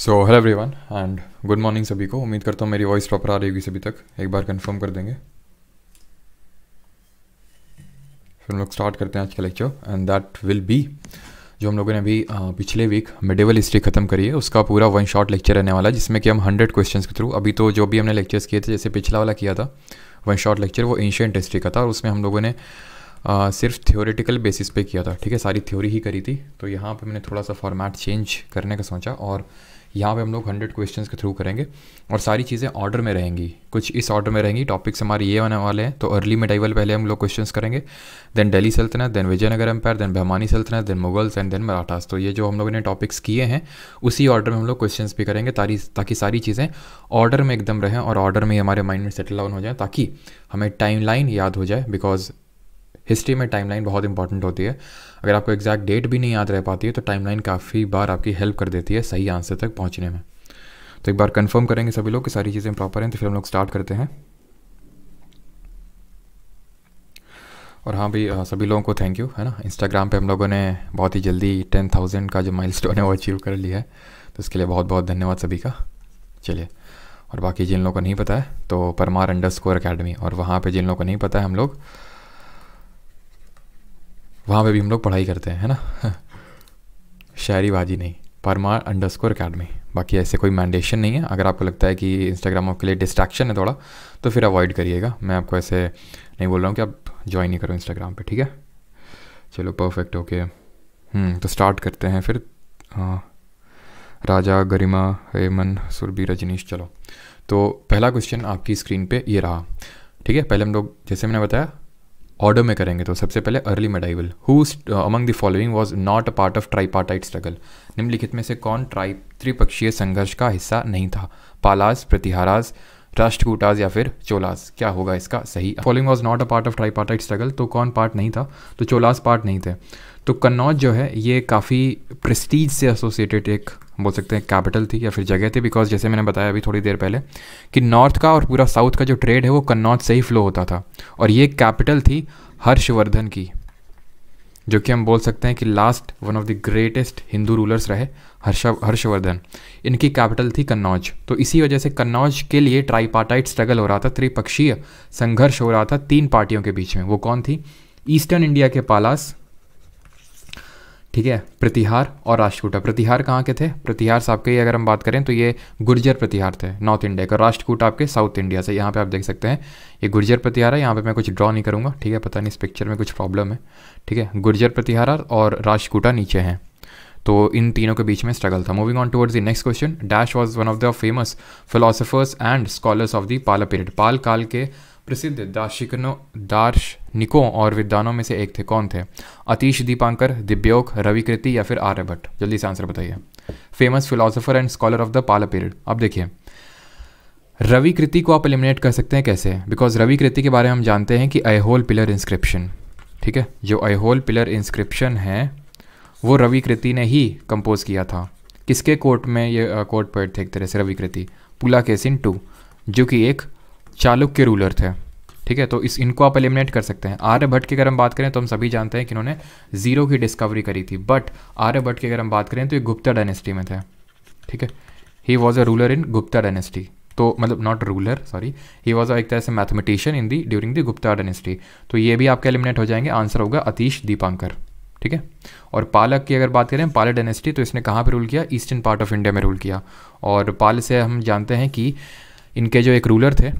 So hello everyone and good morning सभी को उम्मीद करता हूँ मेरी वॉइस प्रॉपर आ रही होगी सभी तक एक बार कंफर्म कर देंगे फिर हम लोग स्टार्ट करते हैं आज का lecture and that will be जो हम लोगों ने अभी पिछले वीक मेडिवल हिस्ट्री खत्म करी है उसका पूरा वन शॉट लेक्चर रहने वाला है जिसमें कि हम हंड्रेड क्वेश्चन के थ्रू अभी तो जो भी हमने लेक्चर्स किए थे जैसे पिछला वाला किया था वन शॉट लेक्चर वो एंशियंट हिस्ट्री का था और उसमें हम लोगों ने आ, सिर्फ थ्योरेटिकल बेसिस पे किया था ठीक है सारी थ्योरी ही करी थी तो यहाँ पे मैंने थोड़ा सा फॉर्मेट चेंज करने का सोचा और यहाँ पे हम लोग हंड्रेड क्वेश्चंस के थ्रू करेंगे और सारी चीज़ें ऑर्डर में रहेंगी कुछ इस ऑर्डर में रहेंगी टॉपिक्स हमारे ये होने वाले हैं तो अर्ली मेडाइवल पहले हम लोग क्वेश्चन करेंगे देन डेली सल्तनत then Vijayanagar empire then Bahmani सल्तनत then Mughals and then Marathas तो ये जो हम लोगों ने टॉपिक्स किए हैं उसी ऑर्डर में हम लोग क्वेश्चन भी करेंगे ताकि सारी चीज़ें ऑर्डर में एकदम रहें और ऑर्डर में हमारे माइंड में सेटल डाउन हो जाए ताकि हमें टाइम लाइन याद हो जाए बिकॉज हिस्ट्री में टाइमलाइन बहुत इंपॉर्टेंट होती है अगर आपको एग्जैक्ट डेट भी नहीं याद रह पाती है तो टाइमलाइन काफ़ी बार आपकी हेल्प कर देती है सही आंसर तक पहुँचने में तो एक बार कंफर्म करेंगे सभी लोग कि सारी चीज़ें प्रॉपर हैं तो फिर हम लोग स्टार्ट करते हैं और हाँ भाई सभी लोगों को थैंक यू है ना इंस्टाग्राम पे हम लोगों ने बहुत ही जल्दी टेन थाउजेंड का जो माइलस्टोन है वो अचीव कर लिया है तो इसके लिए बहुत बहुत धन्यवाद सभी का चलिए और बाकी जिन लोगों को नहीं पता है तो परमार अंडर स्कोर अकेडमी और वहाँ पर जिन लोगों को नहीं पता है हम लोग वहाँ पे भी हम लोग पढ़ाई करते हैं है ना शायरी बाजी नहीं परमार अंडर स्कोर अकेडमी बाकी ऐसे कोई मैंडेशन नहीं है अगर आपको लगता है कि इंस्टाग्राम आपके लिए डिस्ट्रैक्शन है थोड़ा तो फिर अवॉइड करिएगा मैं आपको ऐसे नहीं बोल रहा हूँ कि आप ज्वाइन ही करो इंस्टाग्राम पे ठीक है चलो परफेक्ट हम्म, ओके तो स्टार्ट करते हैं फिर हाँ राजा गरिमा हेमन सुरबी रजनीश चलो तो पहला क्वेश्चन आपकी स्क्रीन पे ये रहा ठीक है पहले हम लोग जैसे मैंने बताया ऑर्डर में करेंगे तो सबसे पहले early medieval who among the following was not a part of tripartite struggle निम्नलिखित में से कौन ट्राई त्रिपक्षीय संघर्ष का हिस्सा नहीं था पालाज प्रतिहाराज राष्ट्रकूटाज या फिर चोलास क्या होगा इसका सही following was not a part of tripartite struggle तो कौन पार्ट नहीं था तो चोलास पार्ट नहीं थे तो कन्नौज जो है ये काफ़ी प्रेस्टीज से एसोसिएटेड एक बोल सकते हैं कैपिटल थी या फिर जगह थी बिकॉज जैसे मैंने बताया अभी थोड़ी देर पहले कि नॉर्थ का और पूरा साउथ का जो ट्रेड है वो कन्नौज से ही फ्लो होता था और ये कैपिटल थी हर्षवर्धन की जो कि हम बोल सकते हैं कि last one of the greatest Hindu rulers रहे हर्ष हर्षवर्धन इनकी कैपिटल थी कन्नौज तो इसी वजह से कन्नौज के लिए ट्राईपार्टाइट स्ट्रगल हो रहा था त्रिपक्षीय संघर्ष हो रहा था तीन पार्टियों के बीच में वो कौन थी ईस्टर्न इंडिया के पालास ठीक है प्रतिहार और राष्ट्रकूटा प्रतिहार कहाँ के थे प्रतिहार साहब के अगर हम बात करें तो ये गुर्जर प्रतिहार थे नॉर्थ इंडिया का राष्ट्रकूट आपके साउथ इंडिया से यहाँ पे आप देख सकते हैं ये गुर्जर प्रतिहार है यहाँ पे मैं कुछ ड्रॉ नहीं करूँगा ठीक है पता नहीं इस पिक्चर में कुछ प्रॉब्लम है ठीक है गुर्जर प्रतिहार और राष्ट्रकूटा नीचे हैं तो इन तीनों के बीच में स्ट्रगल था moving on towards the next question dash was one of the famous philosophers and scholars of the Pala period Pala काल के प्रसिद्ध दार्शिकनों दार्शनिकों और विद्वानों में से एक थे कौन थे अतीश दीपांकर दिव्योक रविकृति या फिर आर्यभट्ट जल्दी से आंसर बताइए famous philosopher and scholar of the Pala period अब देखिए रवि कृति को आप एलिमिनेट कर सकते हैं कैसे बिकॉज रवि कृति के बारे में हम जानते हैं कि अहोल पिलर इंस्क्रिप्शन ठीक है जो अहोल पिलर इंस्क्रिप्शन है वो रवि कृति ने ही कंपोज किया था किसके कोर्ट में ये कोर्ट uh, पोइट थे एक तरह से रवि कृति पुला केसिन टू जो कि एक चालुक्य रूलर थे ठीक है तो इस इनको आप एलिमिनेट कर सकते हैं आर्यभट्ट की अगर हम बात करें तो हम सभी जानते हैं कि इन्होंने जीरो की डिस्कवरी करी थी बट आर्यभट्ट की अगर हम बात करें तो ये गुप्ता डायनेस्टी में थे ठीक है he was a ruler in Gupta dynasty तो मतलब not ruler sorry he was एक तरह से mathematician in the during the Gupta dynasty तो ये भी आपके एलिमिनेट हो जाएंगे आंसर होगा अतीश दीपांकर ठीक है और पालक की अगर बात करें पालक डायनेस्टी तो इसने कहाँ पर रूल किया ईस्टर्न पार्ट ऑफ इंडिया में रूल किया और पाल से हम जानते हैं कि इनके जो एक रूलर थे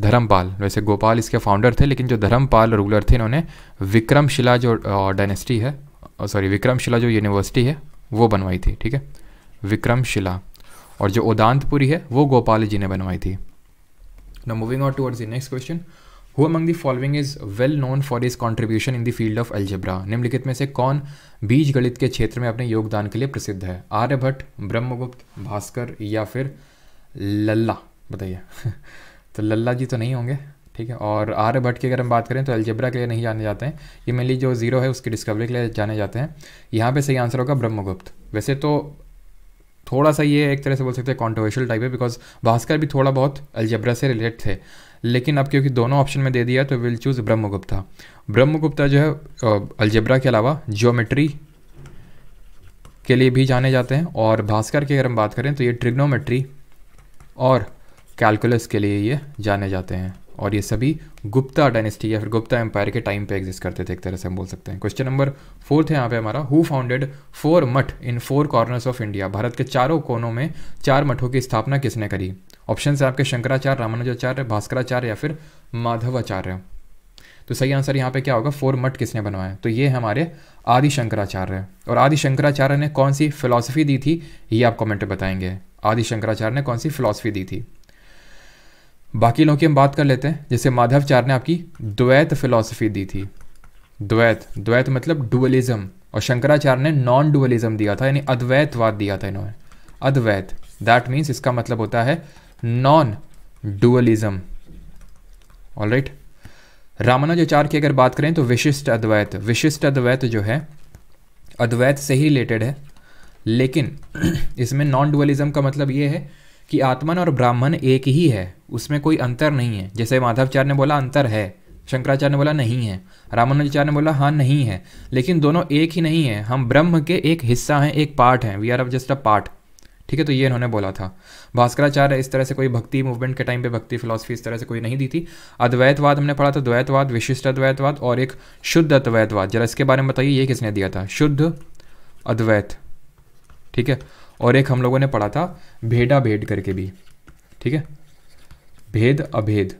धर्मपाल वैसे गोपाल इसके फाउंडर थे लेकिन जो धर्मपाल रूलर थे इन्होंने विक्रमशिला जो डायनेस्टी है सॉरी विक्रमशिला जो यूनिवर्सिटी है वो बनवाई थी ठीक है विक्रमशिला और जो उदांतपुरी है वो गोपाल जी ने बनवाई थी ना moving on towards the next question who among the following is well known for is contribution in the field of algebra निम्नलिखित में से कौन बीज गणित के क्षेत्र में अपने योगदान के लिए प्रसिद्ध है आर्यभट्ट ब्रह्मगुप्त भास्कर या फिर लल्ला बताइए तो लल्ला जी तो नहीं होंगे ठीक है और आर्य भट्ट की अगर हम बात करें तो एल्जेब्रा के लिए नहीं जाने जाते हैं ये मेनली जो जीरो है उसकी डिस्कवरी के लिए जाने जाते हैं यहाँ पे सही आंसर होगा ब्रह्मगुप्त वैसे तो थोड़ा सा ये एक तरह से बोल सकते हैं कॉन्ट्रोवर्शियल टाइप है बिकॉज भास्कर भी थोड़ा बहुत अलजबरा से रिलेट थे लेकिन अब क्योंकि दोनों ऑप्शन में दे दिया तो विल चूज़ ब्रह्मगुप्ता ब्रह्मगुप्ता जो है अलजबरा के अलावा ज्योमेट्री के लिए भी जाने जाते हैं और भास्कर की अगर हम बात करें तो ये ट्रिग्नोमेट्री और कैलकुलस के लिए ये जाने जाते हैं और ये सभी गुप्ता डायनेस्टी या फिर गुप्ता एम्पायर के टाइम पे एग्जिस्ट करते थे एक तरह से हम बोल सकते हैं क्वेश्चन नंबर फोर्थ है यहाँ पे हमारा who founded four math in four corners of India Bharat के चारों कोनों में चार मठों की स्थापना किसने करी ऑप्शन है आपके शंकराचार्य रामानुजाचार्य भास्कराचार्य या फिर माधवाचार्य तो सही आंसर यहाँ पे क्या होगा फोर मठ किसने बनवाया तो ये हमारे आदि शंकराचार्य और आदि शंकराचार्य ने कौन सी फिलॉसफी दी थी ये आप कमेंट में बताएंगे आदि शंकराचार्य ने कौन सी फिलॉसफी दी थी बाकी लोगों की हम बात कर लेते हैं जैसे चार ने आपकी द्वैत फिलॉसफी दी थी द्वैत द्वैत मतलब डुअलिज्म और शंकराचार्य ने नॉन डुअलिज्म दिया था यानी अद्वैतवाद दिया था इन्होंने अद्वैत दैट मीन्स इसका मतलब होता है non dualism all right Ramanujacharya की अगर बात करें तो विशिष्ट अद्वैत विशिष्ट अद्वैत जो है अद्वैत से ही रिलेटेड है लेकिन इसमें नॉन डुअलिज्म का मतलब ये है कि आत्मन और ब्राह्मण एक ही है उसमें कोई अंतर नहीं है जैसे माधवाचार्य ने बोला अंतर है शंकराचार्य ने बोला नहीं है रामानुजाचार्य ने बोला हाँ नहीं है लेकिन दोनों एक ही नहीं है हम ब्रह्म के एक हिस्सा हैं एक पार्ट हैं we are of just a part ठीक है तो ये इन्होंने बोला था भास्कराचार्य इस तरह से कोई भक्ति मूवमेंट के टाइम पे भक्ति फिलॉसफी इस तरह से कोई नहीं दी थी अद्वैतवाद हमने पढ़ा था द्वैतवाद विशिष्ट अद्वैतवाद और एक शुद्ध अद्वैतवाद जरा इसके बारे में बताइए ये किसने दिया था शुद्ध अद्वैत ठीक है और एक हम लोगों ने पढ़ा था भेड़ा भेद करके भी ठीक है भेद अभेद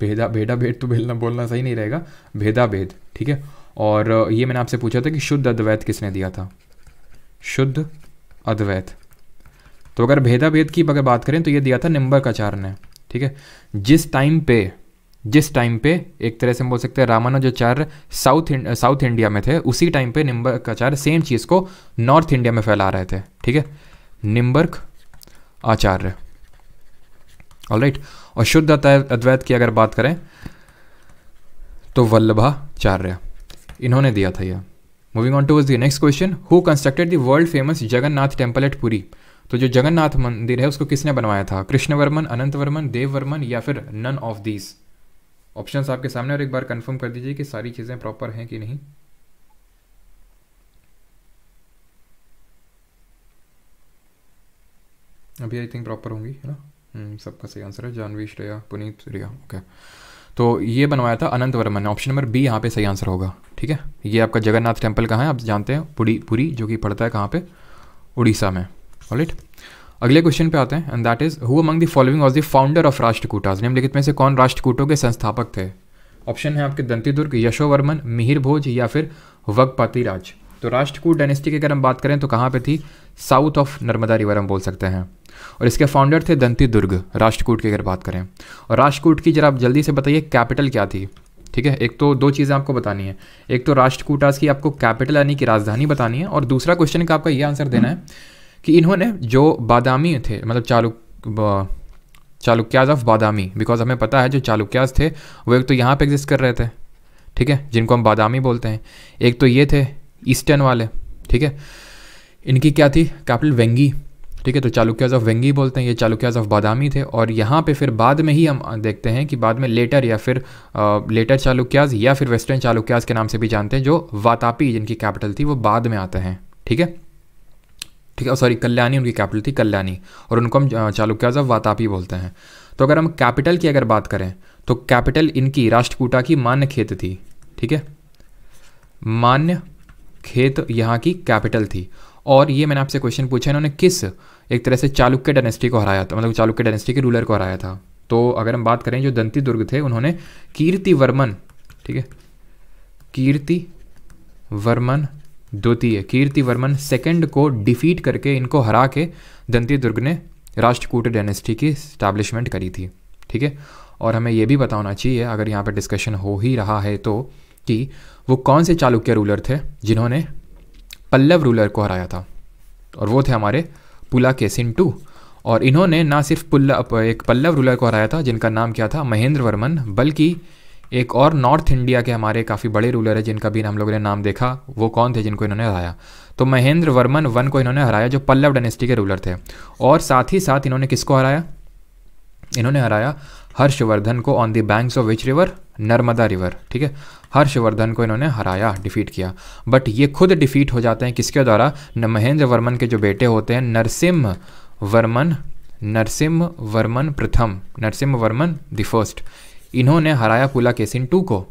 भेदा भेदा भेद तो भेलना बोलना सही नहीं रहेगा भेदा भेद ठीक है और ये मैंने आपसे पूछा था कि शुद्ध अद्वैत किसने दिया था शुद्ध अद्वैत तो अगर भेदा भेद की अगर बात करें तो ये दिया था का चार ने ठीक है जिस टाइम पे जिस टाइम पे एक तरह से हम बोल सकते हैं रामानुजाचार्य साउथ साउथ इंडिया में थे उसी टाइम पे निम्बर्क आचार्य सेम चीज़ को नॉर्थ इंडिया में फैला रहे थे ठीक है निम्बर्क आचार्य ऑलराइट और शुद्ध अद्वैत की अगर बात करें तो वल्लभाचार्य इन्होंने दिया था यह moving on to the next question who constructed the world famous Jagannath temple at Puri तो जो जगन्नाथ मंदिर है उसको किसने बनवाया था कृष्ण वर्मन वर्मन देव देववर्मन या फिर नन ऑफ दीज ऑप्शंस आपके सामने और एक बार कंफर्म कर दीजिए कि सारी चीज़ें प्रॉपर हैं कि नहीं अभी आई थिंक प्रॉपर होंगी है ना हम्म, सबका सही आंसर है जानवी श्रेया पुनीत रिया ओके तो ये बनवाया था Anant Varman option number B यहाँ पे सही आंसर होगा ठीक है ये आपका जगन्नाथ टेम्पल कहाँ है आप जानते हैं पुरी पुरी जो कि पड़ता है कहाँ पे उड़ीसा में right? अगले क्वेश्चन पे आते हैं and that is who among the following was the founder of Rashtrakutas निम्नलिखित में से कौन राष्ट्रकूटों के संस्थापक थे ऑप्शन है आपके दंती दुर्ग यशोवर्मन मिहिर भोज या फिर वगपति राज तो राष्ट्रकूट डायनेस्टी की अगर हम बात करें तो कहाँ पे थी साउथ ऑफ नर्मदा रिवर हम बोल सकते हैं और इसके फाउंडर थे दंती दुर्ग राष्ट्रकूट की अगर बात करें और राष्ट्रकूट की जरा आप जल्दी से बताइए कैपिटल क्या थी ठीक है एक तो दो चीज़ें आपको बतानी है एक तो राष्ट्रकूटास की आपको कैपिटल यानी कि राजधानी बतानी है और दूसरा क्वेश्चन का आपका ये आंसर देना है कि इन्होंने जो बादामी थे मतलब चालुक चालुक्याज ऑफ बादामी बिकॉज हमें पता है जो चालुक्याज थे वो एक तो यहाँ पे एग्जिस्ट कर रहे थे ठीक है जिनको हम बादामी बोलते हैं एक तो ये थे ईस्टर्न वाले ठीक है इनकी क्या थी कैपिटल वेंगी ठीक है तो चालुक्याज ऑफ वेंगी बोलते हैं ये चालुक्याज ऑफ बादामी थे और यहाँ पे फिर बाद में ही हम देखते हैं कि बाद में लेटर या फिर आ, लेटर चालुक्याज या फिर वेस्टर्न चालुक्याज के नाम से भी जानते हैं जो वातापी जिनकी कैपिटल थी वो बाद में आते हैं ठीक है ठीक है सॉरी कल्याणी उनकी कैपिटल थी कल्याणी और उनको हम चालुक्याज वातापी बोलते हैं तो अगर हम कैपिटल की अगर बात करें तो कैपिटल इनकी राष्ट्रकूटा की मान्य खेत थी ठीक है मान्य खेत यहाँ की कैपिटल थी और ये मैंने आपसे क्वेश्चन पूछा इन्होंने किस एक तरह से चालुक्य डायनेस्टी को हराया था मतलब चालुक्य डायनेस्टी के रूलर को हराया था तो अगर हम बात करें जो दंती दुर्ग थे उन्होंने कीर्ति वर्मन ठीक है कीर्ति वर्मन द्वितीय कीर्ति वर्मन सेकेंड को डिफीट करके इनको हरा के दंती दुर्ग ने राष्ट्रकूट डायनेस्टी की स्टैब्लिशमेंट करी थी ठीक है और हमें यह भी बताना चाहिए अगर यहाँ पर डिस्कशन हो ही रहा है तो कि वो कौन से चालुक्य रूलर थे जिन्होंने पल्लव रूलर को हराया था और वो थे हमारे पुला केसिन टू और इन्होंने ना सिर्फ पुल्ला एक पल्लव रूलर को हराया था जिनका नाम क्या था महेंद्र वर्मन बल्कि एक और नॉर्थ इंडिया के हमारे काफ़ी बड़े रूलर है जिनका भी हम लोगों ने नाम देखा वो कौन थे जिनको इन्होंने हराया तो महेंद्र वर्मन वन को इन्होंने हराया जो पल्लव डायनेस्टी के रूलर थे और साथ ही साथ इन्होंने किसको हराया इन्होंने हराया हर्षवर्धन को on the banks of which river Narmada river ठीक है हर्षवर्धन को इन्होंने हराया डिफीट किया बट ये खुद डिफीट हो जाते हैं किसके द्वारा महेंद्र वर्मन के जो बेटे होते हैं नरसिम्ह वर्मन नरसिम्ह वर्मन प्रथम नरसिम्ह वर्मन द फर्स्ट इन्होंने हराया पुला केसिन टू को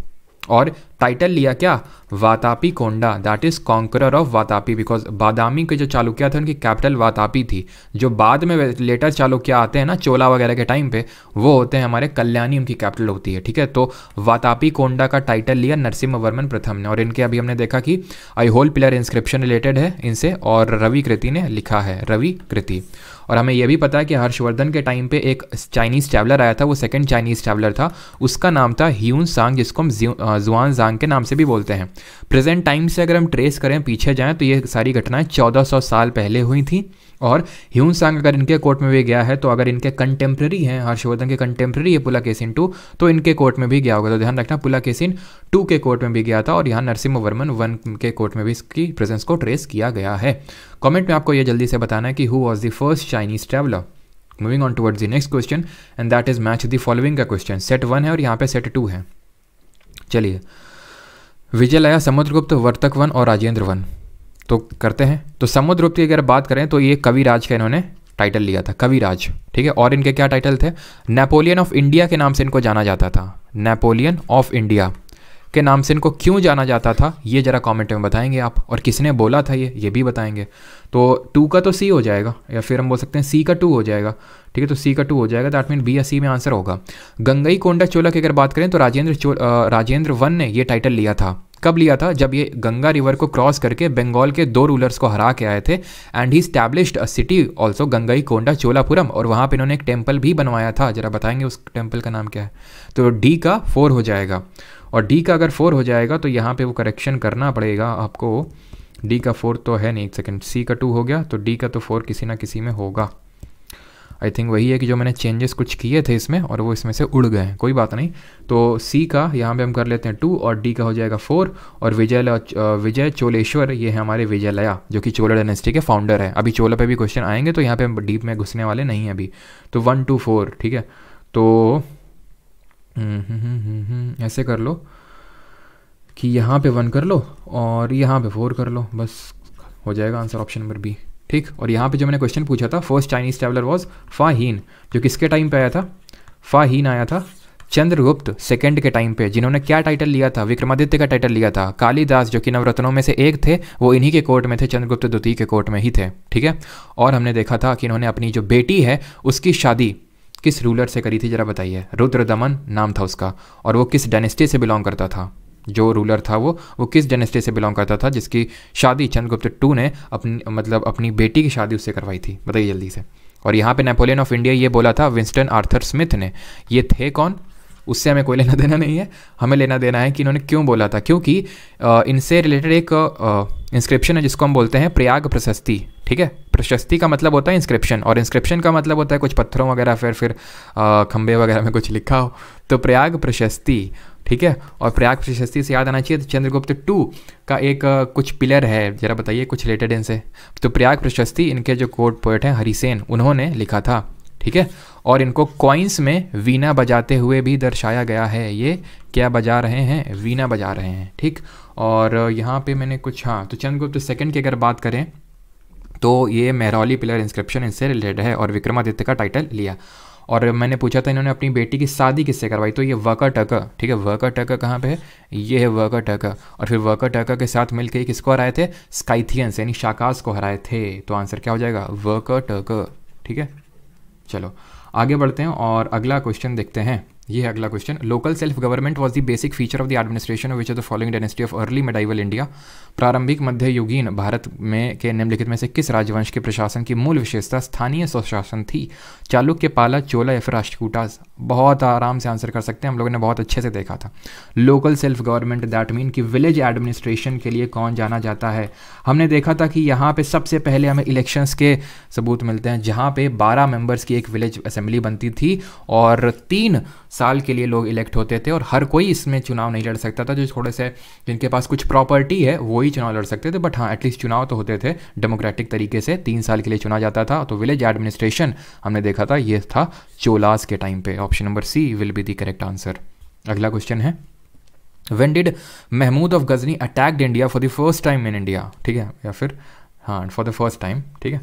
और टाइटल लिया क्या Vatapi Konda that is conqueror of Vatapi because Badami के जो चालुक्य थे उनकी कैपिटल वातापी थी जो बाद में लेटर चालुक्य आते हैं ना चोला वगैरह के टाइम पे वो होते हैं हमारे कल्याणी उनकी कैपिटल होती है ठीक है तो वातापी कोंडा का टाइटल लिया नरसिम्ह वर्मन प्रथम ने और इनके अभी हमने देखा कि Aihole pillar inscription related है इनसे और रवि कृति ने लिखा है रवि कृति और हमें यह भी पता है कि हर्षवर्धन के टाइम पे एक चाइनीज ट्रैवलर आया था वो सेकंड चाइनीज ट्रैवलर था उसका नाम था ह्यून सांग जिसको हम जुआन जांग के नाम से भी बोलते हैं प्रेजेंट टाइम से अगर हम ट्रेस करें पीछे जाएँ तो ये सारी घटनाएँ चौदह साल पहले हुई थी और ह्यून सांग अगर इनके कोर्ट में भी गया है तो अगर इनके कंटेम्प्रेरी हैं हर्षवर्धन के कंटेम्प्रेरी है पुला केसिन टू तो इनके कोर्ट में भी गया होगा तो ध्यान रखना पुला केसिन टू के कोर्ट में भी गया था और यहाँ नरसिम्ह वर्मन वन के कोर्ट में भी इसकी प्रेजेंस को ट्रेस किया गया है कमेंट में आपको यह जल्दी से बताना है कि who was the first Chinese traveller moving on towards the next question and that is match the following का क्वेश्चन सेट वन है और यहाँ पे सेट टू है चलिए विजय लाया समुद्रगुप्त वर्तक वन और राजेंद्र वन तो करते हैं तो समुद्रगुप्त की अगर बात करें तो ये कविराज का इन्होंने टाइटल लिया था कविराज ठीक है और इनके क्या टाइटल थे नेपोलियन ऑफ इंडिया के नाम से इनको जाना जाता था नेपोलियन ऑफ इंडिया के नाम से इनको क्यों जाना जाता था ये जरा कमेंट में बताएंगे आप और किसने बोला था ये ये भी बताएंगे तो टू का तो सी हो जाएगा या फिर हम बोल सकते हैं सी का टू हो जाएगा ठीक है तो सी का टू हो जाएगा दैट मीन बी या सी में आंसर होगा गंगई कोंडा चोला की अगर बात करें तो राजेंद्र चो राजेंद्र वन ने ये टाइटल लिया था कब लिया था जब ये गंगा रिवर को क्रॉस करके बंगाल के दो रूलर्स को हरा के आए थे and he established a city also Gangai कोंडा चोलापुरम और वहाँ पर इन्होंने एक टेम्पल भी बनवाया था जरा बताएंगे उस टेम्पल का नाम क्या है तो डी का फोर हो जाएगा और डी का अगर फोर हो जाएगा तो यहाँ पर वो करेक्शन करना पड़ेगा आपको डी का फोर तो है नहीं एक सेकेंड सी का टू हो गया तो डी का तो फोर किसी ना किसी में होगा आई थिंक वही है कि जो मैंने चेंजेस कुछ किए थे इसमें और वो इसमें से उड़ गए हैं कोई बात नहीं तो सी का यहाँ पे हम कर लेते हैं टू और डी का हो जाएगा फोर और विजय विजय चोलेश्वर ये है हमारे विजय लया जो कि चोला डायनेस्टी के फाउंडर है अभी चोला पे भी क्वेश्चन आएंगे तो यहाँ पे हम डीप में घुसने वाले नहीं हैं अभी तो वन टू फोर ठीक है तो हम्म, हम्म, हम्म, ऐसे कर लो कि यहाँ पे वन कर लो और यहाँ पे फोर कर लो बस हो जाएगा आंसर ऑप्शन नंबर बी ठीक और यहाँ पे जो मैंने क्वेश्चन पूछा था first Chinese traveller was Fahien जो किसके टाइम पे आया था फाहीन आया था चंद्रगुप्त सेकंड के टाइम पे जिन्होंने क्या टाइटल लिया था विक्रमादित्य का टाइटल लिया था कालीदास जो कि नवरत्नों में से एक थे वो इन्हीं के कोर्ट में थे चंद्रगुप्त द्वितीय के कोर्ट में ही थे ठीक है और हमने देखा था कि इन्होंने अपनी जो बेटी है उसकी शादी किस रूलर से करी थी जरा बताइए रुद्र दमन नाम था उसका और वो किस डायनेस्टी से बिलोंग करता था जो रूलर था वो वो किस डेनेस्टी से बिलोंग करता था जिसकी शादी चंद्रगुप्त टू ने अपनी मतलब अपनी बेटी की शादी उससे करवाई थी बताइए जल्दी से और यहाँ पे नेपोलियन ऑफ इंडिया ये बोला था विंस्टन आर्थर स्मिथ ने ये थे कौन उससे हमें कोई लेना देना नहीं है हमें लेना देना है कि इन्होंने क्यों बोला था क्योंकि इनसे रिलेटेड एक इंस्क्रिप्शन है जिसको हम बोलते हैं प्रयाग प्रशस्ति ठीक है प्रशस्ति का मतलब होता है इंस्क्रिप्शन और इंस्क्रिप्शन का मतलब होता है कुछ पत्थरों वगैरह फिर फिर खंबे वगैरह में कुछ लिखा हो तो प्रयाग प्रशस्ति ठीक है और प्रयाग प्रशस्ति से याद आना चाहिए तो चंद्रगुप्त टू का एक कुछ पिलर है जरा बताइए कुछ रिलेटेड इनसे तो प्रयाग प्रशस्ति इनके जो कोर्ट पोएट हैं हरिसेन उन्होंने लिखा था ठीक है और इनको कॉइन्स में वीना बजाते हुए भी दर्शाया गया है ये क्या बजा रहे हैं वीना बजा रहे हैं ठीक और यहाँ पे मैंने कुछ हाँ तो चंद्रगुप्त सेकंड की अगर बात करें तो ये मेहरौली पिलर इंस्क्रिप्शन इनसे रिलेटेड है और विक्रमादित्य का टाइटल लिया और मैंने पूछा था इन्होंने अपनी बेटी की शादी किससे करवाई तो ये वका टका ठीक है वका टका कहाँ पे है ये है वका टका और फिर वका टका के साथ मिलकर किसको हराए थे स्काइथियंस यानी शाकास को हराए थे तो आंसर क्या हो जाएगा वका टका ठीक है चलो आगे बढ़ते हैं और अगला क्वेश्चन देखते हैं ये है अगला question local self government was the basic feature of the administration which is the following dynasty of early medieval India प्रारंभिक मध्ययुगीन भारत में के निम्नलिखित में से किस राजवंश के प्रशासन की मूल विशेषता स्थानीय स्वशासन थी चालुक्य पाला चोला या फिर राष्ट्रकूटास बहुत आराम से आंसर कर सकते हैं हम लोगों ने बहुत अच्छे से देखा था local self government that mean कि विलेज एडमिनिस्ट्रेशन के लिए कौन जाना जाता है हमने देखा था कि यहाँ पे सबसे पहले हमें इलेक्शंस के सबूत मिलते हैं जहाँ पे 12 मेंबर्स की एक विलेज असेंबली बनती थी और तीन साल के लिए लोग इलेक्ट होते थे और हर कोई इसमें चुनाव नहीं लड़ सकता था जो थोड़े से जिनके पास कुछ प्रॉपर्टी है वो ही चुनाव लड़ सकते थे बट हाँ एटलीस्ट चुनाव तो होते थे डेमोक्रेटिक तरीके से तीन साल के लिए चुना जाता था तो विलेज एडमिनिस्ट्रेशन हमने देखा था ये था चोलास के टाइम पे option number C will be the correct answer अगला क्वेश्चन है when did Mahmud of Ghazni attacked India for the first time in India ठीक है या फिर हाँ फॉर द फर्स्ट टाइम ठीक है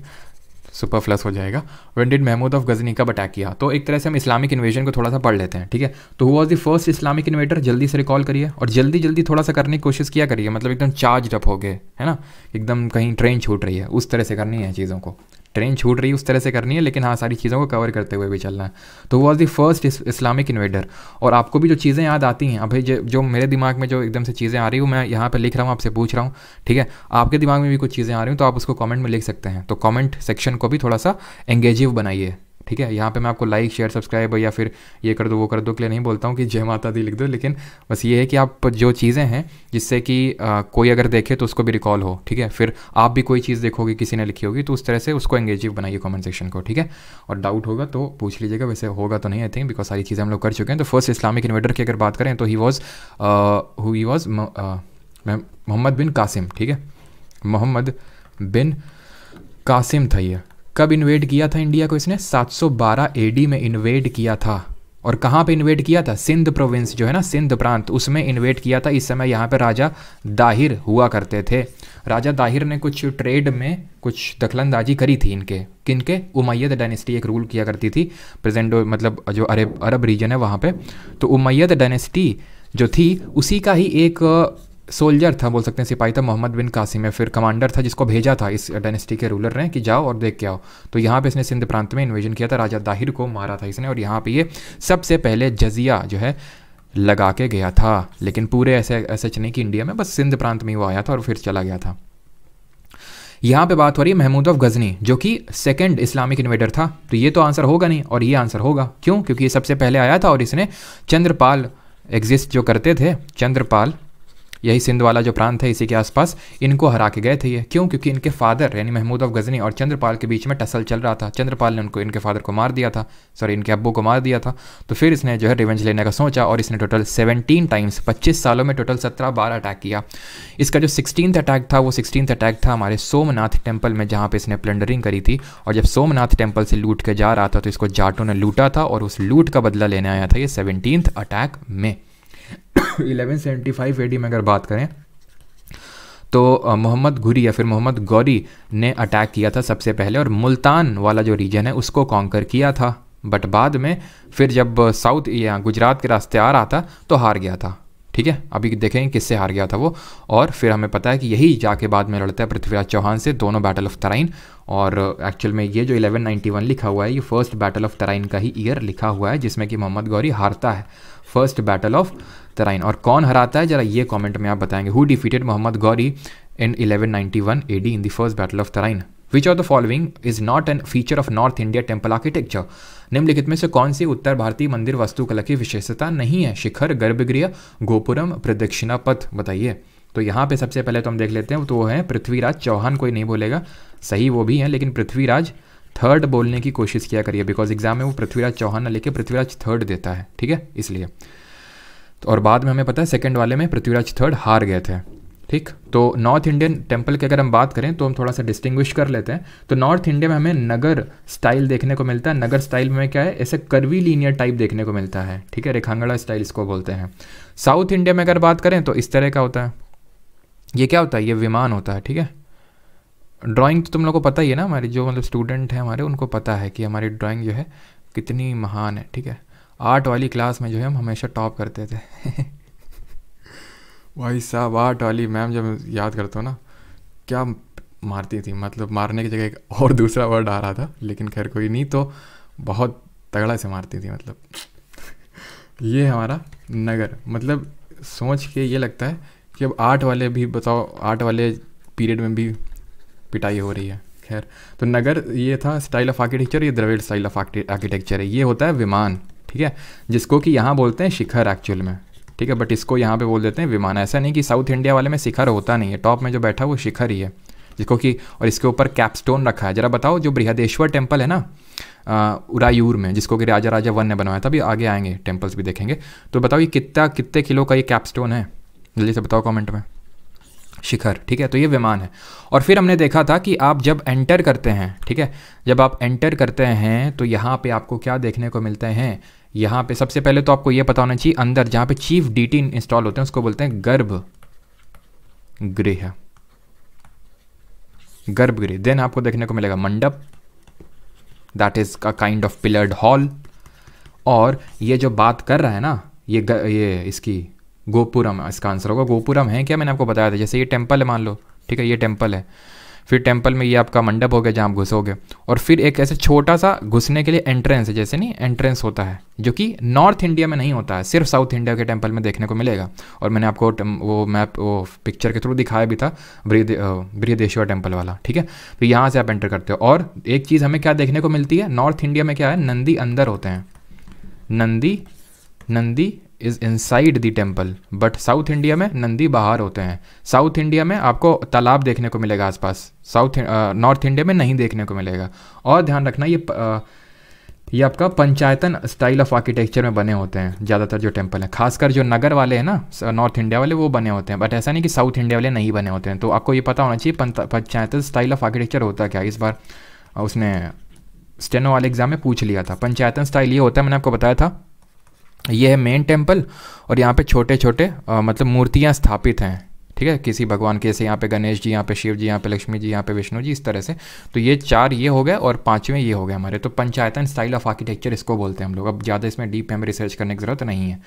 सुपर प्लस हो जाएगा when did Mahmud of Ghazni कब अटैक किया तो एक तरह से हम इस्लामिक इन्वेजन को थोड़ा सा पढ़ लेते हैं ठीक है तो who was the first Islamic invader जल्दी से रिकॉल करिए और जल्दी जल्दी थोड़ा सा करने की कोशिश किया करिए मतलब एकदम चार्ज अप हो गए है ना एकदम कहीं ट्रेन छूट रही है उस तरह से करनी है चीज़ों को ट्रेन छूट रही है उस तरह से करनी है लेकिन हाँ सारी चीज़ों को कवर करते हुए भी चलना है तो वो was the first Islamic invader और आपको भी जो चीज़ें याद आती हैं अभी जो मेरे दिमाग में जो एकदम से चीज़ें आ रही हूँ मैं यहाँ पर लिख रहा हूँ आपसे पूछ रहा हूँ ठीक है आपके दिमाग में भी कुछ चीज़ें आ रही हूँ तो आप उसको कॉमेंट में लिख सकते हैं तो कॉमेंट सेक्शन को भी थोड़ा सा एंगेजिव बनाइए ठीक है यहाँ पे मैं आपको लाइक शेयर सब्सक्राइब या फिर ये कर दो वो कर दो के लिए नहीं बोलता हूँ कि जय माता दी लिख दो लेकिन बस ये है कि आप जो चीज़ें हैं जिससे कि आ, कोई अगर देखे तो उसको भी रिकॉल हो ठीक है फिर आप भी कोई चीज़ देखोगे किसी ने लिखी होगी तो उस तरह से उसको एंगेजिव बनाइए कॉमेंट सेक्शन को ठीक है और डाउट होगा तो पूछ लीजिएगा वैसे होगा तो नहीं आई थिंक बिकॉज सारी चीज़ें हम लोग कर चुके हैं तो फर्स्ट इस्लामिक इन्वेटर की अगर बात करें तो he was who he was Mohammad bin Qasim ठीक है मोहम्मद बिन कासिम था ये कब इन्वेड किया था इंडिया को इसने 712 एडी में इन्वेड किया था और कहाँ पे इन्वेड किया था सिंध प्रोविंस जो है ना सिंध प्रांत उसमें इन्वेड किया था इस समय यहाँ पे राजा दाहिर हुआ करते थे राजा दाहिर ने कुछ ट्रेड में कुछ दखलंदाजी करी थी इनके किनके उमैयद डायनेस्टी एक रूल किया करती थी प्रेजेंट मतलब जो अरब अरब रीजन है वहाँ पे तो उमैयद डायनेस्टी जो थी उसी का ही एक सोल्जर था बोल सकते हैं सिपाही था मोहम्मद बिन कासिम है फिर कमांडर था जिसको भेजा था इस डायनेस्टी के रूलर ने कि जाओ और देख के आओ तो यहाँ पे इसने सिंध प्रांत में इन्वेजन किया था राजा दाहिर को मारा था इसने और यहाँ पे ये सबसे पहले जजिया जो है लगा के गया था लेकिन पूरे ऐसे ऐसे नहीं कि इंडिया में बस सिंध प्रांत में वो आया था और फिर चला गया था यहाँ पे बात हो रही है महमूद ऑफ गजनी जो कि सेकंड इस्लामिक इन्वेडर था तो ये तो आंसर होगा नहीं और ये आंसर होगा क्यों क्योंकि ये सबसे पहले आया था और इसने चंद्रपाल एग्जिस्ट जो करते थे चंद्रपाल यही सिंध वाला जो प्रांत है इसी के आसपास इनको हरा के गए थे ये क्यों क्योंकि इनके फादर यानी महमूद अफ गजनी और चंद्रपाल के बीच में टसल चल रहा था चंद्रपाल ने उनको इनके फादर को मार दिया था सॉरी इनके अब्बू को मार दिया था तो फिर इसने जो है रिवेंज लेने का सोचा और इसने टोटल सेवनटीन टाइम्स पच्चीस सालों में टोटल सत्रह बार अटैक किया इसका जो सिक्सटीन अटैक था वो सिक्सटीन अटैक था हमारे सोमनाथ टेम्पल में जहाँ पर इसने प्लंडरिंग करी थी और जब सोमनाथ टेम्पल से लूट के जा रहा था तो इसको जाटों ने लूटा था और उस लूट का बदला लेने आया था ये सेवनटीन अटैक में 1175 सेवेंटी फाइव एडी में अगर बात करें तो मोहम्मद घुरी या फिर मोहम्मद गौरी ने अटैक किया था सबसे पहले और मुल्तान वाला जो रीजन है उसको कॉन्कर किया था बट बाद में फिर जब साउथ या गुजरात के रास्ते आ रहा था तो हार गया था ठीक है अभी देखेंगे किससे हार गया था वो और फिर हमें पता है कि यही जाके बाद में लड़ता है पृथ्वीराज चौहान से दोनों बैटल ऑफ तराइन और एक्चुअल में ये जो 1191 लिखा हुआ है ये फर्स्ट बैटल ऑफ तराइन का ही ईयर लिखा हुआ है जिसमें कि मोहम्मद गौरी हारता है फर्स्ट बैटल ऑफ तराइन और कौन हराता है जरा ये कॉमेंट में आप बताएंगे who defeated Mohammad Ghori in 1191 AD in the first battle of Tarain which are the following is not an feature of North India temple architecture निम्नलिखित में से कौन सी उत्तर भारतीय मंदिर वास्तुकला की विशेषता नहीं है शिखर गर्भगृह गोपुरम प्रदक्षिणा पथ बताइए तो यहाँ पे सबसे पहले तो हम देख लेते हैं तो वो है पृथ्वीराज चौहान कोई नहीं बोलेगा सही वो भी है लेकिन पृथ्वीराज थर्ड बोलने की कोशिश किया करिए बिकॉज एग्जाम में वो पृथ्वीराज चौहान ना लेके पृथ्वीराज थर्ड देता है ठीक है इसलिए तो और बाद में हमें पता है सेकेंड वाले में पृथ्वीराज थर्ड हार गए थे ठीक तो नॉर्थ इंडियन टेम्पल की अगर हम बात करें तो हम थोड़ा सा डिस्टिंग्विश कर लेते हैं तो नॉर्थ इंडिया में हमें नगर स्टाइल देखने को मिलता है नगर स्टाइल में क्या है ऐसे कर्वी लीनियर टाइप देखने को मिलता है ठीक है रेखांगड़ा स्टाइल इसको बोलते हैं साउथ इंडिया में अगर बात करें तो इस तरह का होता है ये क्या होता है ये विमान होता है ठीक है ड्राइंग तो तुम लोग को पता ही है ना हमारे जो मतलब स्टूडेंट हैं हमारे उनको पता है कि हमारी ड्राइंग जो है कितनी महान है ठीक है आर्ट वाली क्लास में जो है हम हमेशा टॉप करते थे भाई साहब आर्ट वाली मैम जब याद करता हूँ ना क्या मारती थी मतलब मारने की जगह एक और दूसरा वर्ड आ रहा था लेकिन खैर कोई नहीं तो बहुत तगड़ा से मारती थी मतलब ये हमारा नगर मतलब सोच के ये लगता है कि अब आर्ट वाले भी बताओ आर्ट वाले पीरियड में भी पिटाई हो रही है खैर तो नगर ये था स्टाइल ऑफ आर्किटेक्चर ये द्रविड़ स्टाइल ऑफ आर्किटेक्चर है ये होता है विमान ठीक है जिसको कि यहाँ बोलते हैं शिखर एक्चुअल में ठीक है बट इसको यहाँ पे बोल देते हैं विमान ऐसा नहीं कि साउथ इंडिया वाले में शिखर होता नहीं है टॉप में जो बैठा वो शिखर ही है जिसको कि और इसके ऊपर कैपस्टोन रखा है जरा बताओ जो बृहदेश्वर टेम्पल है ना उरायूर में जिसको कि राजा राजा वन ने बनवाया था अभी आगे आएंगे टेम्पल्स भी देखेंगे तो बताओ ये कितना कितने किलो का ये कैपस्टोन है जल्दी से बताओ कमेंट में शिखर ठीक है तो ये विमान है और फिर हमने देखा था कि आप जब एंटर करते हैं ठीक है जब आप एंटर करते हैं तो यहाँ पे आपको क्या देखने को मिलते हैं यहाँ पे सबसे पहले तो आपको ये पता होना चाहिए अंदर जहाँ पे चीफ डीटी इंस्टॉल होते हैं उसको बोलते हैं गर्भ गृह गर्भगृह देन आपको देखने को मिलेगा mandapa that is a kind of pillared hall और ये जो बात कर रहा है ना ये ग, ये इसकी गोपुरम इसका आंसर होगा गोपुरम है क्या मैंने आपको बताया था जैसे ये टेम्पल है मान लो ठीक है ये टेम्पल है फिर टेम्पल में ये आपका मंडप हो गया जहाँ आप घुसोगे और फिर एक ऐसे छोटा सा घुसने के लिए एंट्रेंस है जैसे नहीं एंट्रेंस होता है जो कि नॉर्थ इंडिया में नहीं होता है सिर्फ साउथ इंडिया के टेम्पल में देखने को मिलेगा और मैंने आपको वो मैप वो पिक्चर के थ्रू दिखाया भी था ब्रियदेश्वर टेम्पल वाला ठीक है तो यहाँ से आप एंटर करते हो और एक चीज़ हमें क्या देखने को मिलती है नॉर्थ इंडिया में क्या है नंदी अंदर होते हैं Nandi Nandi is inside the temple but South India में नंदी बाहर होते हैं साउथ इंडिया में आपको तालाब देखने को मिलेगा आसपास साउथ नॉर्थ इंडिया में नहीं देखने को मिलेगा और ध्यान रखना ये आ, uh, ये आपका पंचायतन स्टाइल ऑफ आर्किटेक्चर में बने होते हैं ज़्यादातर जो टेम्पल हैं खासकर जो नगर वाले हैं ना नॉर्थ इंडिया वाले वो बने होते हैं बट ऐसा नहीं कि साउथ इंडिया वाले नहीं बने होते हैं तो आपको ये पता होना चाहिए पंचायतन स्टाइल ऑफ आर्किटेक्चर होता क्या इस बार उसने स्टेनो वाले एग्जाम में पूछ लिया था पंचायतन स्टाइल ये होता है मैंने आपको बताया था ये है मेन टेम्पल और यहाँ पे छोटे छोटे मतलब मूर्तियाँ स्थापित हैं ठीक है किसी भगवान के जैसे यहाँ पे गणेश जी यहाँ पे शिव जी यहाँ पे लक्ष्मी जी यहाँ पे विष्णु जी इस तरह से तो ये चार ये हो गए और पाँचवें ये हो गए हमारे तो पंचायतन स्टाइल ऑफ आर्किटेक्चर इसको बोलते हैं हम लोग अब ज़्यादा इसमें डीप हमें रिसर्च करने की जरूरत नहीं है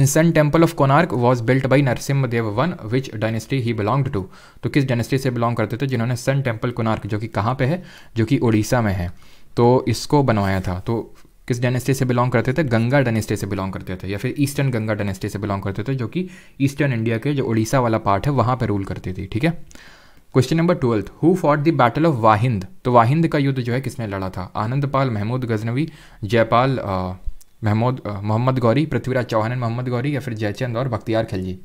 in Sun Temple of Konark was built by Narasimha Deva one which dynasty he belong to तो किस डायनेस्टी से बिलोंग करते थे जिन्होंने सन टेम्पल कोनार्क जो कि कहाँ पर है जो कि उड़ीसा में है तो इसको बनवाया था तो किस डायनेस्टी से बिलोंग करते थे गंगा डायनेस्टी से बिलोंग करते थे या फिर ईस्टर्न गंगा डायनेस्टी से बिलोंग करते थे जो कि ईस्टर्न इंडिया के जो उड़ीसा वाला पार्ट है वहाँ पर रूल करती थी ठीक है question number twelfth who fought the battle of Wahind तो वाहिंद का युद्ध जो है किसने लड़ा था आनंदपाल महमूद गजनवी जयपाल महमूद मोहम्मद गौरी पृथ्वीराज चौहान एंड मोहम्मद गौरी या फिर जयचंद और बख्तियार खिलजी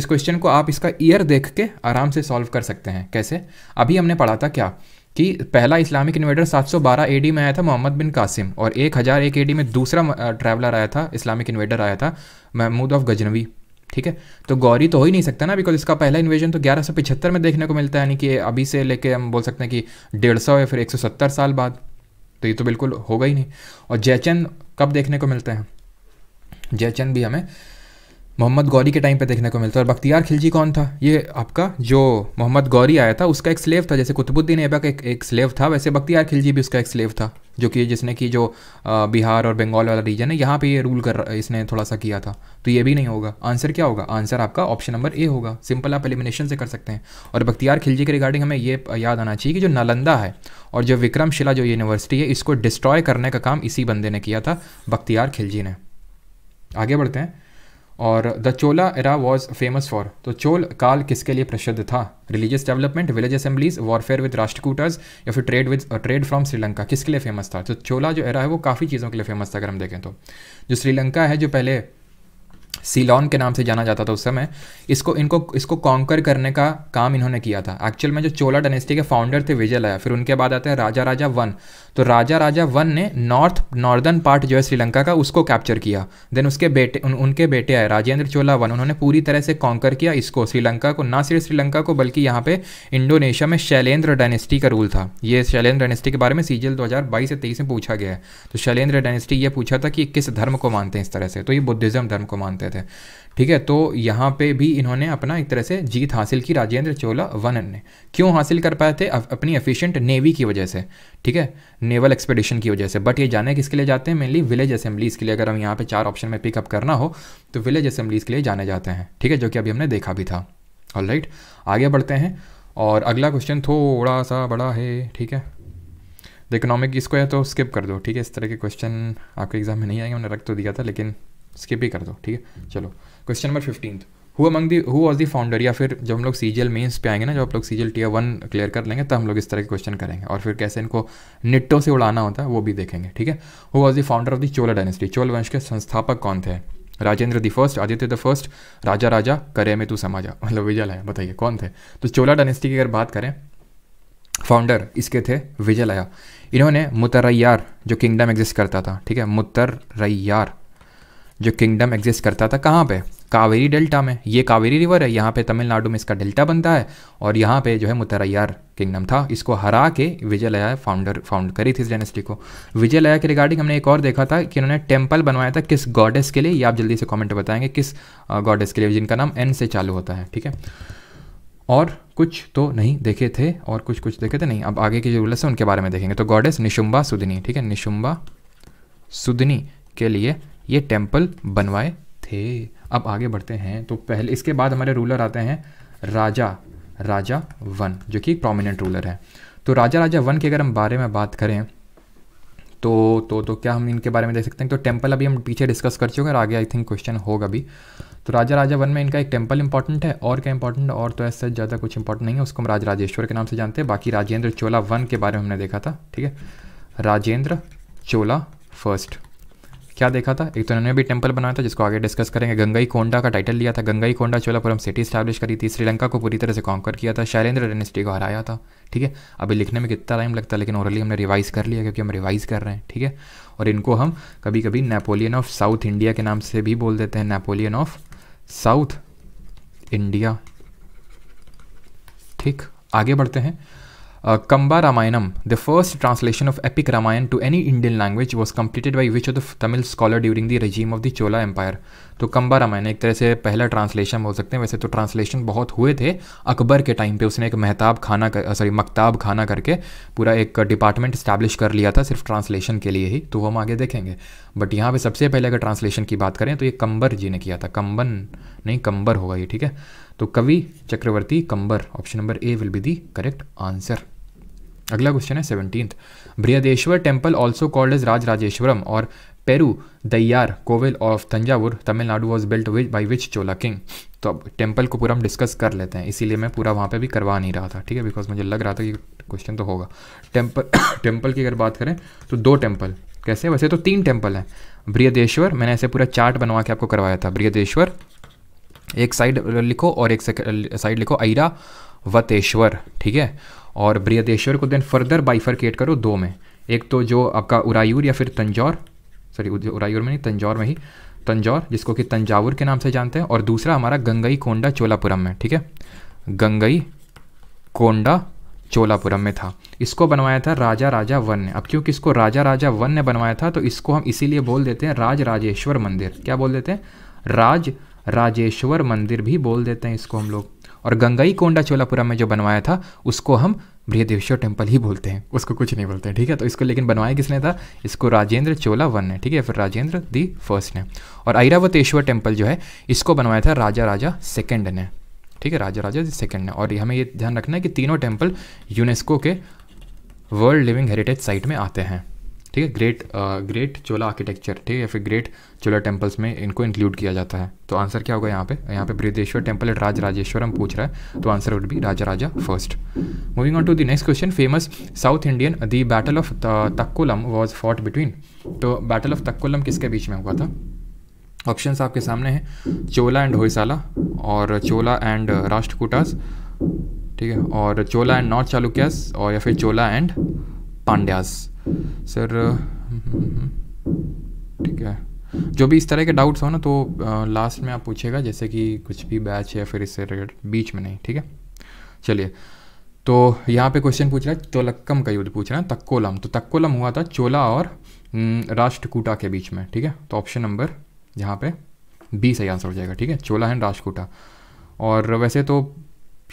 इस क्वेश्चन को आप इसका ईयर देख के आराम से सॉल्व कर सकते हैं कैसे अभी हमने पढ़ा था क्या कि पहला इस्लामिक इन्वेडर 712 एडी में आया था मोहम्मद बिन कासिम और 1001 एडी में दूसरा ट्रैवलर आया था इस्लामिक इन्वेडर आया था महमूद ऑफ गजनवी ठीक है तो गौरी तो हो ही नहीं सकता ना बिकॉज इसका पहला इन्वेजन तो ग्यारह में देखने को मिलता है यानी कि अभी से लेके हम बोल सकते हैं कि डेढ़ या फिर एक साल बाद तो ये तो बिल्कुल होगा ही नहीं और जयचंद कब देखने को मिलते हैं जयचंद भी हमें मोहम्मद गौरी के टाइम पे देखने को मिलता है और बख्तियार खिलजी कौन था ये आपका जो मोहम्मद गौरी आया था उसका एक स्लेव था जैसे कुतुबुद्दीन ऐबक एक एक स्लेव था वैसे बख्तियार खिलजी भी उसका एक स्लेव था जो कि जिसने कि जो बिहार और बंगाल वाला रीजन है यहाँ पे ये रूल कर इसने थोड़ा सा किया था तो ये भी नहीं होगा आंसर क्या होगा आंसर आपका ऑप्शन नंबर ए होगा सिंपल आप एलिमिनेशन से कर सकते हैं और बख्तियार खिलजी के रिगार्डिंग हमें ये याद आना चाहिए कि जो नालंदा है और जो विक्रमशिला जो यूनिवर्सिटी है इसको डिस्ट्रॉय करने का काम इसी बंदे ने किया था बख्तियार खिलजी ने आगे बढ़ते हैं और the Chola era was famous for तो चोल काल किसके लिए प्रसिद्ध था religious development village assemblies warfare with Rashtrakutas या फिर trade with trade from Sri Lanka किसके लिए फेमस था तो चोला जो एरा है वो काफ़ी चीज़ों के लिए फेमस था अगर हम देखें तो जो श्रीलंका है जो पहले सीलॉन के नाम से जाना जाता था उस समय इसको इनको इसको कॉन्कर करने का काम इन्होंने किया था एक्चुअल में जो चोला डायनेस्टी के फाउंडर थे विजय लाया फिर उनके बाद आते हैं राजा राजा वन तो राजा राजा वन ने नॉर्थ नॉर्दर्न पार्ट जो है श्रीलंका का उसको कैप्चर किया देन उसके बेटे उन, उनके बेटे आए राजेंद्र चोला वन उन्होंने पूरी तरह से कॉन्कर किया इसको श्रीलंका को ना सिर्फ श्रीलंका को बल्कि यहाँ पे इंडोनेशिया में शैलेंद्र डायनेस्टी का रूल था ये शैलेंद्र डायनेस्टी के बारे में सीजल दो हज़ार से तेईस में पूछा गया है तो शैलेंद्र डायनेस्टी ये पूछा था कि किस धर्म को मानते हैं इस तरह से तो ये बुद्धिज़्म धर्म को मानते थे ठीक है तो यहाँ पे भी इन्होंने अपना एक तरह से जीत हासिल की राजेंद्र चोला वनन ने क्यों हासिल कर पाए थे अपनी एफिशिएंट नेवी की वजह से ठीक है नेवल एक्सपेडिशन की वजह से बट ये जाने किसके लिए जाते हैं मेनली विलेज असेंबलीज़ के लिए अगर हम यहाँ पे चार ऑप्शन में पिकअप करना हो तो विलेज असेंबलीज़ के लिए जाने जाते हैं ठीक है जो कि अभी हमने देखा भी था ऑल right, आगे बढ़ते हैं और अगला क्वेश्चन थोड़ा सा बड़ा है ठीक है द इकोनॉमिक इसको या तो स्किप कर दो ठीक है इस तरह के क्वेश्चन आपके एग्ज़ाम में नहीं आएंगे मैंने रख तो दिया था लेकिन स्किप ही कर दो ठीक है चलो question number fifteen who among the who was the founder या फिर जब हम लोग सी जी एल मेन्स पे आएंगे ना जब आप लोग C G L T one clear कर लेंगे तो हम लोग इस तरह के क्वेश्चन करेंगे और फिर कैसे इनको निट्टो से उड़ाना होता है वो भी देखेंगे ठीक है who was the founder of the Chola dynasty Chola वंश के संस्थापक कौन थे Rajendra the first Aditya the first Raja Raja करे में तू समाजा मतलब विजय लाया बताइए कौन थे तो चोला डायनेस्टी की अगर बात करें फाउंडर इसके थे विजय लाया इन्होंने मुतरैयार जो किंगडम एग्जिस्ट करता था ठीक है मुतरैयार जो किंगडम एग्जिस्ट करता था कहाँ पे कावेरी डेल्टा में ये कावेरी रिवर है यहाँ पे तमिलनाडु में इसका डेल्टा बनता है और यहाँ पे जो है मुतरैयार किंगडम था इसको हरा के विजयलया फाउंडर फाउंड करी थी इस डेनेस्टी को विजयलया के रिगार्डिंग हमने एक और देखा था कि उन्होंने टेम्पल बनवाया था किस गॉडेस के लिए ये आप जल्दी से कॉमेंट बताएंगे किस गॉडेस के लिए जिनका नाम एन से चालू होता है ठीक है और कुछ तो नहीं देखे थे और कुछ कुछ देखे थे नहीं अब आगे की जो रूलस है उनके बारे में देखेंगे तो गॉडेस निशुम्बा सुदनी ठीक है निशुम्बा सुदनी के लिए ये टेम्पल बनवाए थे अब आगे बढ़ते हैं तो पहले इसके बाद हमारे रूलर आते हैं राजा राजा वन जो कि प्रोमिनेंट रूलर है तो राजा राजा वन के अगर हम बारे में बात करें तो तो तो क्या हम इनके बारे में देख सकते हैं तो टेम्पल अभी हम पीछे डिस्कस कर चुके हैं और आगे आई थिंक क्वेश्चन होगा भी तो राजा राजा वन में इनका एक टेम्पल इंपॉर्टेंट है और क्या इंपॉर्टेंट और तो ऐसा ज़्यादा कुछ इंपॉर्टेंट नहीं है उसको हम राज राजेश्वर के नाम से जानते हैं बाकी राजेंद्र चोला वन के बारे में हमने देखा था ठीक है राजेंद्र चोला फर्स्ट क्या देखा था एक तो इन्होंने भी टेम्पल बनाया था जिसको आगे डिस्कस करेंगे गंगाई कोंडा का टाइटल लिया था गंगाई कोंडा चोलापुरम सिटी स्टैब्लिश करी थी श्रीलंका को पूरी तरह से कॉन्कर किया था शैलेंद्र डायनेस्टी को हराया था ठीक है अभी लिखने में कितना टाइम लगता है लेकिन ओरली हमने रिवाइज़ कर लिया क्योंकि हम रिवाइज़ कर रहे हैं ठीक है और इनको हम कभी कभी नेपोलियन ऑफ साउथ इंडिया के नाम से भी बोल देते हैं नेपोलियन ऑफ साउथ इंडिया ठीक आगे बढ़ते हैं Kamba uh, Kamba Ramayanam, the first translation of epic to to any Indian language, was completed by which of the Tamil scholar during the regime of the Chola Empire? तो कम्बा रामायण एक तरह से पहला translation बोल सकते हैं वैसे तो ट्रांसलेशन बहुत हुए थे अकबर के टाइम पे उसने एक महताब खाना सॉरी uh, मकताब खाना करके पूरा एक डिपार्टमेंट स्टैब्लिश कर लिया था सिर्फ ट्रांसलेशन के लिए ही तो हम आगे देखेंगे बट यहाँ पे सबसे पहले अगर ट्रांसलेशन की बात करें तो ये कंबर जी ने किया था कंबन नहीं कंबर होगा ये ठीक है तो Kavi Chakravarti Kambar option number A will be the correct answer अगला क्वेश्चन है seventeen Brihadeeswara temple also called is Rajarajeswaram और Peruvudaiyar Kovil of Thanjavur Tamil Nadu was built by which Chola king तो अब टेम्पल को पूरा हम डिस्कस कर लेते हैं इसीलिए मैं पूरा वहाँ पे भी करवा नहीं रहा था ठीक है बिकॉज मुझे लग रहा था कि क्वेश्चन तो होगा टेम्पल टेम्पल की अगर बात करें तो दो टेम्पल कैसे वैसे तो तीन टेम्पल हैं बृहदेश्वर मैंने ऐसे पूरा चार्ट बनवा के आपको करवाया था बृहदेश्वर एक साइड लिखो और एक साइड लिखो ऐरा वतेश्वर ठीक है और बृहदेश्वर को देन फर्दर बाइफरकेट करो दो में एक तो जो आपका उरायूर या फिर तंजौर सॉरी उरायूर में नहीं तंजौर में ही तंजौर जिसको कि तंजावुर के नाम से जानते हैं और दूसरा हमारा गंगई कोंडा चोलापुरम में ठीक है गंगई कोंडा चोलापुरम में था इसको बनवाया था राजा राजा वन ने अब क्योंकि इसको राजा राजा वन ने बनवाया था तो इसको हम इसीलिए बोल देते हैं राज राजेश्वर मंदिर क्या बोल देते हैं राज राजेश्वर मंदिर भी बोल देते हैं इसको हम लोग और गंगाई कोंडा चोलापुरा में जो बनवाया था उसको हम बृहदेश्वर टेम्पल ही बोलते हैं उसको कुछ नहीं बोलते हैं ठीक है तो इसको लेकिन बनवाया किसने था इसको राजेंद्र चोला वन ने ठीक है फिर राजेंद्र दी फर्स्ट ने और ऐरावतेश्वर टेम्पल जो है इसको बनवाया था राजा राजा सेकेंड ने ठीक है राजा राजा सेकेंड ने और हमें ये ध्यान रखना है कि तीनों टेम्पल यूनेस्को के वर्ल्ड लिविंग हेरिटेज साइट में आते हैं ठीक है ग्रेट ग्रेट चोला आर्किटेक्चर ठीक है या फिर ग्रेट चोला टेम्पल्स में इनको इंक्लूड किया जाता है तो आंसर क्या होगा यहाँ पे यहाँ पे Brihadeeswara temple at Rajarajeswaram पूछ रहा है तो answer would be Raja Raja first moving on to the next question famous South Indian the battle of Takkolam was fought between तो बैटल ऑफ तक्कोलम किसके बीच में हुआ था ऑप्शंस आपके सामने हैं चोला एंड होयसाला और चोला एंड राष्ट्रकूटास ठीक है और चोला एंड नॉर्थ चालुक्यास और या फिर चोला एंड पांड्यास सर हम्म, हम्म, हम्म, ठीक है जो भी इस तरह के डाउट्स हो ना तो लास्ट में आप पूछेगा जैसे कि कुछ भी बैच या फिर इससे रिलेटेड बीच में नहीं ठीक है चलिए तो यहाँ पे क्वेश्चन पूछ रहा है चोलक्कम का युद्ध पूछ रहा है तक्कोलम तो तक्कोलम हुआ था चोला और राष्ट्रकूटा के बीच में ठीक है तो ऑप्शन नंबर यहाँ पे बी सही आंसर हो जाएगा ठीक है चोला एंड राष्ट्रकूटा और वैसे तो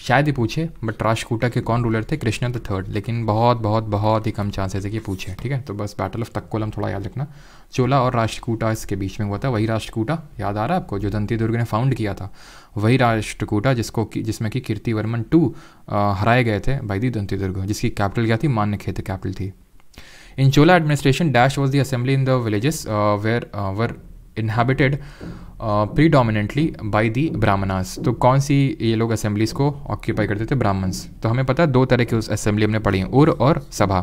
शायद ही पूछे बट राजकूटा के कौन रूलर थे कृष्णा द थर्ड लेकिन बहुत बहुत बहुत ही कम चांसेस है कि पूछे ठीक है तो बस बैटल ऑफ तक्कोलम थोड़ा याद रखना चोला और राष्ट्रकूटा इसके बीच में हुआ था वही राष्ट्रकूटा याद आ रहा है आपको जो दंती दुर्ग ने फाउंड किया था वही राष्ट्रकूटा जिसको कि जिसमें कि कीर्ति वर्मन टू हराए गए थे भाई दी दंती दुर्ग जिसकी कैपिटल क्या थी मान्य खेत कैपिटल थी in Chola administration dash was the assembly in the villages where were inhabited predominantly by the Brahmanas तो कौन सी ये लोग असेंबलीज को ऑक्यूपाई करते थे ब्राह्मण्स तो हमें पता है दो तरह की उस असेंबली हमने पढ़ी है उर और सभा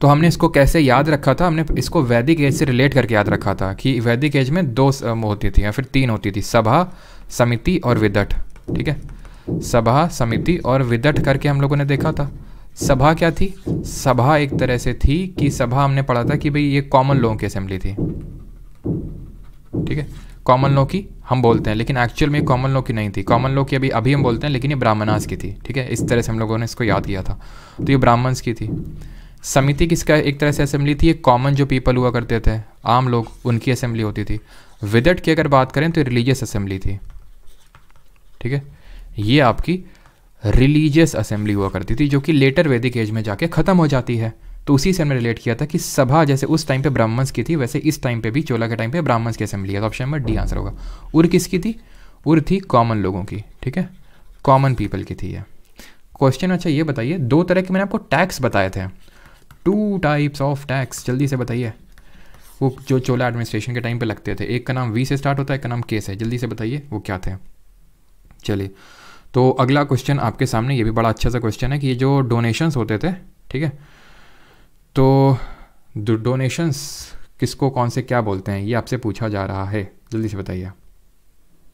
तो हमने इसको कैसे याद रखा था हमने इसको वैदिक एज से रिलेट करके याद रखा था कि वैदिक एज में दो होती थी या फिर तीन होती थी सभा समिति और विदट ठीक है सभा समिति और विदट करके हम लोगों ने देखा था सभा क्या थी सभा एक तरह से थी कि सभा हमने पढ़ा था कि भाई ये कॉमन लोगों की असेंबली थी ठीक है कॉमन लॉ की हम बोलते हैं लेकिन एक्चुअल में कॉमन लॉ की नहीं थी कॉमन लॉ की अभी अभी हम बोलते हैं लेकिन ये ब्राह्मणास की थी ठीक है इस तरह से हम लोगों ने इसको याद किया था तो ये ब्राह्मण्स की थी समिति किसका एक तरह से असेंबली थी ये कॉमन जो पीपल हुआ करते थे आम लोग उनकी असेंबली होती थी विदट की अगर बात करें तो रिलीजियस असेंबली थी ठीक है ये आपकी रिलीजियस असेंबली हुआ करती थी जो कि लेटर वैदिक एज में जाके ख़त्म हो जाती है तो उसी से हमने रिलेट किया था कि सभा जैसे उस टाइम पे ब्राह्मण्स की थी वैसे इस टाइम पे भी चोला के टाइम पे ब्राह्मण्स की असेंबली है तो ऑप्शन नंबर डी आंसर होगा उर किसकी थी उर थी कॉमन लोगों की ठीक है कॉमन पीपल की थी ये क्वेश्चन अच्छा ये बताइए दो तरह के मैंने आपको टैक्स बताए थे टू टाइप्स ऑफ टैक्स जल्दी से बताइए वो जो चोला एडमिनिस्ट्रेशन के टाइम पे लगते थे एक का नाम वी से स्टार्ट होता है एक का नाम के से जल्दी से बताइए वो क्या थे चलिए तो अगला क्वेश्चन आपके सामने ये भी बड़ा अच्छा सा क्वेश्चन है कि ये जो डोनेशंस होते थे ठीक है तो डोनेशंस किसको कौन से क्या बोलते हैं ये आपसे पूछा जा रहा है जल्दी से बताइए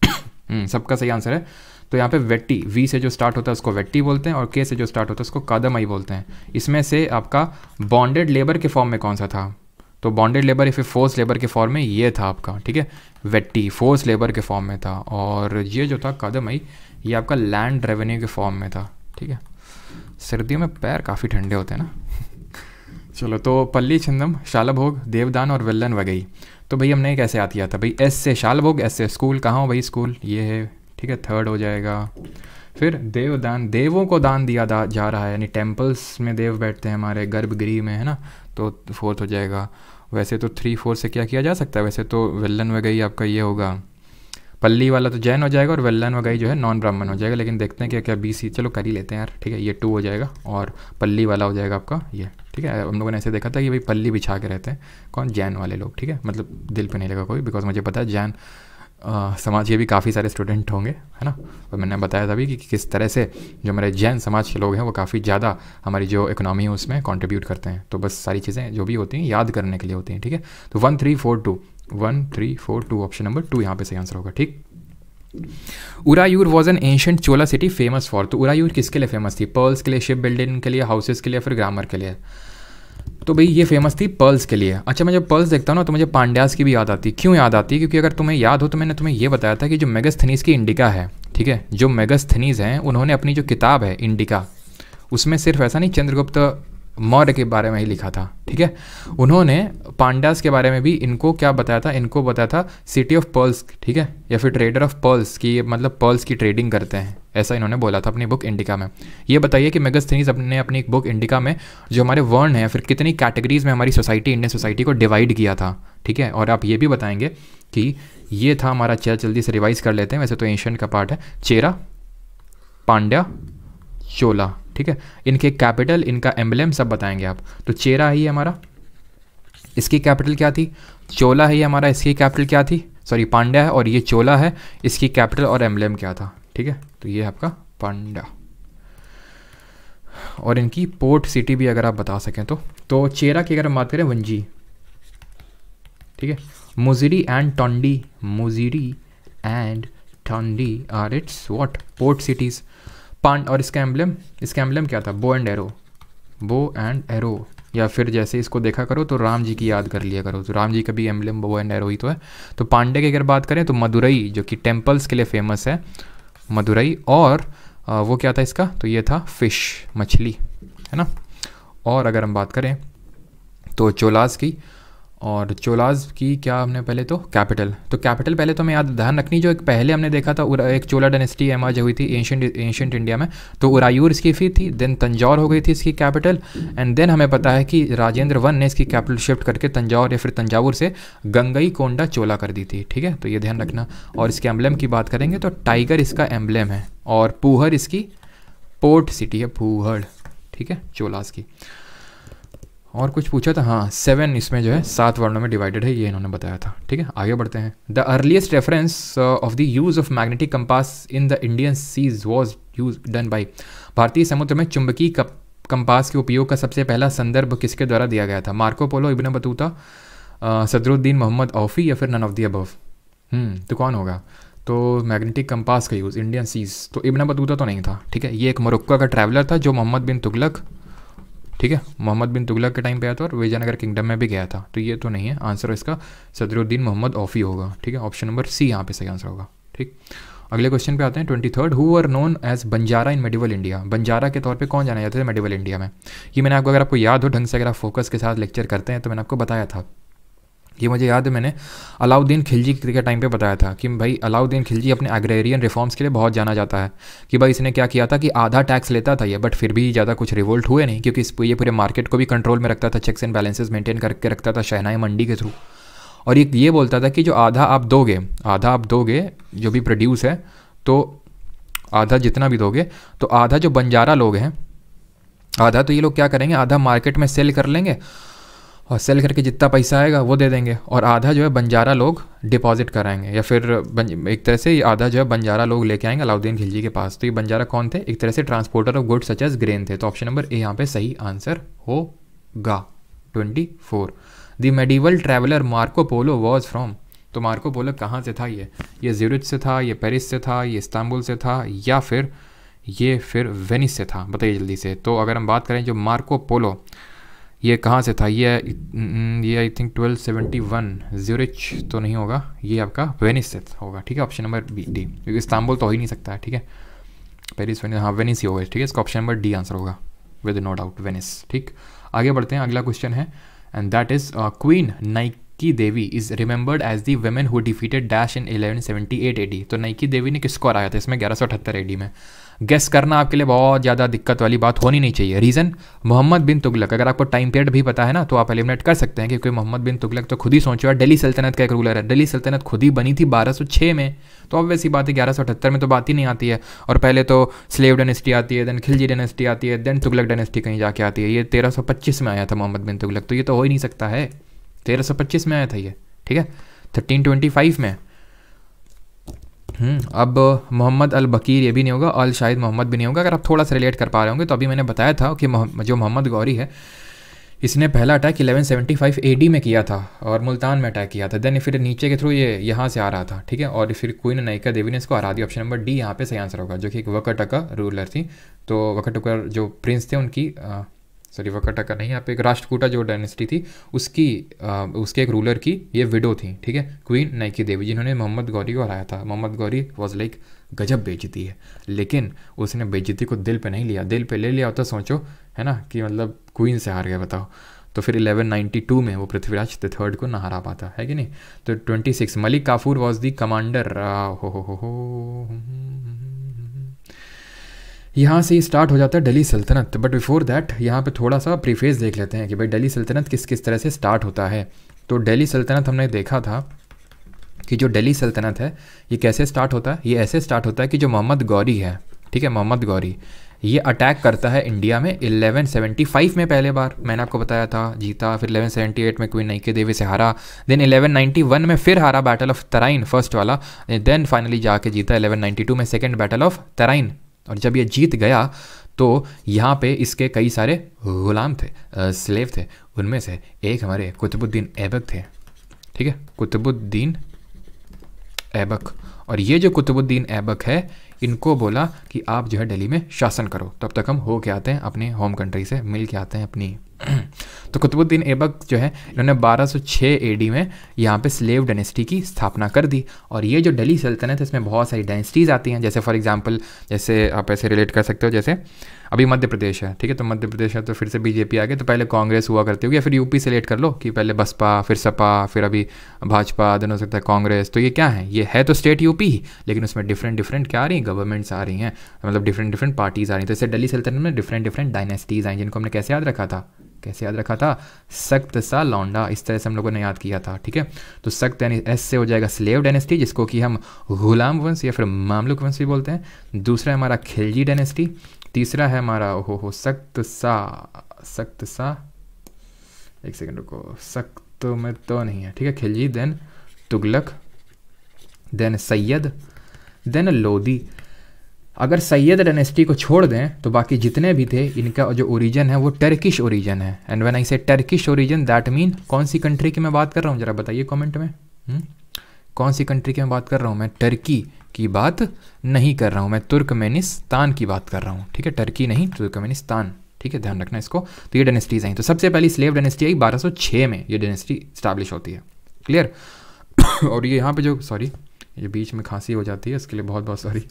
हम्म, सबका सही आंसर है तो यहाँ पे वेट्टी वी से जो स्टार्ट होता है उसको वेट्टी बोलते हैं और के से जो स्टार्ट होता है उसको आई बोलते हैं इसमें से आपका बॉन्डेड लेबर के फॉर्म में कौन सा था तो बॉन्डेड लेबर या फिर फोर्स लेबर के फॉर्म में ये था आपका ठीक है वेट्टी फोर्स लेबर के फॉर्म में था और ये जो था कादमई ये आपका लैंड रेवेन्यू के फॉर्म में था ठीक है सर्दियों में पैर काफ़ी ठंडे होते हैं ना चलो तो पल्ली छिंदम शालभोग देवदान और विल्लन वगई तो भाई हमने कैसे ऐसे याद किया था भाई एस से शालभोग एस से स्कूल कहाँ हो भाई स्कूल ये है ठीक है थर्ड हो जाएगा फिर देवदान देवों को दान दिया दा, जा रहा है यानी टेम्पल्स में देव बैठते हैं हमारे गर्भगृह में है ना तो फोर्थ हो जाएगा वैसे तो थ्री फोर से क्या किया जा सकता है वैसे तो विल्लन वगैरह आपका ये होगा पल्ली वाला तो जैन हो जाएगा और वेल्लन वगैरह जो है नॉन ब्राह्मण हो जाएगा लेकिन देखते हैं क्या क्या बी सी चलो कर ही लेते हैं यार ठीक है ये टू हो जाएगा और पल्ली वाला हो जाएगा आपका ये ठीक है हम लोगों ने ऐसे देखा था कि भाई पल्ली बिछा के रहते हैं कौन जैन वाले लोग ठीक है मतलब दिल पे नहीं लगा कोई बिकॉज मुझे पता है जैन आ, समाज के भी काफ़ी सारे स्टूडेंट होंगे है ना और तो मैंने बताया था भी कि किस तरह से जो हमारे जैन समाज के लोग हैं वो काफ़ी ज़्यादा हमारी जो इकोनॉमी है उसमें कॉन्ट्रीब्यूट करते हैं तो बस सारी चीज़ें जो भी होती हैं याद करने के लिए होती हैं ठीक है तो one three four two one three four two option number two यहाँ पे सही आंसर होगा ठीक Uraiyur was an ancient Chola city famous for तो उरायूर किसके लिए फेमस थी पर्ल्स के लिए शिप बिल्डिंग के लिए हाउसेज के लिए फिर ग्रामर के लिए तो भाई ये फेमस थी पर्ल्स के लिए अच्छा मैं जब पर्ल्स देखता हूँ ना तो मुझे पांड्यास की भी याद आती क्यों याद आती है क्योंकि अगर तुम्हें याद हो तो मैंने तुम्हें ये बताया था कि जो मेगस्थनीज की इंडिका है ठीक है जो मेगस्थनीज हैं उन्होंने अपनी जो किताब है इंडिका उसमें सिर्फ ऐसा नहीं चंद्रगुप्त मौर्य के बारे में ही लिखा था ठीक है उन्होंने पांडास के बारे में भी इनको क्या बताया था इनको बताया था सिटी ऑफ पर्ल्स ठीक है या फिर ट्रेडर ऑफ पर्ल्स की मतलब पर्ल्स की ट्रेडिंग करते हैं ऐसा इन्होंने बोला था अपनी बुक इंडिका में ये बताइए कि मेगस्थनीज अपने अपनी एक बुक इंडिका में जो हमारे वर्ण है फिर कितनी कैटेगरीज में हमारी सोसाइटी इंडियन सोसाइटी को डिवाइड किया था ठीक है और आप ये भी बताएंगे कि ये था हमारा चेरा जल्दी से रिवाइज कर लेते हैं वैसे तो एशियन का पार्ट है चेरा पांड्या चोला ठीक है इनके कैपिटल इनका एम्बलेम सब बताएंगे आप तो चेरा ही है हमारा इसकी कैपिटल क्या थी चोला ही हमारा इसकी कैपिटल क्या थी सॉरी पांड्या है और ये चोला है इसकी कैपिटल और एम्बलेम क्या था ठीक है तो ये आपका पांडा और इनकी पोर्ट सिटी भी अगर आप बता सकें तो तो चेरा की अगर हम बात करें वंजी ठीक है Muziri and Tondi Muziri and Tondi are it's what port cities पांड और इसका एम्बलम इसका एम्बलम क्या था bow and arrow bow and arrow या फिर जैसे इसको देखा करो तो राम जी की याद कर लिया करो तो राम जी का भी एम्बलम बो एंड एरो ही तो है तो पांडे की अगर बात करें तो मदुरई जो कि टेम्पल्स के लिए फेमस है मदुरई और आ, वो क्या था इसका तो ये था फिश मछली है ना और अगर हम बात करें तो चोलास की और चोलाज की क्या हमने पहले तो कैपिटल तो कैपिटल पहले तो हमें याद ध्यान रखनी जो एक पहले हमने देखा था एक चोला डेनेस्टी एमआज हुई थी एशियंट एंशंट इंडिया में तो उरायूर इसकी फी थी देन तंजौर हो गई थी इसकी कैपिटल एंड देन हमें पता है कि राजेंद्र वन ने इसकी कैपिटल शिफ्ट करके तंजौर या फिर तंजावुर से गंगई कोंडा चोला कर दी थी ठीक है तो ये ध्यान रखना और इसके एम्बलेम की बात करेंगे तो टाइगर इसका एम्बलेम है और पूहर इसकी पोर्ट सिटी है पूहड़ ठीक है चोलास की और कुछ पूछा था हाँ सेवन इसमें जो है सात वर्णों में डिवाइडेड है ये इन्होंने बताया था ठीक है आगे बढ़ते हैं the earliest reference of the use of magnetic compass in the Indian seas was use done by भारतीय समुद्र में चुंबकीय कंपास के उपयोग का सबसे पहला संदर्भ किसके द्वारा दिया गया था Marco Polo Ibn Battuta uh, Sadruddin Muhammad Aufi या फिर नन ऑफ दी अबव तो कौन होगा तो मैग्नेटिक कंपास का यूज़ इंडियन सीज तो इब्न बतूता तो नहीं था ठीक है ये एक मोरक्को का ट्रैवलर था जो मोहम्मद बिन तुगलक ठीक है मोहम्मद बिन तुगलक के टाइम पे आया था और विजयनगर किंगडम में भी गया था तो ये तो नहीं है आंसर इसका सदरुद्दीन मोहम्मद ऑफी होगा ठीक है ऑप्शन नंबर सी यहाँ पे सही आंसर होगा ठीक अगले क्वेश्चन पे आते हैं twenty third who are known as Banjara in medieval India Banjara के तौर पे कौन जाना जाता है मेडिवल इंडिया में ये मैंने आपको अगर आपको याद हो ढंग से अगर आप फोकस के साथ लेक्चर करते हैं तो मैंने आपको बताया था ये मुझे याद है मैंने अलाउद्दीन खिलजी के टाइम पे बताया था कि भाई अलाउद्दीन खिलजी अपने एग्रेरियन रिफॉर्म्स के लिए बहुत जाना जाता है कि भाई इसने क्या किया था कि आधा टैक्स लेता था ये बट फिर भी ज़्यादा कुछ रिवोल्ट हुए नहीं क्योंकि इस ये पूरे मार्केट को भी कंट्रोल में रखता था चेक्स एंड बैलेंसेज मेंटेन करके रखता था शहनाई मंडी के थ्रू और एक ये बोलता था कि जो आधा आप दोगे आधा आप दोगे जो भी प्रोड्यूस है तो आधा जितना भी दोगे तो आधा जो बंजारा लोग हैं आधा तो ये लोग क्या करेंगे आधा मार्केट में सेल कर लेंगे और सेल करके जितना पैसा आएगा वो दे देंगे और आधा जो है बंजारा लोग डिपॉजिट कराएंगे या फिर एक तरह से आधा जो है बंजारा लोग लेके आएंगे अलाउद्दीन खिलजी के पास तो ये बंजारा कौन थे एक तरह से transporter of good such as grain थे तो ऑप्शन नंबर ए यहाँ पे सही आंसर होगा twenty four the medieval traveller Marco Polo was from तो मार्को पोलो कहाँ से था ये ये जीरोज से था ये पेरिस से था ये इस्तांबुल से था या फिर ये फिर वेनिस से था बताइए जल्दी से तो अगर हम बात करें जो मार्को पोलो ये कहाँ से था ये हम्म, ये आई थिंक 1271 ज्यूरिच तो नहीं होगा ये आपका वेनिस से होगा ठीक है ऑप्शन नंबर बी डी क्योंकि इस्तांबुल तो हो ही नहीं सकता है ठीक है पेरिस वेनिस हाँ वेनिस ही होगा ठीक है इसका ऑप्शन नंबर डी आंसर होगा विद नो डाउट वेनिस ठीक आगे बढ़ते हैं अगला क्वेश्चन है and that is queen Naiki Devi is remembered as the women who defeated dash in 1178 AD तो नाइकी देवी ने किसको हराया था इसमें ग्यारह सौ अठहत्तर एडी में गेस करना आपके लिए बहुत ज़्यादा दिक्कत वाली बात होनी नहीं चाहिए रीज़न मोहम्मद बिन तुगलक अगर आपको टाइम पीरियड भी पता है ना तो आप एलिमिनेट कर सकते हैं क्योंकि मोहम्मद बिन तुगलक तो खुद ही सोचो है डेली सल्तनत का एक रूलर है डेली सल्तनत खुद ही बनी थी बारह में तो अब वैसी बात है ग्यारह में तो बात ही नहीं आती है और पहले तो स्लेव डेनेस्टी आती है देन खिलजी डेनेस्टी आती है देन तुगलक डेनेस्टी कहीं जाके आती है ये तेरह में आया था मोहम्मद बिन तुगलक तो ये तो हो ही नहीं सकता है तेरह में आया था ये ठीक है थर्टीन में हम्म, अब मोहम्मद अल बकीर ये भी नहीं होगा अल शाहिद मोहम्मद भी नहीं होगा अगर आप थोड़ा सा रिलेट कर पा रहे होंगे तो अभी मैंने बताया था कि जो मोहम्मद गौरी है इसने पहला अटैक 1175 एडी में किया था और मुल्तान में अटैक किया था देन फिर नीचे के थ्रू ये यहाँ से आ रहा था ठीक है और फिर क्वीन नायिका देवी ने इसको हरा दिया ऑप्शन नंबर डी यहाँ पे सही आंसर होगा जो कि एक वकटका रूलर थी तो वकटका जो प्रिंस थे उनकी सॉरी वकाटा का नहीं यहाँ पे एक राष्ट्रकूटा जो डायनेस्टी थी उसकी आ, उसके एक रूलर की ये विडो थी ठीक है क्वीन नाइकी देवी जिन्होंने मोहम्मद गौरी को हराया था मोहम्मद गौरी वॉज लाइक गजब बेजती है लेकिन उसने बेजती को दिल पे नहीं लिया दिल पे ले लिया होता सोचो है ना कि मतलब क्वीन से हार गया बताओ तो फिर 1192 में वो पृथ्वीराज थर्ड को ना हरा पाता है कि नहीं तो 26 Malik Kafur was the commander हो हो, हो, हो, हो, हो, हो, हो, हो, हो यहाँ से ही स्टार्ट हो जाता है दिल्ली सल्तनत बट बिफोर दैट यहाँ पे थोड़ा सा प्रीफेस देख लेते हैं कि भाई दिल्ली सल्तनत किस किस तरह से स्टार्ट होता है तो दिल्ली सल्तनत हमने देखा था कि जो दिल्ली सल्तनत है ये कैसे स्टार्ट होता है ये ऐसे स्टार्ट होता है कि जो मोहम्मद गौरी है ठीक है मोहम्मद गौरी ये अटैक करता है इंडिया में 1175 में पहले बार मैंने आपको बताया था जीता फिर 1178 में क्वीन नाइके देवी से हारा देन 1191 में फिर हारा बैटल ऑफ तराइन फर्स्ट वाला देन फाइनली जाके जीता 1192 में सेकेंड बैटल ऑफ तराइन और जब ये जीत गया तो यहाँ पे इसके कई सारे गुलाम थे आ, स्लेव थे उनमें से एक हमारे कुतुबुद्दीन ऐबक थे ठीक है कुतुबुद्दीन ऐबक और ये जो कुतुबुद्दीन ऐबक है इनको बोला कि आप जो है दिल्ली में शासन करो तब तक हम हो के आते हैं अपने होम कंट्री से मिल के आते हैं अपनी तो कुतुबुद्दीन ऐबक जो है इन्होंने 1206 एडी में यहाँ पे स्लेव डायनेस्टी की स्थापना कर दी और ये जो डेली सल्तनत है इसमें बहुत सारी डायनेस्टीज़ आती हैं जैसे फॉर एग्जांपल जैसे आप ऐसे रिलेट कर सकते हो जैसे अभी मध्य प्रदेश है ठीक है तो मध्य प्रदेश है तो फिर से बीजेपी आ गई तो पहले कांग्रेस हुआ करती होगी या फिर यूपी से कर लो कि पहले बसपा फिर सपा फिर अभी भाजपा देन हो सकता है कांग्रेस तो ये क्या है ये है तो स्टेट यूपी ही लेकिन उसमें डिफरेंट डिफरेंट क्या आ रही हैं गवर्नमेंट्स आ रही हैं मतलब डिफरेंट डिफरेंट पार्टीज़ आ रही हैं तो इससे डेली सल्तनत में डिफरेंट डिफरेंट डायनेस्टीज़ आई जिनको हमने कैसे याद रखा था कैसे याद रखा था सख्त सा लौंडा इस तरह से हम लोगों ने याद किया था ठीक है तो सख्त एस से हो जाएगा स्लेव डायनेस्टी जिसको कि हम गुलाम वंश या फिर मामलुक वंश भी बोलते हैं दूसरा है हमारा खिलजी डायनेस्टी तीसरा है हमारा ओहो हो सख्त सा सख्त सा एक सेकेंड रुको सख्त में तो नहीं है ठीक है Khilji then Tughlaq then Sayyid then Lodi अगर सैयद डेनेस्टी को छोड़ दें तो बाकी जितने भी थे इनका जो ओरिजन है वो टर्किश ओरिजन है and when I say Turkish origin that mean कौन सी कंट्री की मैं बात कर रहा हूँ जरा बताइए कमेंट में हुँ? हम्म? कौन सी कंट्री की मैं बात कर रहा हूँ मैं टर्की की बात नहीं कर रहा हूँ मैं तुर्कमेनिस्तान की बात कर रहा हूँ ठीक है टर्की नहीं तुर्कमेनिस्तान ठीक है ध्यान रखना इसको तो ये डेनेस्टीज आई तो सबसे पहली स्लेव डेनेस्टी आई बारह में ये डेनेस्टी स्टैब्लिश होती है क्लियर और ये यहाँ पे जो सॉरी ये बीच में खांसी हो जाती है इसके लिए बहुत बहुत सॉरी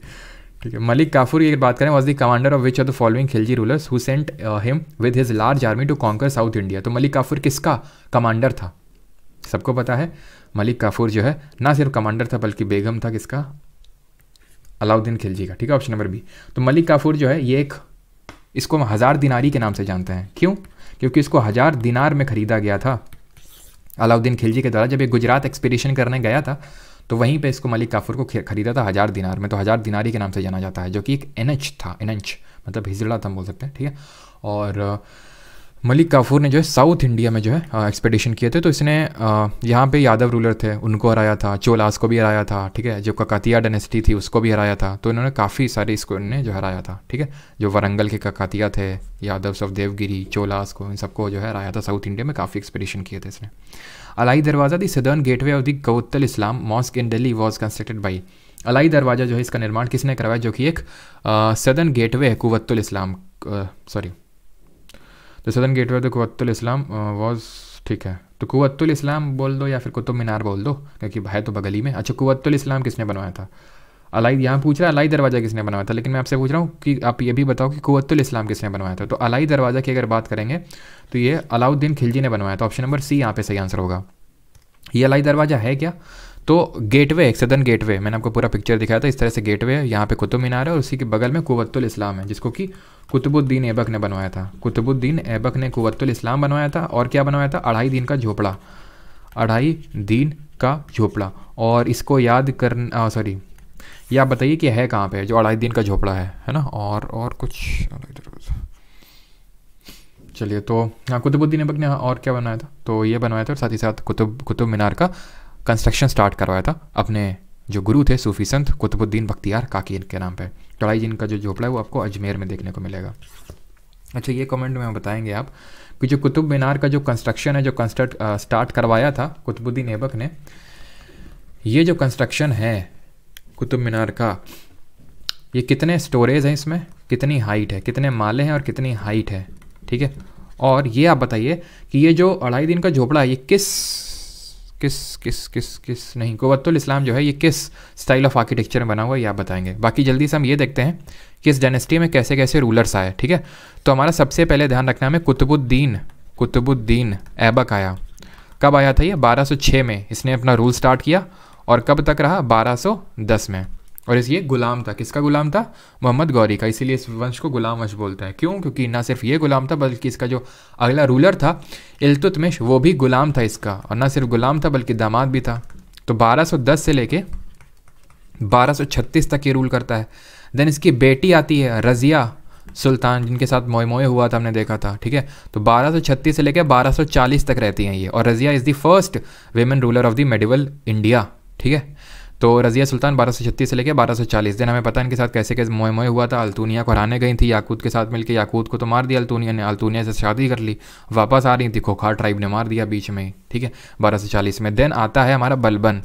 ठीक है मलिक काफूर की अगर बात करें was the commander of which of the following Khilji rulers who sent him with his large army to conquer South India तो मलिक काफूर किसका कमांडर था सबको पता है मलिक काफूर जो है ना सिर्फ कमांडर था बल्कि बेगम था किसका अलाउद्दीन खिलजी का ठीक है ऑप्शन नंबर बी तो मलिक काफूर जो है ये एक इसको हम हज़ार दिनारी के नाम से जानते हैं क्यों क्योंकि इसको हज़ार दिनार में ख़रीदा गया था अलाउद्दीन खिलजी के द्वारा जब ये गुजरात एक्सपीडिशन करने गया था तो वहीं पर इसको मलिक काफूर को खरीदा था हज़ार दिनार में तो हज़ार दिनारी के नाम से जाना जाता है जो कि एक एनएच था एनएच मतलब हिजड़ा था हम बोल सकते हैं ठीक है और मलिक काफूर ने जो है साउथ इंडिया में जो है एक्सपेडिशन किए थे तो इसने यहाँ पे यादव रूलर थे उनको हराया था चोलास को भी हराया था ठीक है जो ककातिया डेनेसिटी थी उसको भी हराया था तो इन्होंने काफ़ी सारे इसको इन्होंने जो हराया था ठीक है जो वरंगल के ककातिया थे यादव सब देवगिरी चोलास को इन सबको जो है हराया था साउथ इंडिया में काफ़ी एक्सपेडिशन किए थे इसने Alai Darwaza the southern gateway of the Quwwatul Islam mosque in Delhi was constructed by Alai Darwaza जो है इसका निर्माण किसने करवाया जो कि एक सदर्न गेटवे है कुवतुल इस्लाम सॉरी तो सदर्न गेटवे ऑफ तो द इस्लाम वॉज ठीक है तो कुवतुल इस्लाम बोल दो या फिर कुतुब मीनार बोल दो क्योंकि भाई तो बगली में अच्छा कुवतुल इस्लाम किसने बनवाया था अलाई यहाँ पूछ रहा है अलाई दरवाज़ा किसने बनवाया था लेकिन मैं आपसे पूछ रहा हूँ कि आप ये भी बताओ कि कुतुल इस्लाम किसने बनवाया था तो अलाई दरवाज़ा की अगर बात करेंगे तो ये अलाउद्दीन खिलजी ने बनवाया था ऑप्शन नंबर सी यहाँ पे सही आंसर होगा ये अलाई दरवाज़ा है क्या तो गेटवे एक सदन गेटवे मैंने आपको पूरा पिक्चर दिखाया था इस तरह से गेटवे है यहाँ पे कुतुब मीनार है और उसी के बगल में कुवतुल इस्लाम है जिसको कि कुतुबुद्दीन ऐबक ने बनवाया था कुतुबुद्दीन ऐबक ने कुवतुल इस्लाम बनवाया था और क्या बनवाया था अढ़ाई दिन का झोपड़ा अढ़ाई दिन का झोपड़ा और इसको याद कर सॉरी ये आप बताइए कि है कहाँ पे जो अढ़ाई दिन का झोपड़ा है है ना और और कुछ चलिए तो हाँ कुतुबुद्दीन एबक ने और क्या बनवाया था तो ये बनवाया था और साथ ही साथ कुतुब कुतुब मीनार का कंस्ट्रक्शन स्टार्ट करवाया था अपने जो गुरु थे सूफी संत कुतुबुद्दीन बख्तियार काकी के नाम पर चढ़ाई तो जिन का जो झोपड़ा है वो आपको अजमेर में देखने को मिलेगा अच्छा ये कमेंट में हम बताएंगे आप कि जो कुतुब मीनार का जो कंस्ट्रक्शन है जो कंस्ट्रक्ट स्टार्ट करवाया था कुतुबुद्दीन ऐबक ने ये जो कंस्ट्रक्शन है कुतुब मीनार का ये कितने स्टोरेज हैं इसमें कितनी हाइट है कितने माले हैं और कितनी हाइट है ठीक है और ये आप बताइए कि ये जो अढ़ाई दिन का झोपड़ा है ये किस किस किस किस किस नहीं कुवतुल इस्लाम जो है ये किस स्टाइल ऑफ आर्किटेक्चर में बना हुआ है ये आप बताएंगे बाकी जल्दी से हम ये देखते हैं कि इस डायनेस्टी में कैसे कैसे रूलर्स आए ठीक है तो हमारा सबसे पहले ध्यान रखना हमें कुतुबुद्दीन कुतुबुद्दीन ऐबक आया कब आया था ये 1206 में इसने अपना रूल स्टार्ट किया और कब तक रहा 1210 में और इस ये गुलाम था किसका गुलाम था मोहम्मद गौरी का इसीलिए इस वंश को गुलाम वंश बोलता है क्यों क्योंकि ना सिर्फ ये गुलाम था बल्कि इसका जो अगला रूलर था इल्तुतमिश वो भी गुलाम था इसका और ना सिर्फ गुलाम था बल्कि दामाद भी था तो 1210 से लेके 1236 तक ये रूल करता है देन इसकी बेटी आती है रज़िया सुल्तान जिनके साथ मोए मोए हुआ था हमने देखा था ठीक है तो 1236 से लेकर 1240 तक रहती हैं ये और Razia is the first women ruler of the medieval India ठीक है तो रज़िया सुल्तान बारह सौ छत्तीस से लेकर बारह सौ चालीस दिन हमें पता है इनके साथ कैसे कैसे मोए मोए हुआ था अल्तूनिया को हराने गई थी याकूत के साथ मिलकर याकूत को तो मार दिया अल्तूनिया ने अल्तूनिया से शादी कर ली वापस आ रही थी खोखा ट्राइब ने मार दिया बीच में ठीक है बारह सौ चालीस में देन आता है हमारा बलबन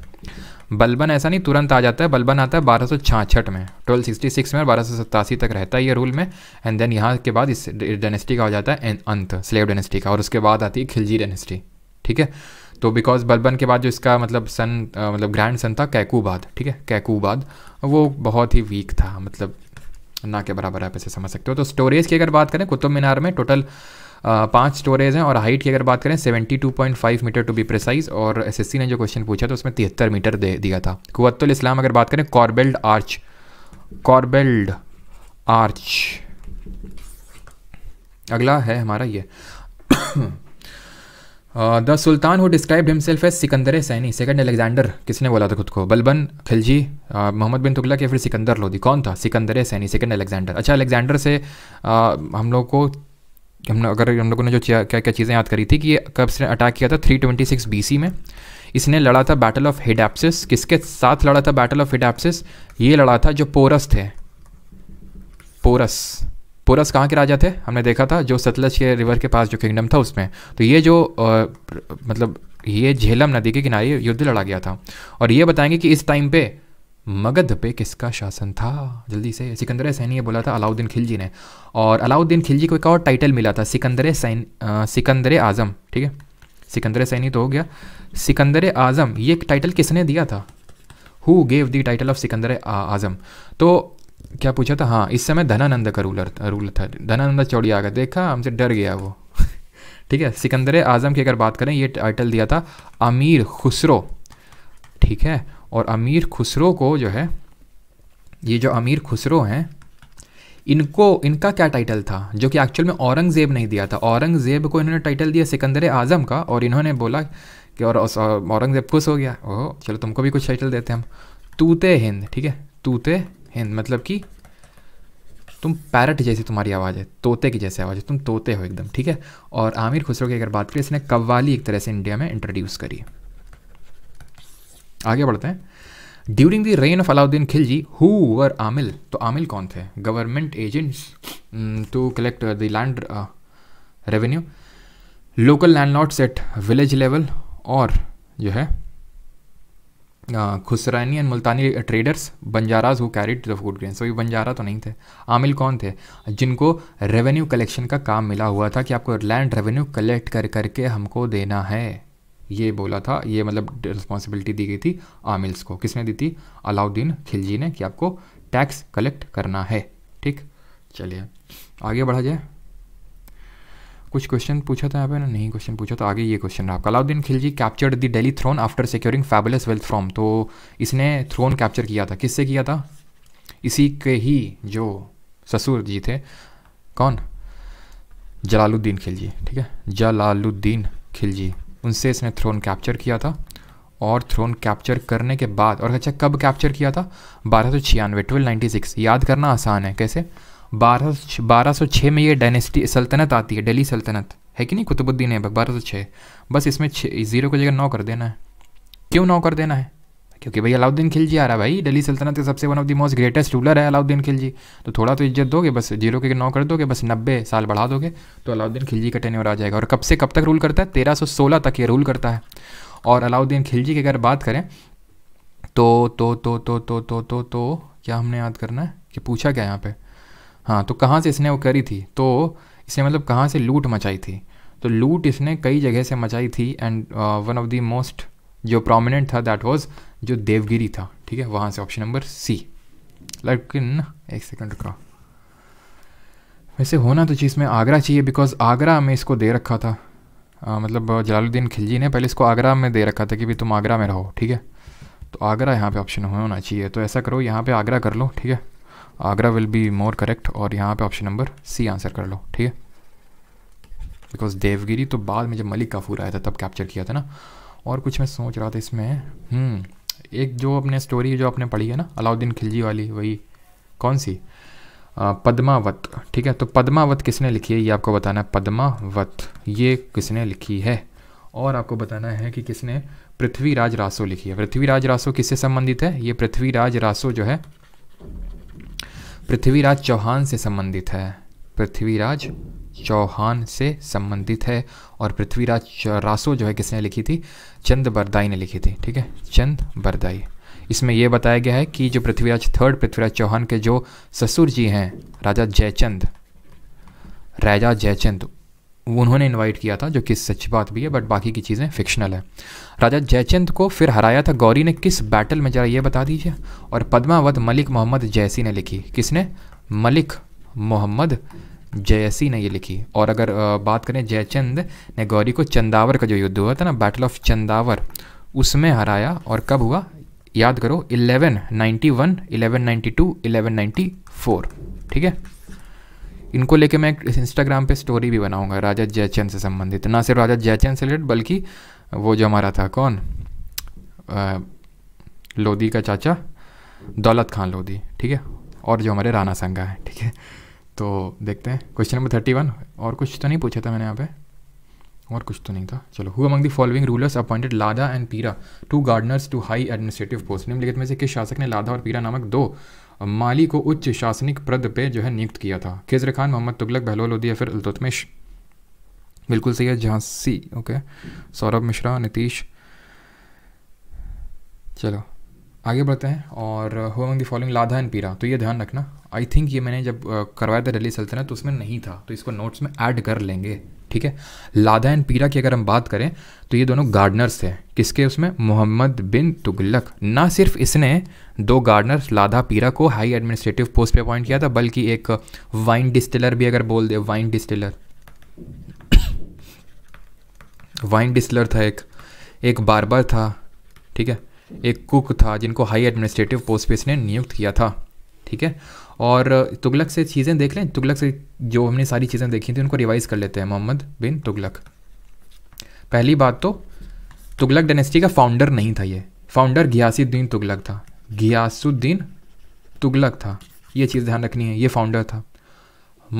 बलबन ऐसा नहीं तुरंत आ जाता है बलबन आता है बारह सौ छाछठ में ट्वेल्व सिक्सटी सिक्स में बारह सौ सत्तासी तक रहता है ये रूल में एंड देन यहाँ के बाद इस डेनेस्टी का हो जाता है अंत स्लेव डेनेस्टी का और उसके बाद आती है खिलजी डेनेस्टी ठीक है तो बिकॉज बलबन के बाद जो इसका मतलब सन मतलब ग्रैंड सन था कैकूबाद ठीक है कैकूबाद वो बहुत ही वीक था मतलब ना के बराबर आप ऐसे समझ सकते हो तो स्टोरेज की अगर बात करें कुतुब मीनार में टोटल पांच स्टोरेज हैं और हाइट की अगर बात करें 72.5 मीटर टू बी प्रिसाइज और एसएससी ने जो क्वेश्चन पूछा था उसमें तिहत्तर मीटर दे दिया था कुतुल इस्लाम अगर बात करें कॉर्बेल्ड आर्च कॉर्बेल्ड आर्च अगला है हमारा ये the sultan who describe himself as Sikandar Sani second Alexander किसने बोला था खुद को बलबन खिलजी uh, मोहम्मद बिन तुगलक या फिर सिकंदर लोधी कौन था सिकंदर सैनी सेकंड अलेक्जेंडर अच्छा अलेक्जेंडर से uh, हम लोग को हम अगर हम लोगों ने जो क्या क्या चीज़ें याद करी थी कि कब से अटैक किया था 326 सिक्स में इसने लड़ा था बैटल ऑफ हिडाप्सिस किसके साथ लड़ा था बैटल ऑफ हिडाप्सिस ये लड़ा था जो पोरस थे पोरस पोरस कहाँ के राजा थे हमने देखा था जो सतलज के रिवर के पास जो किंगडम था उसमें तो ये जो आ, मतलब ये झेलम नदी के किनारे युद्ध लड़ा गया था और ये बताएंगे कि इस टाइम पे मगध पे किसका शासन था जल्दी से सिकंदर सैनी ये बोला था अलाउद्दीन खिलजी ने और अलाउद्दीन खिलजी को एक और टाइटल मिला था सिकंदर सैन सिकंदर आज़म ठीक है सिकंदर सैनी तो हो गया सिकंदर आज़म ये टाइटल किसने दिया था who gave the title of Sikandar Azam तो क्या पूछा था हाँ इस समय धनानंद का रूलर रूल था धनानंद आ गया देखा हमसे डर गया वो ठीक है सिकंदर आज़म की अगर बात करें ये टाइटल दिया था अमीर खुसरो ठीक है और अमीर खुसरो को जो है ये जो अमीर खुसरो हैं इनको इनका क्या टाइटल था जो कि एक्चुअल में औरंगज़ेब नहीं दिया था औरंगज़ेब को इन्होंने टाइटल दिया सिकंदर आज़म का और इन्होंने बोला कि और औरंगज़ेब खुश हो गया ओह चलो तुमको भी कुछ टाइटल देते हैं हम तूते हिंद ठीक है तूते हिंद मतलब कि तुम पैरट जैसी तुम्हारी आवाज़ है तोते की जैसी आवाज़ है तुम तोते हो एकदम ठीक है और आमिर खुसरो की अगर बात करें इसने कव्वाली एक तरह से इंडिया में इंट्रोड्यूस करी आगे बढ़ते हैं during the reign of Alauddin Khilji who were amil तो आमिल कौन थे government agents to collect the land revenue local land lots at village level और जो है Khurasani and Multani traders Banjaras who carried the food grain so ये बंजारा तो नहीं थे आमिल कौन थे जिनको रेवेन्यू कलेक्शन का काम मिला हुआ था कि आपको लैंड रेवेन्यू कलेक्ट कर करके हमको देना है ये बोला था ये मतलब रिस्पॉन्सिबिलिटी दी गई थी आमिल्स को किसने दी थी अलाउद्दीन खिलजी ने कि आपको टैक्स कलेक्ट करना है ठीक चलिए आगे बढ़ा जाए कुछ क्वेश्चन पूछा था यहाँ पे ना नहीं क्वेश्चन पूछा तो आगे ये क्वेश्चन रहा Alauddin Khilji captured the Delhi throne after securing fabulous wealth from तो इसने थ्रोन कैप्चर किया था किससे किया था इसी के ही जो ससुर जी थे कौन जलालुद्दीन खिलजी ठीक है जलालुद्दीन खिलजी उनसे इसने थ्रोन कैप्चर किया था और थ्रोन कैप्चर करने के बाद और अच्छा कब कैप्चर किया था बारह सौ छियानवे ट्वेल्व नाइन्टी सिक्स याद करना आसान है कैसे बारह बारह सौ छः में ये डायनेस्टी सल्तनत आती है डेली सल्तनत है कि नहीं कुतुबुद्दीन ऐबक बारह सौ छः बस इसमें छः ज़ीरो को जगह नौ कर देना है क्यों नौ कर देना है क्योंकि भाई अलाउद्दीन खिलजी आ रहा है भाई दिल्ली सल्तनत के सबसे one of the most greatest ruler है अलाउद्दीन खिलजी तो थोड़ा तो इज्जत दोगे बस जीरो के नौ कर दोगे बस नब्बे साल बढ़ा दोगे तो अलाउद्दीन खिलजी का टेन्योर आ जाएगा और कब से कब तक रूल करता है तेरह सौ सोलह तक ये रूल करता है और अलाउद्दीन खिलजी की अगर बात करें तो तो तो तो तो तो तो तो, तो क्या हमने याद करना है कि पूछा क्या यहाँ पर हाँ तो कहाँ से इसने वो करी थी तो इसने मतलब कहाँ से लूट मचाई थी तो लूट इसने कई जगह से मचाई थी and one of the most जो प्रोमिनेंट था दैट वाज जो देवगिरी था ठीक है वहाँ से ऑप्शन नंबर सी लेकिन एक सेकेंड का वैसे होना तो चीज़ में आगरा चाहिए बिकॉज आगरा में इसको दे रखा था आ, uh, मतलब uh, जलालुद्दीन खिलजी ने पहले इसको आगरा में दे रखा था कि भाई तुम आगरा में रहो ठीक है तो आगरा यहाँ पे ऑप्शन होना चाहिए तो ऐसा करो यहाँ पे आगरा कर लो ठीक है Agra will be more correct और यहाँ पे ऑप्शन नंबर सी आंसर कर लो ठीक है बिकॉज देवगिरी तो बाद में जब मलिक काफूर आया था तब कैप्चर किया था ना और कुछ मैं सोच रहा था इसमें हम्म, एक जो अपने स्टोरी जो आपने पढ़ी है ना अलाउद्दीन खिलजी वाली वही कौन सी आ, पद्मावत ठीक है तो पद्मावत किसने लिखी है ये आपको बताना है पद्मावत ये किसने लिखी है और आपको बताना है कि किसने पृथ्वीराज रासो लिखी है पृथ्वीराज रासो किससे संबंधित है ये पृथ्वीराज रासो जो है पृथ्वीराज चौहान से संबंधित है पृथ्वीराज चौहान से संबंधित है और पृथ्वीराज रासो जो है किसने लिखी थी चंद बरदाई ने लिखी थी ठीक है चंद बरदाई इसमें यह बताया गया है कि जो पृथ्वीराज थर्ड पृथ्वीराज चौहान के जो ससुर जी हैं राजा जयचंद राजा जयचंद उन्होंने इनवाइट किया था जो कि सच बात भी है बट बाकी की चीज़ें फिक्शनल है राजा जयचंद को फिर हराया था गौरी ने किस बैटल में जरा ये बता दीजिए और पद्मावत मलिक मोहम्मद जैसी ने लिखी किसने मलिक मोहम्मद जयसी ने ये लिखी और अगर बात करें जयचंद ने गौरी को चंदावर का जो युद्ध हुआ था ना बैटल ऑफ चंदावर उसमें हराया और कब हुआ याद करो 1191, 1192, 1194 ठीक है इनको लेके मैं एक इंस्टाग्राम पे स्टोरी भी बनाऊंगा राजा जयचंद से संबंधित ना सिर्फ राजा जयचंद से रिलेटेड बल्कि वो जो हमारा था कौन आ, का चाचा दौलत खान लोधी ठीक है और जो हमारे राना संगा है ठीक है तो देखते हैं क्वेश्चन नंबर थर्टी वन और कुछ तो नहीं पूछा था मैंने यहाँ पे और कुछ तो नहीं था चलो who among the following rulers appointed Lada and Pira two gardeners to high administrative post निम्नलिखित में से किस शासक ने लादा और पीरा नामक दो माली को उच्च शासनिक पद पे जो है नियुक्त किया था खेजर खान मोहम्मद तुगलक बहलोल उदिया फिर अल्तुतमिश बिल्कुल सही है झांसी ओके सौरभ मिश्रा नीतीश चलो आगे बढ़ते हैं और हो दी फॉलोइंग लाधा एंड पीरा तो ये ध्यान रखना आई थिंक ये मैंने जब करवाया था दिल्ली सल्तनत तो उसमें नहीं था तो इसको नोट्स में ऐड कर लेंगे ठीक है लादा एंड पीरा की अगर हम बात करें तो ये दोनों गार्डनर्स थे किसके उसमें मोहम्मद बिन तुगलक ना सिर्फ इसने दो गार्डनर्स लादा पीरा को हाई एडमिनिस्ट्रेटिव पोस्ट पे अपॉइंट किया था बल्कि एक वाइन डिस्टिलर भी अगर बोल दे वाइन डिस्टिलर वाइन डिस्टिलर था एक एक बारबर था ठीक है एक कुक था जिनको हाई एडमिनिस्ट्रेटिव पोस्ट पे इसने नियुक्त किया था ठीक है और तुगलक से चीज़ें देख लें तुगलक से जो हमने सारी चीज़ें देखी थी उनको रिवाइज़ कर लेते हैं मोहम्मद बिन तुगलक पहली बात तो तुगलक डायनेस्टी का फाउंडर नहीं था ये फाउंडर घियासुद्दीन तुगलक था घियासुद्दीन तुगलक था ये चीज़ ध्यान रखनी है ये फाउंडर था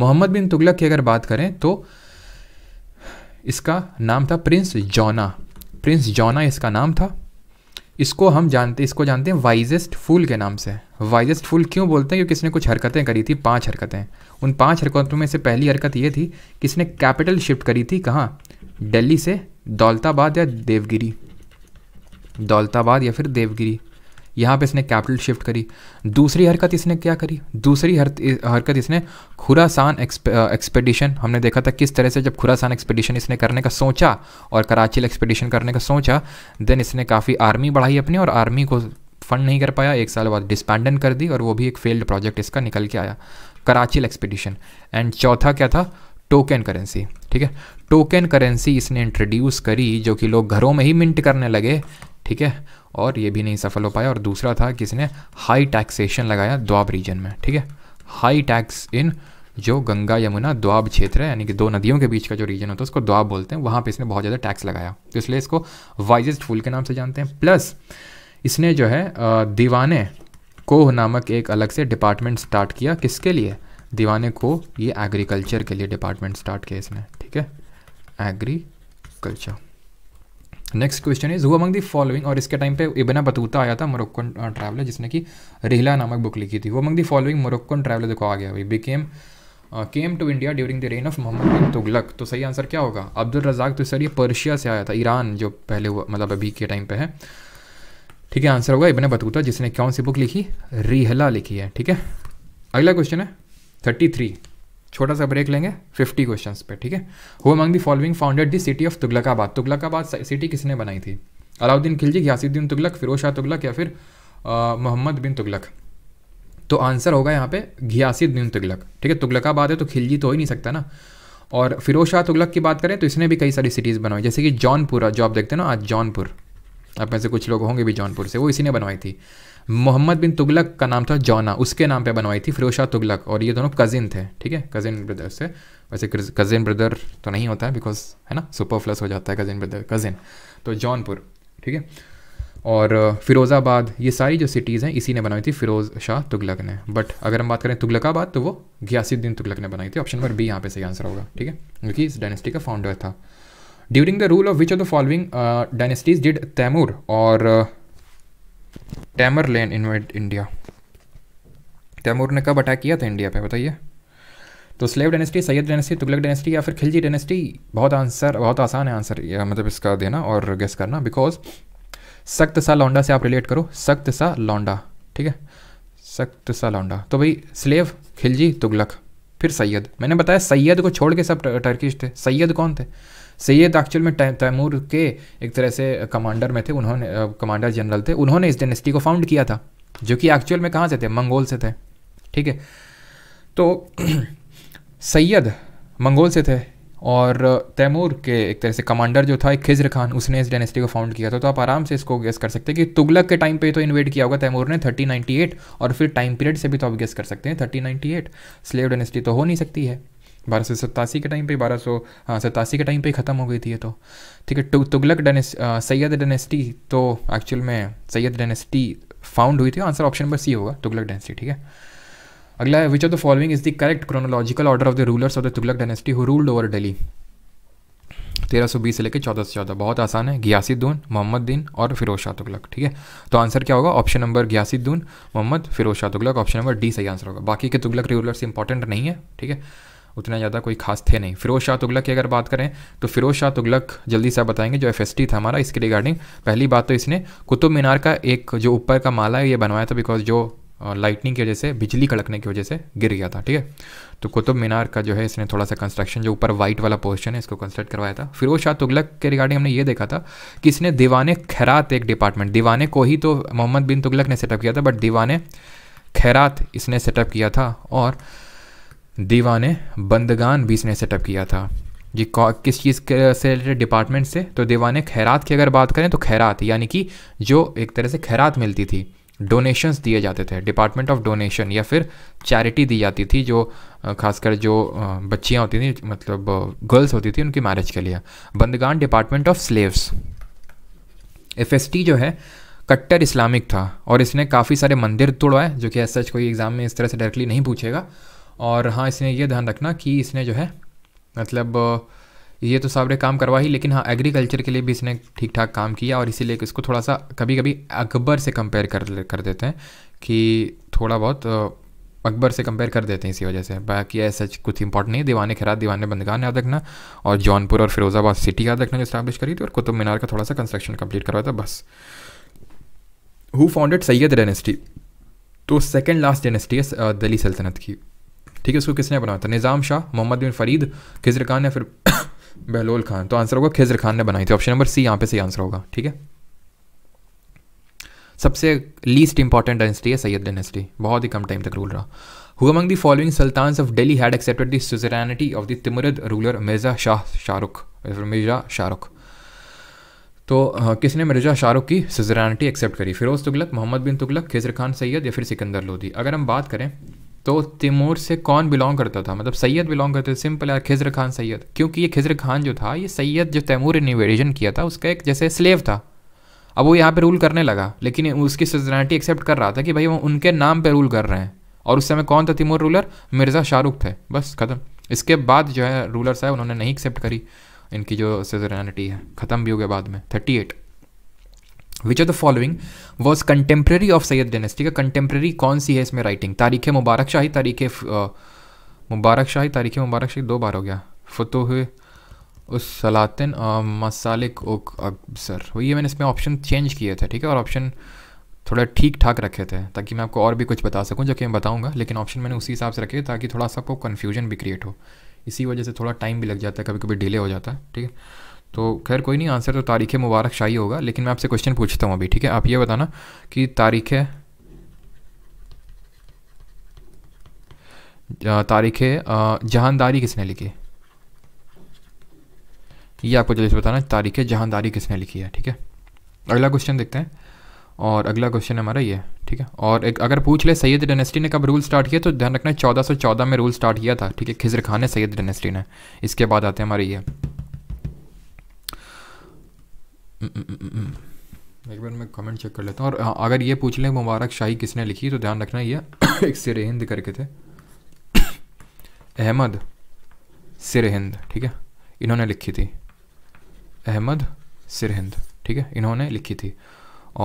मोहम्मद बिन तुगलक की अगर बात करें तो इसका नाम था प्रिंस जौना प्रिंस जौना इसका नाम था इसको हम जानते इसको जानते हैं वाइजेस्ट फूल के नाम से वाइजेस्ट फूल क्यों बोलते हैं क्योंकि इसने कुछ हरकतें करी थी पांच हरकतें उन पांच हरकतों में से पहली हरकत ये थी कि इसने कैपिटल शिफ्ट करी थी कहाँ दिल्ली से दौलताबाद या देवगिरी दौलताबाद या फिर देवगिरी यहाँ पे इसने कैपिटल शिफ्ट करी दूसरी हरकत इसने क्या करी दूसरी हर, हरकत इसने खुरासान एक्सपेडिशन uh, हमने देखा था किस तरह से जब खुरासान एक्सपेडिशन इसने करने का सोचा और कराची एक्सपेडिशन करने का सोचा देन इसने काफ़ी आर्मी बढ़ाई अपनी और आर्मी को फंड नहीं कर पाया एक साल बाद डिस्पैंडन कर दी और वो भी एक फेल्ड प्रोजेक्ट इसका निकल के आया कराची एक्सपेडिशन एंड चौथा क्या था टोकन करेंसी ठीक है टोकन करेंसी इसने इंट्रोड्यूस करी जो कि लोग घरों में ही मिंट करने लगे ठीक है और ये भी नहीं सफल हो पाया और दूसरा था कि इसने हाई टैक्सेशन लगाया द्वाब रीजन में ठीक है हाई टैक्स इन जो गंगा यमुना द्वाब क्षेत्र है यानी कि दो नदियों के बीच का जो रीजन होता है उसको द्वाब बोलते हैं वहाँ पे इसने बहुत ज़्यादा टैक्स लगाया तो इसलिए इसको वाइजेस्ट फूल के नाम से जानते हैं प्लस इसने जो है दीवाने कोह नामक एक अलग से डिपार्टमेंट स्टार्ट किया किसके लिए दीवाने को ये एग्रीकल्चर के लिए डिपार्टमेंट स्टार्ट किया इसने ठीक है agriculture next question is who among the following और इसके टाइम पे इबना बतूता आया था मोरक्कन ट्रैवलर uh, जिसने कि रिहला नामक बुक लिखी थी वो among the following Moroccan traveller देखो आ गया भाई became came to India during the reign of Mohammad bin Tughlaq तो सही आंसर क्या होगा अब्दुल रजाक तो सर ये पर्शिया से आया था ईरान जो पहले हुआ मतलब अभी के टाइम पे है ठीक है आंसर होगा इबन बतूता जिसने कौन सी बुक लिखी रिहला लिखी है ठीक है अगला क्वेश्चन है थर्टी थ्री छोटा सा ब्रेक लेंगे 50 क्वेश्चंस पे ठीक है who among the following founded the city of Tughlaqabad Tughlaqabad city किसने बनाई थी अलाउद्दीन खिलजी घियासुद्दीन तुगलक फिरोज शाह तुगलक या फिर मोहम्मद बिन तुगलक तो आंसर होगा यहाँ पे घियासुद्दीन तुगलक ठीक है तुगलकाबाद है तो खिलजी तो हो ही नहीं सकता ना और फिरोज शाह तुगलक की बात करें तो इसने भी कई सारी सिटीज़ बनवाई जैसे कि जौनपुर जो आप देखते हैं ना आज जौनपुर आप में से कुछ लोग होंगे भी जौनपुर से वो इसी ने बनवाई थी मोहम्मद बिन तुगलक का नाम था जौना उसके नाम पे बनवाई थी फिरोज शाह तुगलक और ये दोनों कज़िन थे ठीक है कज़िन ब्रदर से वैसे कज़िन ब्रदर तो नहीं होता है बिकॉज है ना सुपर फ्लस हो जाता है कज़िन ब्रदर कज़िन तो जौनपुर ठीक है और फिरोज़ाबाद ये सारी जो सिटीज़ हैं इसी ने बनवाई थी फिरोज़ शाह तुगलक ने बट अगर हम बात करें तुगलकाबाद तो वो ग्यासुद्दीन तुगलक ने बनाई थी ऑप्शन नंबर बी यहाँ पे सही आंसर होगा ठीक है क्योंकि इस डायनेस्टी का फाउंडर था during the rule of which of the following dynasties did Timur और uh, Tamerlane invade India Timur ने कब अटैक किया था इंडिया पे बताइए तो slave dynasty Sayyid dynasty Tughlaq dynasty या फिर खिलजी डेनेस्टी बहुत आंसर बहुत आसान है आंसर या मतलब इसका देना और गेस करना बिकॉज सख्त सा लौंडा से आप रिलेट करो सख्त सा लौंडा ठीक है सख्त सा लौंडा तो भाई स्लेव खिलजी तुगलक फिर सैयद मैंने बताया सैयद को छोड़ के सब टर्किश थे सैयद कौन थे सैयद एक्चुअल में तैमूर के एक तरह से कमांडर में थे उन्होंने कमांडर जनरल थे उन्होंने इस डेनेस्टी को फाउंड किया था जो कि एक्चुअल में कहाँ से थे मंगोल से थे ठीक है तो सैयद मंगोल से थे और तैमूर के एक तरह से कमांडर जो था एक खिजर खान उसने इस डेनेस्टी को फाउंड किया था तो आप आराम से इसको गेस कर सकते हैं कि तुगलक के टाइम पे तो इन्वेट किया होगा तैमूर ने 1398 और फिर टाइम पीरियड से भी तो आप गेस कर सकते हैं 1398 स्लेव डेनेस्टी तो हो नहीं सकती है बारह सौ सत्तासी के टाइम पे बारह सौ हाँ, सतासी के टाइम पे ख़त्म हो गई थी ये तो ठीक है तु, तुगलक डेनेस सैयद डेनेस्टी तो एक्चुअल में सैयद डेनेस्टी फाउंड हुई थी आंसर ऑप्शन नंबर सी होगा तुगलक डेनेस्टी ठीक है अगला है which of the following is the correct chronological order of the rulers of the Tughlaq dynasty who ruled over Delhi तेरह सौ बीस से लेकर चौदह सौ चौदह बहुत आसान है घियासीदून मोहम्मद दिन और फिरोज शाह तुगलक ठीक है तो आंसर क्या होगा option number Ghiyasuddin Mohammad Firoz Shah Tughlaq option number D सही आंसर होगा बाकी के तुगलक रूलर्स इंपॉर्टेंट नहीं है ठीक है उतना ज़्यादा कोई खास थे नहीं फिरोज शाह तुगलक की अगर बात करें तो फिरोज शाह तुगलक जल्दी से बताएंगे जो एफ था हमारा इसके रिगार्डिंग पहली बात तो इसने कुतुब मीनार का एक जो ऊपर का माला है ये बनवाया था बिकॉज जो लाइटनिंग की वजह से बिजली कड़कने की वजह से गिर गया था ठीक है तो कुतुब मीनार का जो है इसने थोड़ा सा कंस्ट्रक्शन जो ऊपर वाइट वाला पोर्शन है इसको कंस्ट्रक्ट करवाया था फिरोज शाह तुगलक के रिगार्डिंग हमने ये देखा था कि इसने दीवाने खैरात एक डिपार्टमेंट दीवाने को ही तो मोहम्मद बिन तुगलक ने सेटअप किया था बट दीवाने खैरात इसने सेटअप किया था और दीवा ने बंदगान ने सेटअप किया था जी किस चीज़ के से रिलेटेड डिपार्टमेंट से तो दीवा ने खैरात की अगर बात करें तो खैरात यानी कि जो एक तरह से खैरात मिलती थी डोनेशंस दिए जाते थे डिपार्टमेंट ऑफ डोनेशन या फिर चैरिटी दी जाती थी जो खासकर जो बच्चियाँ होती थी मतलब गर्ल्स होती थी उनकी मैरिज के लिए Bandagan department of slaves F जो है कट्टर इस्लामिक था और इसने काफ़ी सारे मंदिर तोड़वाए जो कि एज सच कोई एग्ज़ाम में इस तरह से डायरेक्टली नहीं पूछेगा और हाँ इसने ये ध्यान रखना कि इसने जो है मतलब ये तो सावरे काम करवा ही लेकिन हाँ एग्रीकल्चर के लिए भी इसने ठीक ठाक काम किया और इसीलिए इसको थोड़ा सा कभी कभी अकबर से कंपेयर कर कर देते हैं कि थोड़ा बहुत अकबर से कंपेयर कर देते हैं इसी वजह से बाकी ऐसा कुछ इंपॉर्टेंट नहीं दीवाने खैरात दीवाने बंदगान याद रखना और जौनपुर और फिरोजाबाद सिटी याद रखना जो इस्टेब्लिश करी थी और कुतुब मीनार का थोड़ा सा कंस्ट्रक्शन कंप्लीट करवाया था बस हु फाउंडेड सैयद डेनेस्टी तो सेकेंड लास्ट डेनेस्टी है दिल्ली सल्तनत की ठीक है उसको किसने बनाया था निज़ाम शाह मोहम्मद बिन फरीद खिजर खान या फिर बहलोल खान तो आंसर होगा खिजर खान ने बनाई थी ऑप्शन नंबर सी यहाँ पे सही आंसर होगा ठीक है सबसे लीस्ट इंपॉर्टेंट डायनेस्टी है सैयद डायनेस्टी बहुत ही कम टाइम तक रूल रहा who among the following sultan of Delhi had accepted the suzerainty of the Timurid ruler Mirza Shah Shahrukh Mirza Shahrukh तो हाँ, किसने मिर्जा शाहरुख की सजरानटी एक्सेप्ट करी फिरोज़ तुगलक मोहम्मद बिन तुगलक खिजर खान सैयद या फिर सिकंदर लोधी अगर हम बात करें तो तिमूर से कौन बिलोंग करता था मतलब सैयद बिलोंग करते थे सिंपल यार खिजर खान सैयद क्योंकि ये खिजर खान जो था ये सैयद जो तैमूर ने इन्वेजन किया था उसका एक जैसे स्लेव था अब वो यहाँ पे रूल करने लगा लेकिन उसकी सजनाटी एक्सेप्ट कर रहा था कि भाई वो उनके नाम पे रूल कर रहे हैं और उस समय कौन था तिमूर रूलर मिर्ज़ा शाहरुख थे बस ख़त्म इसके बाद जो है रूलर्स है उन्होंने नहीं एक्सेप्ट करी इनकी जो सजनाटी है ख़त्म भी हो गया बाद में thirty eight which are the following was contemporary of Sayyid dynasty का कंटेम्प्रेरी कौन सी है इसमें राइटिंग तारीख मुबारक शाही तारीख मुबारक शाही तारीख मुबारक शाही दो बार हो गया हुए उस सलातिन मसालिक ओक अक्सर वही मैंने इसमें ऑप्शन चेंज किए थे ठीक है और ऑप्शन थोड़ा ठीक ठाक रखे थे ताकि मैं आपको और भी कुछ बता सकूं जो कि मैं बताऊंगा लेकिन ऑप्शन मैंने उसी हिसाब से रखे ताकि थोड़ा सा आपको कन्फ्यूजन भी क्रिएट हो इसी वजह से थोड़ा टाइम भी लग जाता है कभी कभी डिले हो जाता है ठीक है तो खैर कोई नहीं आंसर तो तारीख़ मुबारक शाही होगा लेकिन मैं आपसे क्वेश्चन पूछता हूँ अभी ठीक है आप ये बताना कि तारीख़ तारीख़ जहानदारी किसने लिखी है ये आपको जल्दी से बताना तारीख़ जहानदारी किसने लिखी है ठीक है अगला क्वेश्चन देखते हैं और अगला क्वेश्चन हमारा ये ठीक है और एक अगर पूछ ले सैयद डेनेस्टी ने कब रूल स्टार्ट किया तो ध्यान रखना 1414 में रूल स्टार्ट किया था ठीक है खिजर खान ने सैयद डेनेस्टी ने इसके बाद आते हैं हमारे ये एक बार मैं कमेंट चेक कर लेता हूँ और अगर ये पूछ लें मुबारक शाही किसने लिखी तो ध्यान रखना ये एक सिर हिंद करके थे अहमद सिर हिंद ठीक है इन्होंने लिखी थी अहमद सिर हिंद ठीक है इन्होंने लिखी थी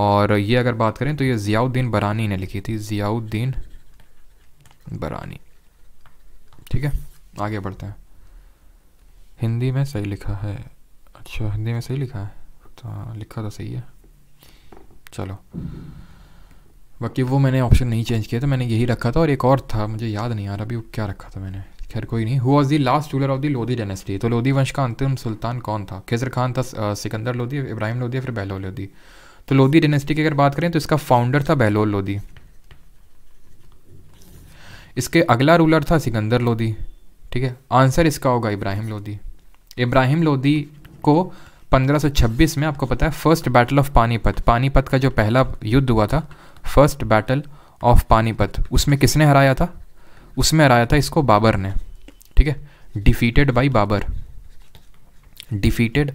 और ये अगर बात करें तो ये ज़ियाउद्दीन बरानी ने लिखी थी ज़ियाउद्दीन बरानी ठीक है आगे बढ़ते हैं हिंदी में सही लिखा है अच्छा हिंदी में सही लिखा है था तो लिखा तो सही है चलो बाकी वो मैंने ऑप्शन नहीं चेंज किया था मैंने यही रखा था और एक और था मुझे याद नहीं आ रहा अभी वो क्या रखा था मैंने खैर कोई नहीं who was the last ruler of the Lodhi dynasty तो लोधी वंश का अंतिम सुल्तान कौन था खेजर खान था सिकंदर लोधी इब्राहिम लोधी फिर बहलोल लोधी तो लोधी डायनेस्टी की अगर बात करें तो इसका फाउंडर था बहलोल लोधी इसके अगला रूलर था सिकंदर लोधी ठीक है आंसर इसका होगा इब्राहिम लोधी इब्राहिम लोधी को 1526 में आपको पता है first battle of Panipat Panipat का जो पहला युद्ध हुआ था फर्स्ट बैटल ऑफ पानीपत उसमें किसने हराया था उसमें हराया था इसको बाबर ने ठीक है defeated by Babur defeated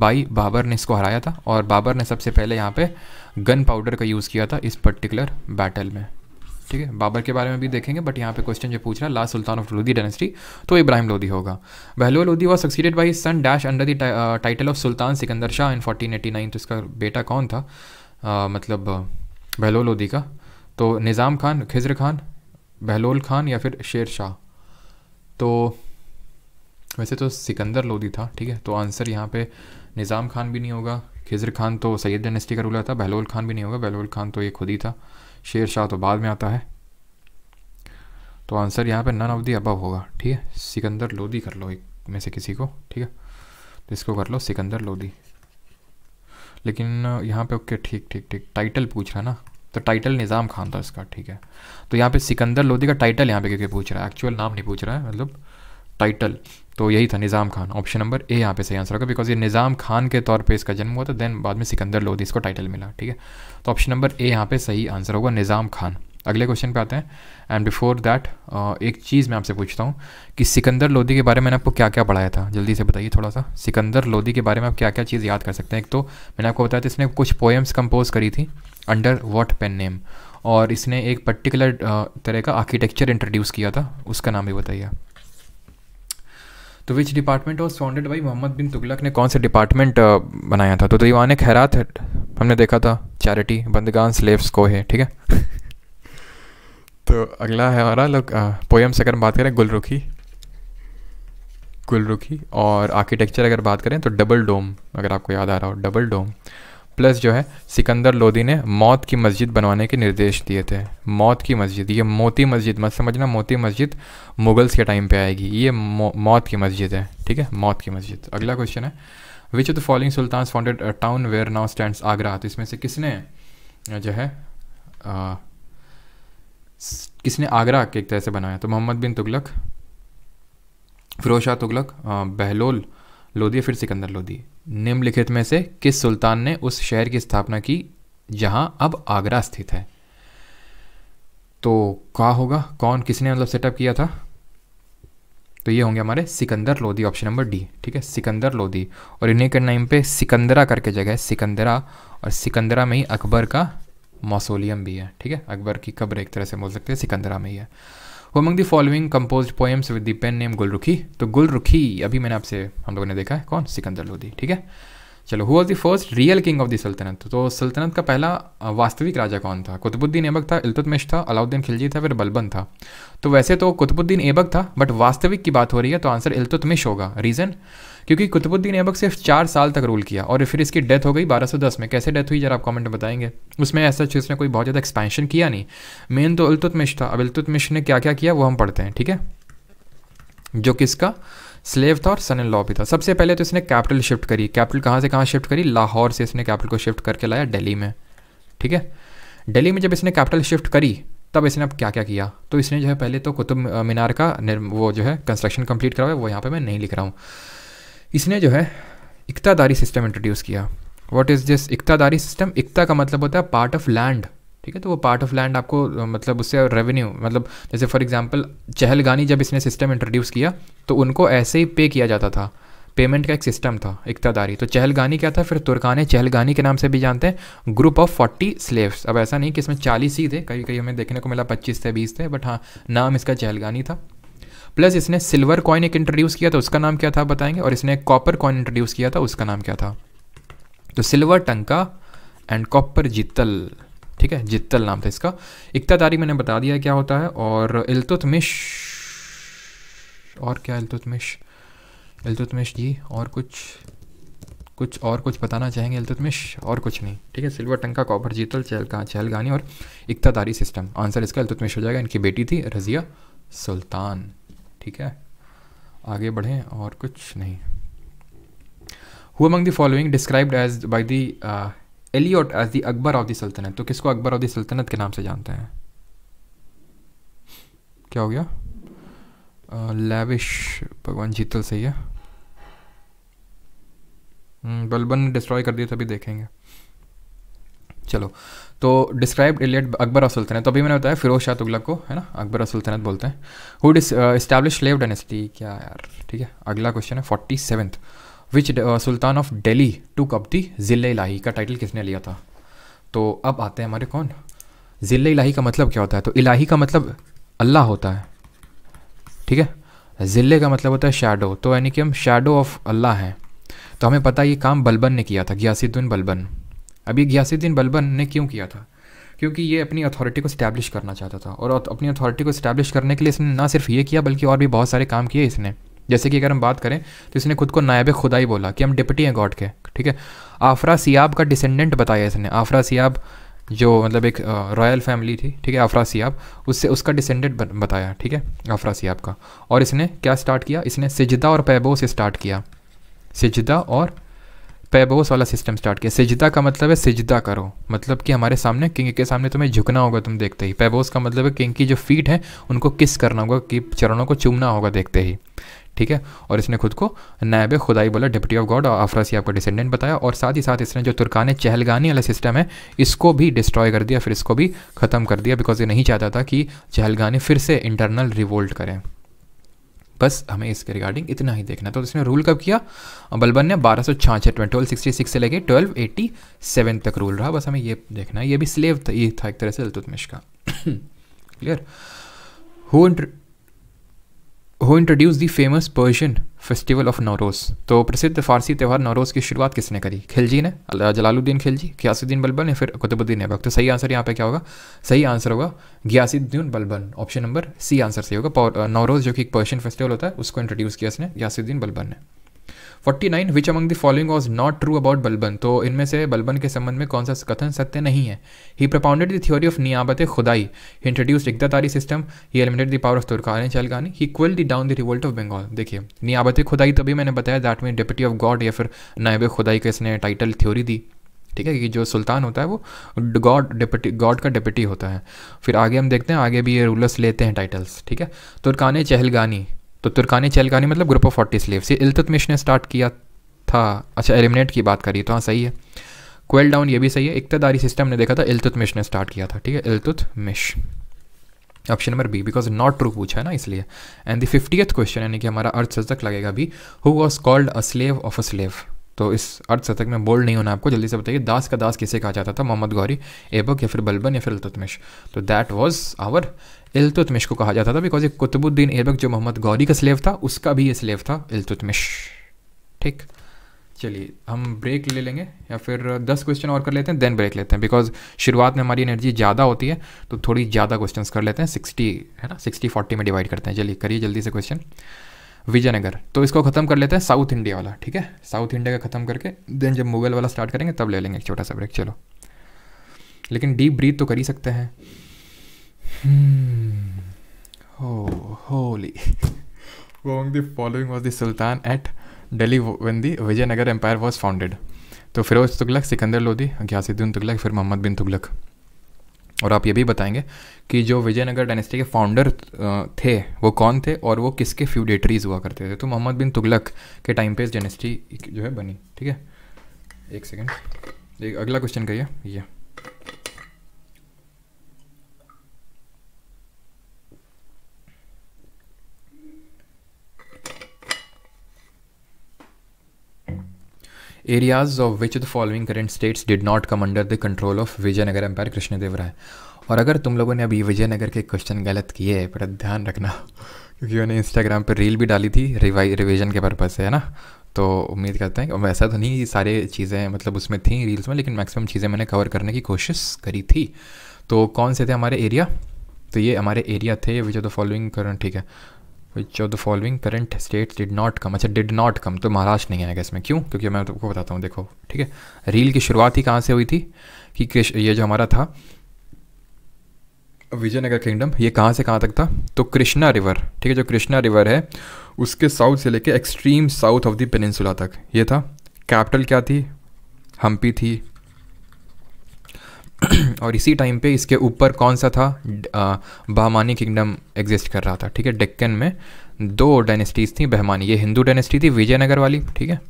by Babur ने इसको हराया था और बाबर ने सबसे पहले यहाँ पे गन पाउडर का यूज़ किया था इस पर्टिकुलर बैटल में ठीक है बाबर के बारे में भी देखेंगे बट यहाँ पे क्वेश्चन जो पूछ रहा है last sultan of Lodhi dynasty तो इब्राहिम लोधी होगा Bahlol Lodhi was succeeded by son dash under the title of sultan Sikandar Shah in fourteen eighty nine तो इसका बेटा कौन था आ, मतलब बहलोल लोधी का तो निज़ाम खान खिजर खान बहलोल खान या फिर शेर शाह तो वैसे तो सिकंदर लोधी था ठीक है तो आंसर यहाँ पे निज़ाम खान भी नहीं होगा खिजर खान तो सैयद डायनेस्टी का रूलर था बहलोल खान भी नहीं होगा बहलोल खान तो ये खुद ही था शेर शाह तो बाद में आता है तो आंसर यहाँ पे नन ऑफ दी अबव होगा ठीक है सिकंदर लोदी कर लो एक में से किसी को ठीक है तो इसको कर लो सिकंदर लोदी लेकिन यहाँ पे ओके ठीक ठीक ठीक टाइटल पूछ रहा है ना तो टाइटल निज़ाम खान था इसका ठीक है तो यहाँ पे सिकंदर लोदी का टाइटल यहाँ पे क्योंकि पूछ रहा है एक्चुअल नाम नहीं पूछ रहा है मतलब टाइटल तो यही था Nizam Khan option number A यहाँ पे सही आंसर होगा बिकॉज ये निज़ाम खान के तौर पे इसका जन्म हुआ था देन बाद में सिकंदर लोधी इसको टाइटल मिला ठीक है तो ऑप्शन नंबर ए यहाँ पे सही आंसर होगा निज़ाम खान अगले क्वेश्चन पे आते हैं एंड बिफोर दैट एक चीज़ मैं आपसे पूछता हूँ कि सिकंदर लोदी के बारे में मैंने आपको क्या क्या पढ़ाया था जल्दी से बताइए थोड़ा सा सिकंदर लोदी के बारे में आप क्या क्या चीज़ याद कर सकते हैं एक तो मैंने आपको बताया था इसने कुछ पोएम्स कंपोज करी थी अंडर वॉट पेन नेम और इसने एक पर्टिकुलर तरह का आर्किटेक्चर इंट्रोड्यूस किया था उसका नाम भी बताइए आप तो which department was founded by Mohammad bin Tughlaq ने कौन सा डिपार्टमेंट uh, बनाया था तो दीवान खैरात हमने देखा था चैरिटी बंदगान स्लेव्स को है ठीक है तो अगला है हमारा लोग पोएम uh, से अगर बात करें गुलरुखी गुलरुखी और आर्किटेक्चर अगर बात करें तो डबल डोम अगर आपको याद आ रहा हो डबल डोम प्लस जो है सिकंदर लोदी ने मौत की मस्जिद बनवाने के निर्देश दिए थे मौत की मस्जिद ये मोती मस्जिद मत समझना मोती मस्जिद मुगल्स के टाइम पे आएगी ये मौत की मस्जिद है ठीक है मौत की मस्जिद अगला क्वेश्चन है which of the following sultan founded town where now stand Agra तो इसमें से किसने जो है आ, किसने आगरा के एक तरह से बनाया तो मोहम्मद बिन तुगलक फिरोज शाह तुगलक बहलोल लोधी फिर सिकंदर लोधी निम्नलिखित में से किस सुल्तान ने उस शहर की स्थापना की जहां अब आगरा स्थित है तो कहा होगा कौन किसने मतलब सेटअप किया था तो ये होंगे हमारे Sikandar Lodi option number D ठीक है सिकंदर लोधी और इन्हीं के नाम पे सिकंदरा करके जगह है सिकंदरा और सिकंदरा में ही अकबर का मौसोलियम भी है ठीक है अकबर की कब्र एक तरह से बोल सकते हैं सिकंदरा में ही है who among the following compose poems with the pen name Gulrukhi तो गुलरुखी अभी मैंने आपसे हम लोगों ने देखा है कौन सिकंदर लोधी ठीक है चलो who was the first real king of the sultanate तो सल्तनत का पहला वास्तविक राजा कौन था कुतुबुद्दीन एबक था इल्तुतमिश था अलाउद्दीन खिलजी था फिर बलबन था तो वैसे तो कुतुबुद्दीन एबक था बट वास्तविक की बात हो रही है तो आंसर इल्तुतमिश होगा रीज़न क्योंकि कुतुबुद्दीन ऐबक सिर्फ चार साल तक रूल किया और फिर इसकी डेथ हो गई 1210 में कैसे डेथ हुई जरा आप कमेंट में बताएंगे उसमें ऐसा चीज़ ने कोई बहुत ज़्यादा एक्सपेंशन किया नहीं मेन तो अलतुतमिश था अब अलतुतमिश ने क्या क्या किया वो हम पढ़ते हैं ठीक है जो किसका स्लेव था और सन इन लॉ भी था सबसे पहले तो इसने कैपिटल शिफ्ट करी कैपिटल कहाँ से कहाँ शिफ्ट करी लाहौर से इसने कैपिटल को शिफ्ट करके लाया दिल्ली में ठीक है दिल्ली में जब इसने कैपिटल शिफ्ट करी तब इसने अब क्या क्या किया तो इसने जो है पहले तो कुतुब मीनार का वो जो है कंस्ट्रक्शन कंप्लीट करवाया वो यहाँ पे मैं नहीं लिख रहा हूँ इसने जो है इकतादारी सिस्टम इंट्रोड्यूस किया what is this Iqtadari system इकता का मतलब होता है पार्ट ऑफ लैंड ठीक है तो वो पार्ट ऑफ लैंड आपको मतलब उससे रेवेन्यू मतलब जैसे फॉर एग्जांपल चहलगानी जब इसने सिस्टम इंट्रोड्यूस किया तो उनको ऐसे ही पे किया जाता था पेमेंट का एक सिस्टम था इकतादारी तो चहलगानी क्या था फिर तुर्कान चहलगानी के नाम से भी जानते हैं ग्रुप ऑफ फोर्टी स्लेव्स अब ऐसा नहीं कि इसमें चालीस ही थे कहीं कहीं हमें देखने को मिला पच्चीस थे बीस थे बट हाँ नाम इसका चहलगानी था प्लस इसने सिल्वर कॉइन एक इंट्रोड्यूस किया था उसका नाम क्या था बताएंगे और इसने कॉपर कॉइन इंट्रोड्यूस किया था उसका नाम क्या था तो सिल्वर टंका एंड कॉपर जितल ठीक है जितल नाम था इसका इकतादारी मैंने बता दिया क्या होता है और इल्तुतमिश और क्या इल्तुतमिश इल्तुतमिश जी और कुछ कुछ और कुछ बताना चाहेंगे इल्तुतमिश और कुछ नहीं ठीक है सिल्वर टंका कॉपर जीतल चहलगा चहलगानी और इकतादारी सिस्टम आंसर इसका इल्तुतमिश हो जाएगा इनकी बेटी थी रजिया सुल्तान ठीक है आगे बढ़ें और कुछ नहीं who among the following described as by the Elliot as the Akbar of the sultanate तो किसको अकबर ऑफ द सल्तनत के नाम से जानते हैं क्या हो गया लेविश uh, भगवान जीतल सही है हम्म, बलबन डिस्ट्रॉय कर दिया तभी देखेंगे चलो तो डिस्क्राइब्ड इलियट अकबर और सुल्तनत तो अभी मैंने बताया फिरोज शाह तुगलक को है ना अकबर और सुल्तनत बोलते हैं हु इस्टेब्लिश लेव डायनेस्टी क्या यार ठीक है अगला क्वेश्चन है forty seventh which sultan of Delhi took up the Zille Ilahi का टाइटल किसने लिया था तो अब आते हैं हमारे कौन ज़िले इलाही का मतलब क्या होता है तो इलाही का मतलब अल्लाह होता है ठीक है ज़िले का मतलब होता है शेडो तो यानी कि हम शेडो ऑफ अल्लाह हैं तो हमें पता है ये काम बलबन ने किया था गियासीद्दीन बलबन अभी ये घियासुद्दीन बलबन ने क्यों किया था क्योंकि ये अपनी अथॉरिटी को स्टैब्लिश करना चाहता था और अपनी अथॉरिटी को स्टैब्लिश करने के लिए इसने ना सिर्फ ये किया बल्कि और भी बहुत सारे काम किए इसने जैसे कि अगर हम बात करें तो इसने खुद को नायब खुदाई बोला कि हम डिप्टी हैं गॉड के ठीक है आफरा सियाब का डिसेंडेंट बताया इसने आफरा सियाब जो मतलब एक रॉयल फैमिली थी ठीक है आफरा सियाब उससे उसका डिसेंडेंट बताया ठीक है आफरा सियाब का और इसने क्या स्टार्ट किया इसने सिजदा और पैबो से स्टार्ट किया सिजदा और पैबोस वाला सिस्टम स्टार्ट किया सिजदा का मतलब है सिजदा करो मतलब कि हमारे सामने किंग के सामने तुम्हें झुकना होगा तुम देखते ही पैबोस का मतलब है किंग की जो फीट है उनको किस करना होगा कि चरणों को चूमना होगा देखते ही ठीक है और इसने खुद को नायब खुदाई बोला डिप्टी ऑफ गॉड और आफरासियाब का डिसेंडेंट बताया और साथ ही साथ इसने जो तुर्कान चहलगानी वाला सिस्टम है इसको भी डिस्ट्रॉय कर दिया फिर इसको भी ख़त्म कर दिया बिकॉज ये नहीं चाहता था कि चहलगानी फिर से इंटरनल रिवोल्ट करें बस हमें इसके रिगार्डिंग इतना ही देखना तो इसने रूल कब किया बलबन ने बारह सौ छाछठ में ट्वेल्व सिक्सटी सिक्स से लेके ट्वेल्व एट्टी सेवन तक रूल रहा बस हमें ये देखना है ये भी स्लेव था ये था एक तरह से अलतुतमिश का clear who who introduce the famous Persian festival of Nauroz तो प्रसिद्ध फारसी त्यौहार नौरोज़ की शुरुआत किसने करी खिलजी ने जलालुद्दीन खिलजी गयासुद्दीन बलबन या फिर कुतुबुद्दीन ऐबक तो सही आंसर यहाँ पे क्या होगा सही आंसर होगा Ghiyasuddin Balban option number C answer सही होगा नौरोज़ जो कि एक पर्शियन फेस्टिवल होता है उसको इंट्रोड्यूस किया इसने गयासुद्दीन बलबन ने forty nine which among the following was not true about Balban तो इनमें से बलबन के संबंध में कौन सा कथन सत्य नहीं है he propounded the theory of Niyabat Khudai he introduce Iqtadari system he eliminate the power of Turkan Gani he quell the down the revolt of Bengal देखिए नियाबत खुदाई तभी मैंने बताया that mean deputy of God या फिर नायब खुदाई का इसने टाइटल थ्योरी दी ठीक है कि जो सुल्तान होता है वो गॉड डिप्टी गॉड का डिप्टी होता है फिर आगे हम देखते हैं आगे भी ये रूलर्स लेते हैं टाइटल्स ठीक है तुर्कान चहलगानी तो तुर्कानी चैलकानी मतलब ग्रुप ऑफ फोर्टी स्लेव्स ये इल्तुतमिश ने स्टार्ट किया था अच्छा एलिमिनेट की बात करिए तो हाँ सही है क्वेल डाउन ये भी सही है इकतदारी सिस्टम ने देखा था इल्तुतमिश ने स्टार्ट किया था ठीक है Iltutmish option number B because not true पूछा है ना इसलिए एंड द फिफ्टीथ क्वेश्चन यानी कि हमारा अर्थशतक लगेगा भी who was called a slave of a slave तो इस अर्थशतक में बोल्ड नहीं होना आपको जल्दी से बताइए दास का दास किसे कहा जाता था मोहम्मद गौरी एबक या फिर बलबन या फिर तुतमिश तो दैट वॉज आवर इल्तुतमिश को कहा जाता था बिकॉज एक कुतुबुद्दीन ऐबक जो मोहम्मद गौरी का स्लेव था उसका भी ये स्लेव था इल्तुतमिश ठीक चलिए हम ब्रेक ले लेंगे या फिर दस क्वेश्चन और कर लेते हैं देन ब्रेक लेते हैं बिकॉज शुरुआत में हमारी एनर्जी ज़्यादा होती है तो थोड़ी ज़्यादा क्वेश्चन कर लेते हैं सिक्सटी है ना सिक्सटी फोर्टी में डिवाइड करते हैं चलिए करिए जल्दी से क्वेश्चन विजयनगर तो इसको ख़त्म कर लेते हैं साउथ इंडिया वाला ठीक है साउथ इंडिया का ख़त्म करके देन जब मुगल वाला स्टार्ट करेंगे तब ले लेंगे एक छोटा सा ब्रेक चलो लेकिन डीप ब्रीथ तो कर ही सकते हैं Hmm. Oh, holy. Among the following was the Sultan at Delhi when the Vijayanagara Empire was founded. तो फिरोज तुगलक सिकंदर लोधी ग्यासिद्दीन तुगलक फिर मोहम्मद बिन तुगलक और आप ये भी बताएंगे कि जो विजयनगर डायनेस्टी के फाउंडर थे वो कौन थे और वो किसके फ्यूडेटरीज हुआ करते थे तो मोहम्मद बिन तुगलक के टाइम पे इस डायनेस्टी जो है बनी ठीक है एक सेकेंड एक अगला क्वेश्चन कहिए ये areas of which the following current states did not come under the control of Vijayanagar empire Krishnadeva Raya और अगर तुम लोगों ने अभी विजयनगर के क्वेश्चन गलत किए पर ध्यान रखना क्योंकि मैंने इंस्टाग्राम पर रील भी डाली थी रिवाई रिविजन के पर्पज़ से है ना तो उम्मीद करते हैं वैसा तो नहीं सारे चीज़ें मतलब उसमें थी रील्स में लेकिन मैक्सिमम चीज़ें मैंने कवर करने की कोशिश करी थी तो कौन से थे हमारे एरिया तो ये हमारे एरिया थे which are the following current ठीक है which of the following current states did not come अच्छा डिड नॉट कम तो महाराष्ट्र नहीं आएगा इसमें क्यों क्योंकि मैं तुमको बताता हूँ देखो ठीक है रील की शुरुआत ही कहाँ से हुई थी कि ये जो हमारा था विजयनगर किंगडम ये कहाँ से कहाँ तक था तो कृष्णा रिवर ठीक है जो कृष्णा रिवर है उसके साउथ से लेके extreme south of the peninsula तक ये था कैपिटल क्या थी हम्पी थी और इसी टाइम पे इसके ऊपर कौन सा था बहमानी किंगडम एग्जिस्ट कर रहा था ठीक है डेक्कन में दो डायनेस्टीज़ थी बहमानी ये हिंदू डायनेस्टी थी विजयनगर वाली ठीक है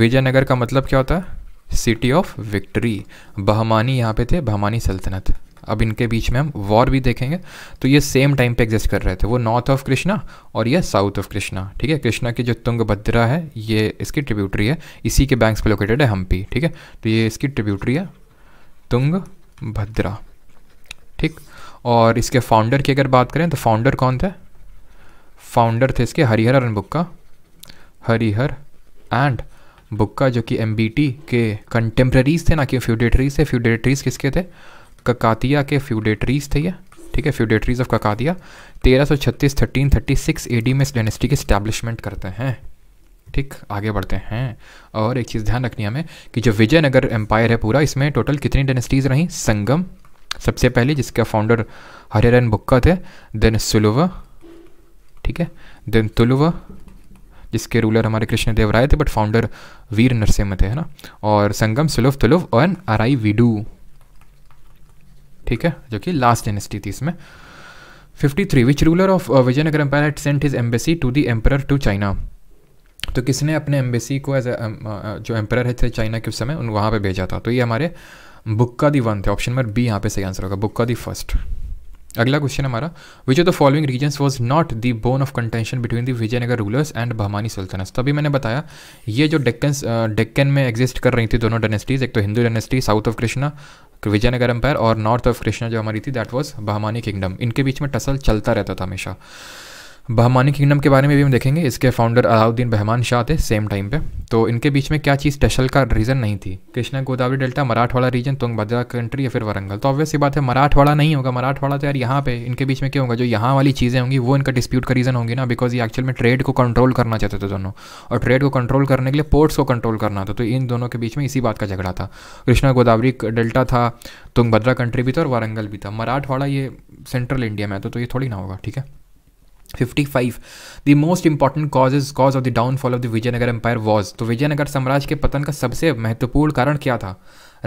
विजयनगर का मतलब क्या होता है सिटी ऑफ विक्ट्री बहमानी यहाँ पे थे बहमानी सल्तनत अब इनके बीच में हम वॉर भी देखेंगे तो ये सेम टाइम पे एग्जिस्ट कर रहे थे वो नॉर्थ ऑफ कृष्णा और ये साउथ ऑफ कृष्णा ठीक है कृष्णा की जो तुंगभद्रा है ये इसकी ट्रिब्यूटरी है इसी के बैंक्स पे लोकेटेड है हम्पी ठीक है तो ये इसकी ट्रिब्यूटरी है भद्रा ठीक और इसके फाउंडर की अगर बात करें तो फाउंडर कौन थे फाउंडर थे इसके हरिहर एंड बुक्का हरिहर एंड बुक्का जो कि एम के कंटेम्प्रेरीज थे ना कि फ्यूडेटरीज थे फ्यूडेटरीज किसके थे ककातिया के फ्यूडेटरीज थे ये ठीक है फ्यूडेटरीज ऑफ ककातिया तेरह सौ छत्तीस thirteen thirty six A D में इस डेनेस्टी की स्टैब्लिशमेंट करते हैं ठीक आगे बढ़ते हैं और एक चीज़ ध्यान रखनी हमें कि जो विजयनगर एम्पायर है पूरा इसमें टोटल कितनी डेनेस्टीज रहीं संगम सबसे पहले जिसका फाउंडर हरिहरन बुक्का थे देन सुलुवा ठीक है देन तुलुवा जिसके रूलर हमारे कृष्णदेव राय थे बट फाउंडर वीर नरसिम्ह थे है ना और संगम सुलभ तुलुव और अराई विडू ठीक है जो कि लास्ट डेनेस्टी थी इसमें 53 which ruler of Vijayanagar empire sent his embassy to the emperor to China तो किसने अपने एम्बेसी को एज um, uh, uh, जो एम्पर थे चाइना के उस समय उन वहाँ पर भेजा था तो ये हमारे बुक का दी वन थे ऑप्शन नंबर बी यहाँ पे सही आंसर होगा बुक का दी फर्स्ट अगला क्वेश्चन हमारा which of the following region was not the bone of contention between the Vijayanagar rulers and Bahmani sultans तभी मैंने बताया ये जो डेक्कन uh, डेक्कन में एग्जिस्ट कर रही थी दोनों डायनेस्टीज एक तो Hindu dynasty south of Krishna Vijayanagar empire और नॉर्थ ऑफ कृष्णा जो हमारी थी दैट वॉज बहमानी किंगडम इनके बीच में टसल चलता रहता था हमेशा बहमानी किंगडम के बारे में भी हम देखेंगे इसके फाउंडर अलाउद्दीन बहमान शाह थे सेम टाइम पे तो इनके बीच में क्या चीज़ स्पेशल का रीज़न नहीं थी Krishna Godavari delta Marathwada region Tungabhadra country या फिर वरंगल तो ऑब्वियस ही बात है मराठवाड़ा नहीं होगा मराठवाड़ा तो यार यहाँ पे इनके बीच में क्या होगा जो यहाँ वाली चीज़ें होंगी वो इनका डिस्प्यूट का रीज़न होंगी ना बिकॉज ये एक्चुअल में ट्रेड को कंट्रोल करना चाहते थे दोनों और ट्रेड को कंट्रोल करने के लिए पोर्ट्स को कंट्रोल करना था तो इन दोनों के बीच में इसी बात का झगड़ा था कृष्णा गोदावरी डेल्टा था तुंगभद्रा कंट्री भी था और वारंगल भी था मराठवाड़ा ये सेंट्रल इंडिया में आता तो, तो ये थोड़ी ना होगा ठीक है 55 the most important causes cause of the downfall of the Vijayanagar empire was तो विजयनगर साम्राज्य के पतन का सबसे महत्वपूर्ण कारण क्या था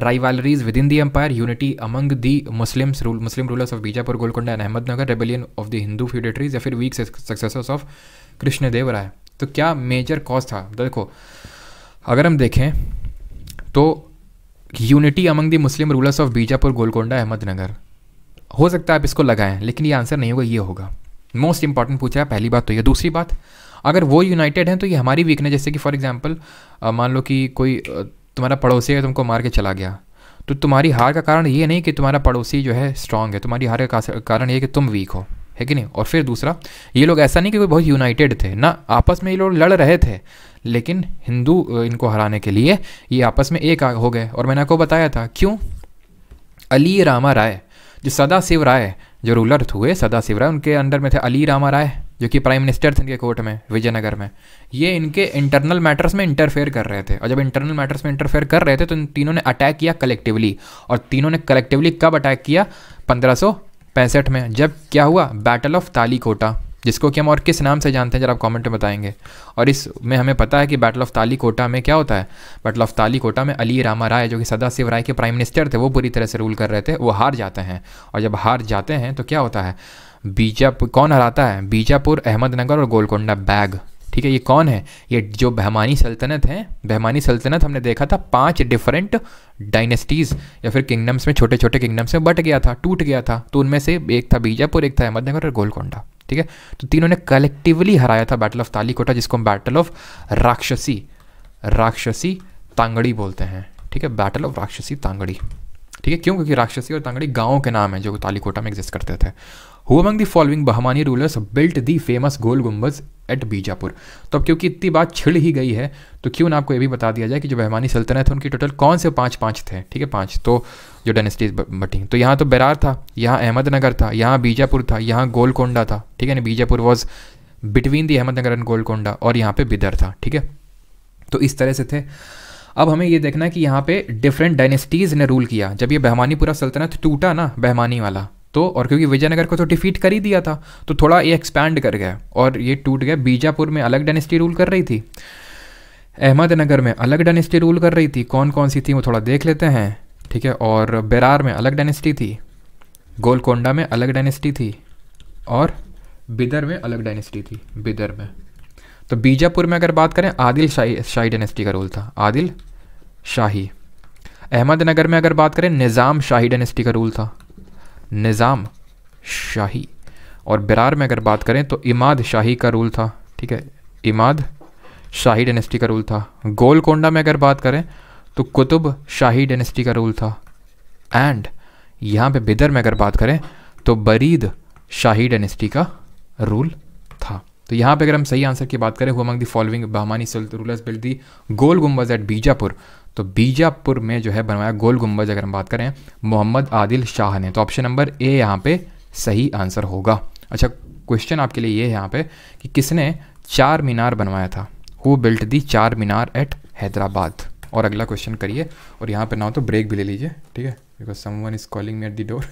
Rivalries with in empire, unity unity among the rule, Muslim Muslim rulers of Bijapur and and Ahmadnagar of of Hindu feudatories, या फिर weak successors of Krishnadeva Raya तो क्या मेजर कॉज था देखो अगर हम देखें तो unity among the Muslim rulers of Bijapur Golconda Ahmadnagar हो सकता है आप इसको लगाएं लेकिन ये आंसर नहीं होगा ये होगा मोस्ट इंपॉर्टेंट पूछ रहा है पहली बात तो ये दूसरी बात अगर वो यूनाइटेड हैं तो ये हमारी वीकनेस जैसे कि फॉर एग्जाम्पल मान लो कि कोई तुम्हारा पड़ोसी है तुमको मार के चला गया तो तुम्हारी हार का कारण ये नहीं कि तुम्हारा पड़ोसी जो है स्ट्रांग है तुम्हारी हार का कारण ये कि तुम वीक हो है कि नहीं और फिर दूसरा ये लोग ऐसा नहीं कि कोई बहुत यूनाइटेड थे ना आपस में ये लोग लड़ रहे थे लेकिन हिंदू इनको हराने के लिए ये आपस में एक हो गए और मैंने आपको बताया था क्यों अली रामा राय जो सदा शिव राय है जो रूलर हुए सदा शिवराय उनके अंडर में थे अली रामा राय जो कि प्राइम मिनिस्टर थे इनके कोर्ट में विजयनगर में ये इनके इंटरनल मैटर्स में इंटरफेयर कर रहे थे और जब इंटरनल मैटर्स में इंटरफेयर कर रहे थे तो इन तीनों ने अटैक किया कलेक्टिवली और तीनों ने कलेक्टिवली कब अटैक किया पंद्रह में जब क्या हुआ बैटल ऑफ तालीकोटा जिसको कि हम और किस नाम से जानते हैं जरा आप कमेंट में बताएंगे और इस में हमें पता है कि बैटल ऑफ ताली कोटा में क्या होता है बैटल ऑफ ताली कोटा में अली रामा राय जो कि सदाशिव राय के प्राइम मिनिस्टर थे वो पूरी तरह से रूल कर रहे थे वो हार जाते हैं और जब हार जाते हैं तो क्या होता है बीजापुर कौन हराता है बीजापुर अहमदनगर और गोलकोंडा बैग ठीक है ये कौन है ये जो बहमानी सल्तनत है बहमानी सल्तनत हमने देखा था पांच डिफरेंट डायनेस्टीज़ या फिर किंगडम्स में छोटे छोटे किंगडम्स में बट गया था टूट गया था तो उनमें से एक था बीजापुर एक था अहमदनगर और गोलकोंडा ठीक है तो तीनों ने कलेक्टिवली हराया था बैटल ऑफ तालीकोटा जिसको हम बैटल ऑफ राक्षसी राक्षसी तांगड़ी बोलते हैं ठीक है बैटल ऑफ राक्षसी तांगड़ी ठीक है क्यों क्योंकि राक्षसी और तांगड़ी गाँव के नाम है जो तालीकोटा में एग्जिस्ट करते थे who among the following Bahmani rulers built the famous Gol Gumbaz at Bijapur तो अब क्योंकि इतनी बात छिड़ ही गई है तो क्यों ना आपको ये भी बता दिया जाए कि जो बहमानी सल्तनत है उनकी टोटल कौन से पाँच पाँच थे ठीक है पाँच तो जो डायनेस्टीज बटी तो यहाँ तो बरार था यहाँ अहमदनगर था यहाँ बीजापुर था यहाँ गोलकोंडा था ठीक है ना Bijapur was between the Ahmadnagar and Golconda और यहाँ पे बिदर था ठीक है तो इस तरह से थे अब हमें ये देखना है कि यहाँ पे डिफरेंट डायनेस्टीज़ ने रूल किया जब ये बहमानी पूरा सल्तनत टूटा ना बहमानी वाला तो और क्योंकि विजयनगर को तो डिफीट कर ही दिया था तो थोड़ा ये एक्सपैंड कर गया और ये टूट गया बीजापुर में अलग डेनेस्टी रूल कर रही थी अहमदनगर में अलग डेनेस्टी रूल कर रही थी कौन कौन सी थी वो थोड़ा देख लेते हैं ठीक है और बेरार में अलग डेनेस्टी थी गोलकोंडा में अलग डेनेस्टी थी और बिदर में अलग डेनेस्टी थी बिदर में तो बीजापुर में अगर बात करें आदिल शाही शाही डेनेस्टी का रूल था आदिल शाही अहमदनगर में अगर बात करें निज़ाम शाही डेनेस्टी का रूल था निज़ाम शाही और बिरार में अगर बात करें तो इमाद शाही का रूल था ठीक है इमाद शाही डेनेस्टी का रूल था गोलकोंडा में अगर बात करें तो कुतुब शाही डेनेस्टी का रूल था एंड यहाँ पे बिदर में अगर बात करें तो बरीद शाही डेनेस्टी का रूल था तो यहाँ पे अगर हम सही आंसर की बात करें who among the following Bahmani rulers build the Gol Gumbaz at Bijapur तो बीजापुर में जो है बनवाया गोल गुम्बज अगर हम बात करें मोहम्मद आदिल शाह ने तो ऑप्शन नंबर ए यहाँ पे सही आंसर होगा अच्छा क्वेश्चन आपके लिए ये है यहाँ पे कि किसने चार मीनार बनवाया था हु बिल्ट दी चार मीनार एट हैदराबाद और अगला क्वेश्चन करिए और यहाँ पे ना हो तो ब्रेक भी ले लीजिए ठीक है because someone is calling me at the door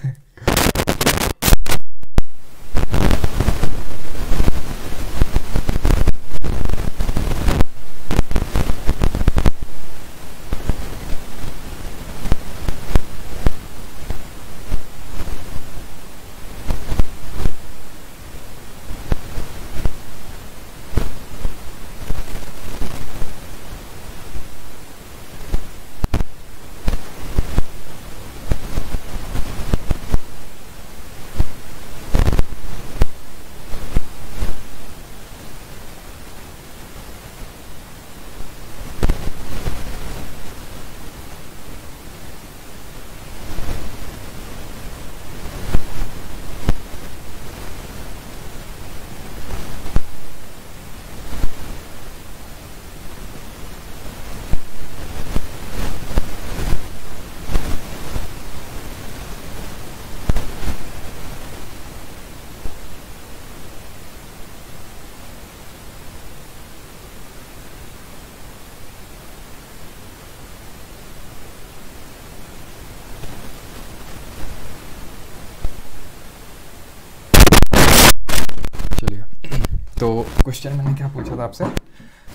तो क्वेश्चन मैंने क्या पूछा था आपसे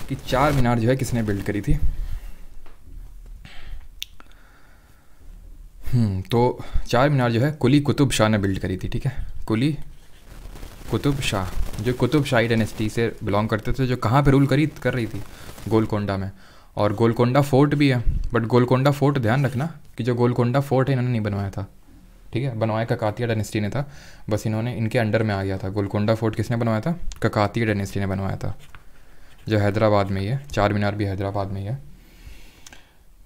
कि चार मीनार जो है किसने बिल्ड करी थी हम्म, तो चार मीनार जो है कुली कुतुब शाह ने बिल्ड करी थी ठीक है कुली कुतुब शाह जो कुतुब शाही डेनेस्टी से बिलोंग करते थे जो कहाँ पे रूल करी कर रही थी गोलकोंडा में और गोलकोंडा फोर्ट भी है बट गोलकोंडा फोर्ट ध्यान रखना कि जो गोलकोंडा फोर्ट है इन्होंने नहीं बनवाया था ठीक है बनवाया ककातिया डेनेस्टी ने था बस इन्होंने इनके अंडर में आ गया था गोलकोंडा फोर्ट किसने बनवाया था ककातिया डेनेस्टी ने बनवाया था जो हैदराबाद में ही है चार मीनार भी हैदराबाद में ही है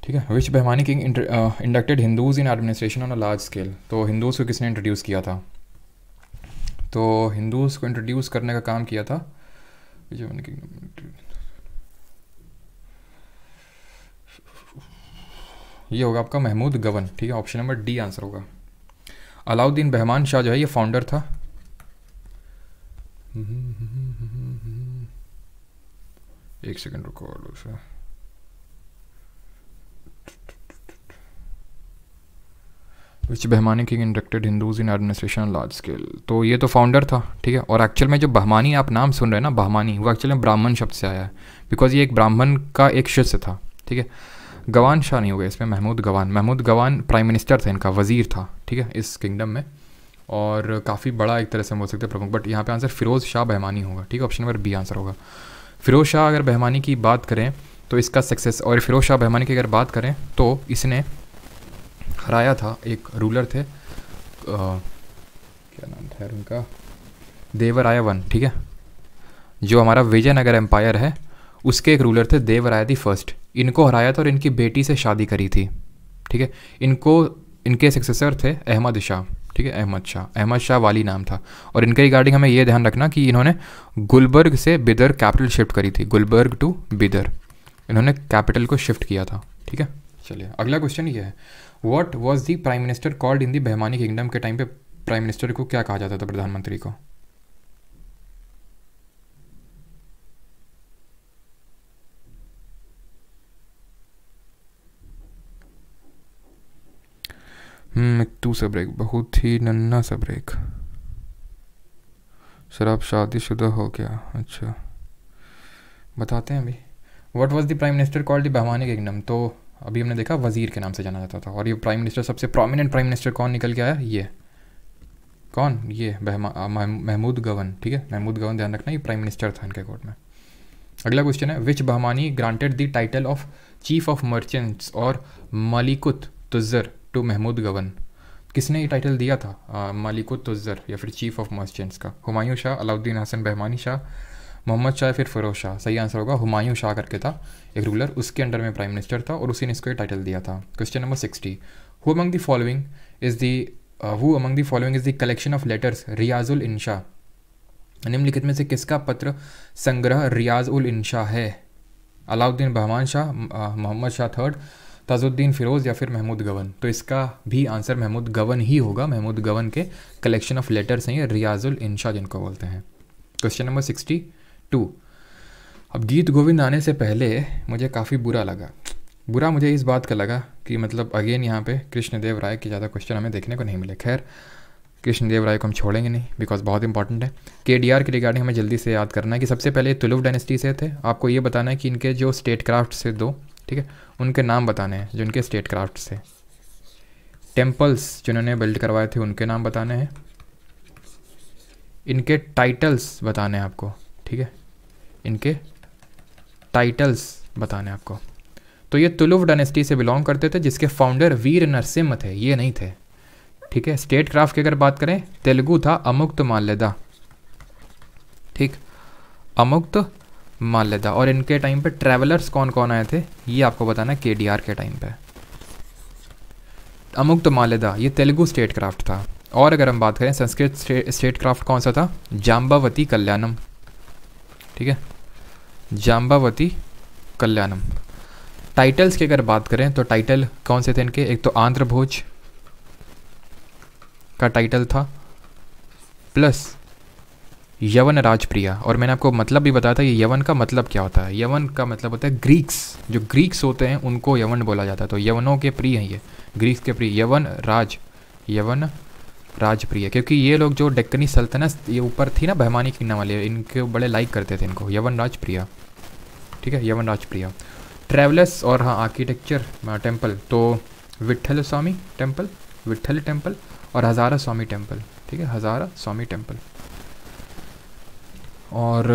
ठीक है which Bahmani king inducted Hindus in administration on a large scale तो हिंदूज को किसने इंट्रोड्यूस किया था तो हिंदूज को इंट्रोड्यूस करने का काम किया था ये होगा आपका महमूद गवन ठीक है ऑप्शन नंबर डी आंसर होगा अलाउद्दीन बहमान शाह जो है ये फाउंडर था एक सेकंड रुको which Bahmani king inducted Hindus in administration large scale तो ये तो फाउंडर था ठीक है और एक्चुअल में जो बहमानी आप नाम सुन रहे हैं ना बहमानी वो एक्चुअल में ब्राह्मण शब्द से आया है बिकॉज ये एक ब्राह्मण का एक शिष्य था ठीक है गवान शाह नहीं हो गया इसमें महमूद गवान महमूद गवान प्राइम मिनिस्टर थे इनका वजीर था ठीक है इस किंगडम में और काफ़ी बड़ा एक तरह से हम बोल सकते हैं प्रमुख बट यहाँ पे आंसर फिरोज़ शाह बहमानी होगा ठीक है ऑप्शन नंबर बी आंसर होगा फिरोज़ शाह अगर बहमानी की बात करें तो इसका सक्सेस और फिरोज़ शाह बहमानी की अगर बात करें तो इसने हराया था एक रूलर थे आ, क्या नाम था उनका देवराया वन ठीक है जो हमारा विजयनगर एम्पायर है उसके एक रूलर थे देवराया दी फर्स्ट इनको हराया था और इनकी बेटी से शादी करी थी ठीक है इनको इनके सक्सेसर थे अहमद शाह ठीक है अहमद शाह अहमद शाह वाली नाम था और इनके रिगार्डिंग हमें यह ध्यान रखना कि इन्होंने गुलबर्ग से बिदर कैपिटल शिफ्ट करी थी गुलबर्ग टू बिदर इन्होंने कैपिटल को शिफ्ट किया था ठीक है चलिए अगला क्वेश्चन ये है what was the prime minister called in the Bahmani kingdom के टाइम पे प्राइम मिनिस्टर को क्या कहा जाता था प्रधानमंत्री को मिट्टू सा ब्रेक बहुत ही नन्ना सा ब्रेक सर आप शादीशुदा हो क्या अच्छा बताते हैं अभी what was the prime minister called the Bahmani kingdom तो अभी हमने देखा वजीर के नाम से जाना जाता था और ये प्राइम मिनिस्टर सबसे प्रोमिनेंट प्राइम मिनिस्टर कौन निकल के आया ये कौन ये महमूद गवन ठीक है महमूद गवन ध्यान रखना ये प्राइम मिनिस्टर था इनके कोर्ट में अगला क्वेश्चन है which Bahmani granted the title of chief of merchants और मलिकुत तुजर टू महमूद गवन किसने ये टाइटल दिया था मालिको तुज़र या फिर चीफ ऑफ मर्चेंट्स का हुमायूं शाह अलाउद्दीन हसन बहमानी शाह मोहम्मद शाह फिर फरोज शाह सही आंसर होगा हुमायूं शाह करके था एक रूलर उसके अंडर में प्राइम मिनिस्टर था और उसी ने इसको ये टाइटल दिया था question number sixty who among the following is the who among the following is the collection of letters Riyaz ul Insha निम्नलिखित में से किसका पत्र संग्रह रियाज उल इनशा है अलाउद्दीन बहमान शाह मोहम्मद शाह थर्ड ताजुद्दीन फिरोज़ या फिर महमूद गवन तो इसका भी आंसर महमूद गवन ही होगा महमूद गवन के कलेक्शन ऑफ लेटर्स हैं ये रियाजुल इंशा जिनको बोलते हैं क्वेश्चन नंबर सिक्सटी टू अब गीत गोविंद आने से पहले मुझे काफ़ी बुरा लगा बुरा मुझे इस बात का लगा कि मतलब अगेन यहाँ पे कृष्णदेव राय के ज़्यादा क्वेश्चन हमें देखने को नहीं मिले खैर कृष्णदेव राय को हम छोड़ेंगे नहीं बिकॉज बहुत इंपॉर्टेंट है के डी आर के रिगार्डिंग हमें जल्दी से याद करना है कि सबसे पहले तुलुव डायनेस्टी से थे आपको ये बताना है कि इनके जो स्टेट क्राफ्ट से दो ठीक है उनके नाम बताने हैं जिनके स्टेट क्राफ्ट से टेम्पल्स जिन्होंने बिल्ड करवाए थे उनके नाम बताने हैं इनके टाइटल्स बताने हैं आपको ठीक है इनके टाइटल्स बताने हैं आपको तो ये तुलुव डायनेस्टी से बिलोंग करते थे जिसके फाउंडर वीर नरसिम्ह थे ये नहीं थे ठीक है स्टेट क्राफ्ट की अगर बात करें तेलुगु था अमुक्त माल्यदा ठीक अमुक्त मालदा और इनके टाइम पे ट्रैवलर्स कौन कौन आए थे ये आपको बताना के डी आर के टाइम पे अमुक्त मालदा ये तेलुगु स्टेट क्राफ्ट था और अगर हम बात करें संस्कृत स्टेट क्राफ्ट कौन सा था जाम्बावती कल्याणम ठीक है जाम्बावती कल्याणम टाइटल्स की अगर बात करें तो टाइटल कौन से थे इनके एक तो आंध्र भोज का टाइटल था प्लस यवन राजप्रिया और मैंने आपको मतलब भी बताया था कि यवन का मतलब क्या होता है यवन का मतलब होता है ग्रीक्स जो ग्रीक्स होते हैं उनको यवन बोला जाता है तो यवनों के प्रिय हैं ये ग्रीक्स के प्रिय यवन राज यवन राजप्रिय क्योंकि ये लोग जो डेक्कनी सल्तनत ये ऊपर थी ना बहमानी किन्ना वाले इनके बड़े लाइक करते थे इनको यवन राजप्रिया ठीक है यवन राजप्रिया ट्रेवलर्स और हाँ आर्किटेक्चर टेम्पल हाँ, तो विठल स्वामी टेम्पल विठल टेम्पल और हज़ारा स्वामी टेम्पल ठीक है हज़ारा स्वामी टेम्पल और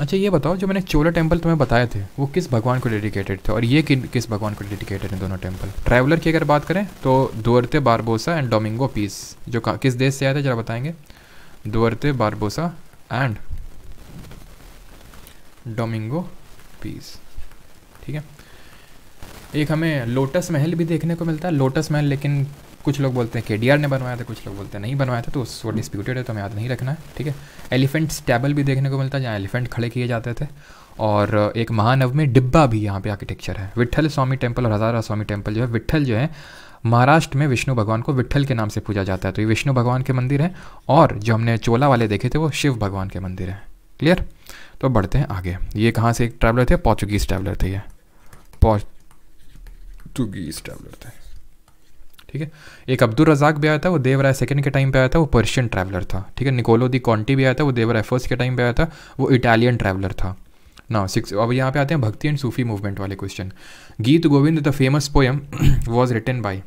अच्छा ये बताओ जो मैंने चोला टेम्पल तुम्हें बताए थे वो किस भगवान को डेडिकेटेड थे और ये कि, किस भगवान को डेडिकेटेड हैं दोनों टेम्पल ट्रैवलर की अगर बात करें तो Duarte Barbosa and Domingo Paes जो किस देश से आए थे जरा बताएंगे Duarte Barbosa and Domingo Paes ठीक है एक हमें लोटस महल भी देखने को मिलता है लोटस महल लेकिन कुछ लोग बोलते हैं के ने बनवाया था कुछ लोग बोलते हैं नहीं बनवाया था तो वो डिस्प्यूटेड है तो हमें याद नहीं रखना है ठीक है एलिफेंट स्टेबल भी देखने को मिलता है जहाँ एलिफेंट खड़े किए जाते थे और एक महानव में डिब्बा भी यहाँ पे आर्किटेक्चर है विट्ठल स्वामी टेम्पल और हजारा स्वामी टेम्पल जो है विट्ठल जो है महाराष्ट्र में विष्णु भगवान को विट्ठल के नाम से पूजा जाता है तो ये विष्णु भगवान के मंदिर हैं और जो हमने चोला वाले देखे थे वो शिव भगवान के मंदिर हैं क्लियर तो बढ़ते हैं आगे ये कहाँ से एक ट्रैवलर थे पोर्चुगीज ट्रैवलर थे ये पोर्चुगीज ट्रैवलर थे ठीक है एक अब्दुल रजाक भी आया था वो देवराय सेकंड के टाइम पे आया था वो पर्शियन ट्रैवलर था ठीक है निकोलो दी कॉन्टी भी आया था वो देवराय फर्स्ट के टाइम पे आया था वो इटालियन ट्रैवलर था ना सिक्स अब यहाँ पे आते हैं भक्ति एंड सूफी मूवमेंट वाले question Geet Govind the famous poem was written by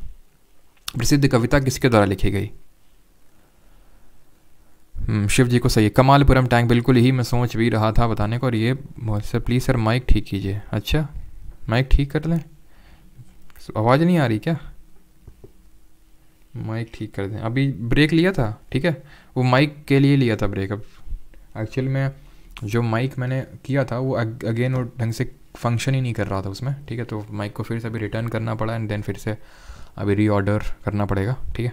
प्रसिद्ध कविता किसके द्वारा लिखी गई हम्म, शिव जी को सही कमालपुरम टैंक बिल्कुल ही मैं सोच भी रहा था बताने को और ये सर प्लीज़ सर माइक ठीक कीजिए अच्छा माइक ठीक कर लें आवाज़ नहीं आ रही क्या माइक ठीक कर दें अभी ब्रेक लिया था ठीक है वो माइक के लिए लिया था ब्रेक अब एक्चुअल में जो माइक मैंने किया था वो अगेन वो ढंग से फंक्शन ही नहीं कर रहा था उसमें ठीक है तो माइक को फिर से अभी रिटर्न करना पड़ा एंड देन फिर से अभी रीऑर्डर करना पड़ेगा ठीक है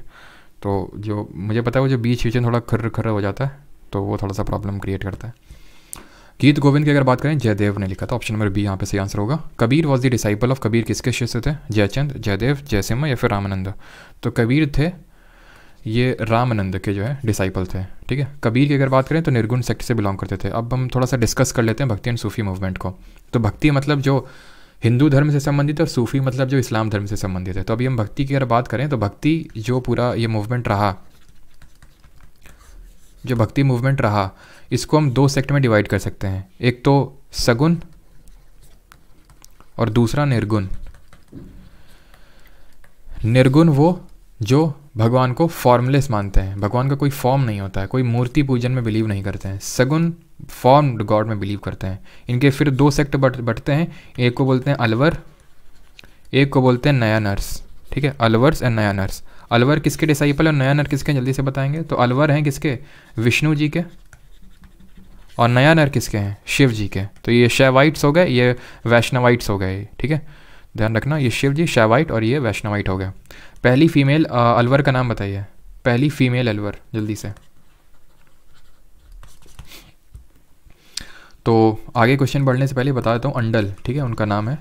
तो जो मुझे पता है वो जो बीच बीच में थोड़ा खर खर हो जाता है तो वो थोड़ा सा प्रॉब्लम क्रिएट करता है गीत गोविंद की अगर बात करें जयदेव ने लिखा था ऑप्शन नंबर बी यहाँ पे सही आंसर होगा Kabir was the disciple of Kabir किसके शिष्य थे जयचंद जयदेव जयसिम्हा या फिर रामानंद तो कबीर थे ये रामानंद के जो है डिसाइपल थे ठीक है कबीर की अगर बात करें तो निर्गुण सेक्ट से बिलोंग करते थे अब हम थोड़ा सा डिस्कस कर लेते हैं भक्ति एंड सूफी मूवमेंट को तो भक्ति मतलब जो हिंदू धर्म से संबंधित है और सूफी मतलब जो इस्लाम धर्म से संबंधित है तो अभी हम भक्ति की अगर बात करें तो भक्ति जो पूरा ये मूवमेंट रहा जो भक्ति मूवमेंट रहा इसको हम दो सेक्ट में डिवाइड कर सकते हैं एक तो सगुन और दूसरा निर्गुण निर्गुण वो जो भगवान को फॉर्मलेस मानते हैं भगवान का कोई फॉर्म नहीं होता है कोई मूर्ति पूजन में बिलीव नहीं करते हैं सगुन फॉर्म गॉड में बिलीव करते हैं इनके फिर दो सेक्ट बट बटते हैं एक को बोलते हैं अलवर एक को बोलते हैं नया नर्स ठीक है अलवर्स एंड नया नर्स अलवर किसके डिसाइपल और नया नर किसके जल्दी से बताएंगे तो अलवर हैं किसके विष्णु जी के और नया नर किसके हैं शिव जी के तो ये शैवाइट्स हो गए ये वैष्णवाइट्स हो गए ठीक है ध्यान रखना ये शिव जी शैवाइट और ये वैष्णवाइट हो गए पहली फीमेल आ, अलवर का नाम बताइए पहली फीमेल अलवर जल्दी से तो आगे क्वेश्चन बढ़ने से पहले बता देता हूँ अंडल ठीक है उनका नाम है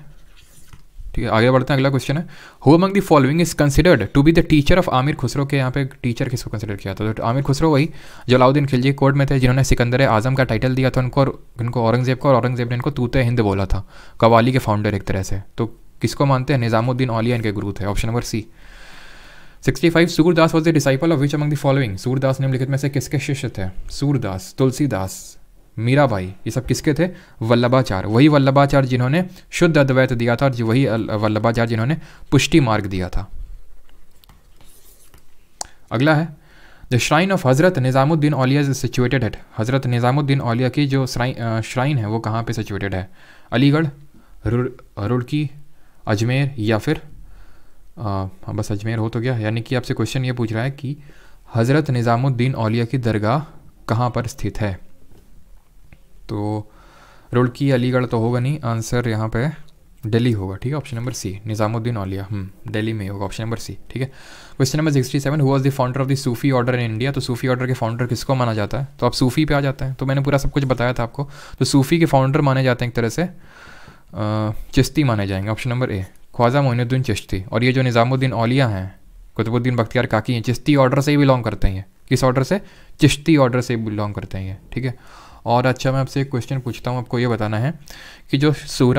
ठीक है आगे बढ़ते हैं अगला क्वेश्चन है who among the following is considered to be the teacher of Amir Khusro के यहाँ पे टीचर किसको कंसिडर किया था तो आमिर खुसरो वही जलाउद्दीन खिलजी कोर्ट में थे जिन्होंने सिकंदर आजम का टाइटल दिया था उनको और उनको औरंगजेब को और औरंगजेब ने इनको तूते हिंद बोला था कवाली के फाउंडर एक तरह से तो किसको मानते हैं निज़ामुद्दीन औलिया इनके गुरु थे option number C sixty five Surdas was the disciple of which among the following Surdas निम्नलिखित में से किसके शिष्य थे सूरदास तुलसीदास मीरा ये सब किसके थे वल्लभाचार्य वही वल्लभाचार्य जिन्होंने शुद्ध अद्वैत दिया था और वही वल्लभाचार्य जिन्होंने पुष्टि मार्ग दिया था अगला है द श्राइन ऑफ हज़रत निज़ामुद्दीन औलिया सिचुएटेड एट हज़रत निज़ामुद्दीन औलिया की जो श्राइन श्राइन है वो कहाँ पे सिचुएटेड है अलीगढ़ रुड़की अजमेर या फिर आ, हाँ, बस अजमेर हो तो गया यानी कि आपसे क्वेश्चन ये पूछ रहा है कि हज़रत निज़ामुद्दीन औलिया की दरगाह कहाँ पर स्थित है तो रुड़की अलीगढ़ तो होगा नहीं आंसर यहाँ पे दिल्ली होगा ठीक है option number C Nizamuddin Auliya Delhi में होगा ऑप्शन नंबर सी ठीक है क्वेश्चन नंबर सिक्सटी सेवन हुआ the founder of the Sufi order in India तो सूफी ऑर्डर के फाउंडर किसको माना जाता है तो आप सूफी पे आ जाते हैं तो मैंने पूरा सब कुछ बताया था आपको तो सूफी के फाउंडर माने जाते हैं एक तरह से चिश्ती माने जाएंगे option number A Khwaja Moinuddin Chishti और ये जो निज़ामुद्दीन औलिया हैं कुतुबुद्दीन बख्तियार काकी हैं चिश्ती ऑर्डर से ही बिलोंग करते हैं किस ऑर्डर से चिश्ती ऑर्डर से बिलोंग करते हैं ठीक है और अच्छा मैं आपसे एक क्वेश्चन पूछता हूँ आपको ये बताना है कि जो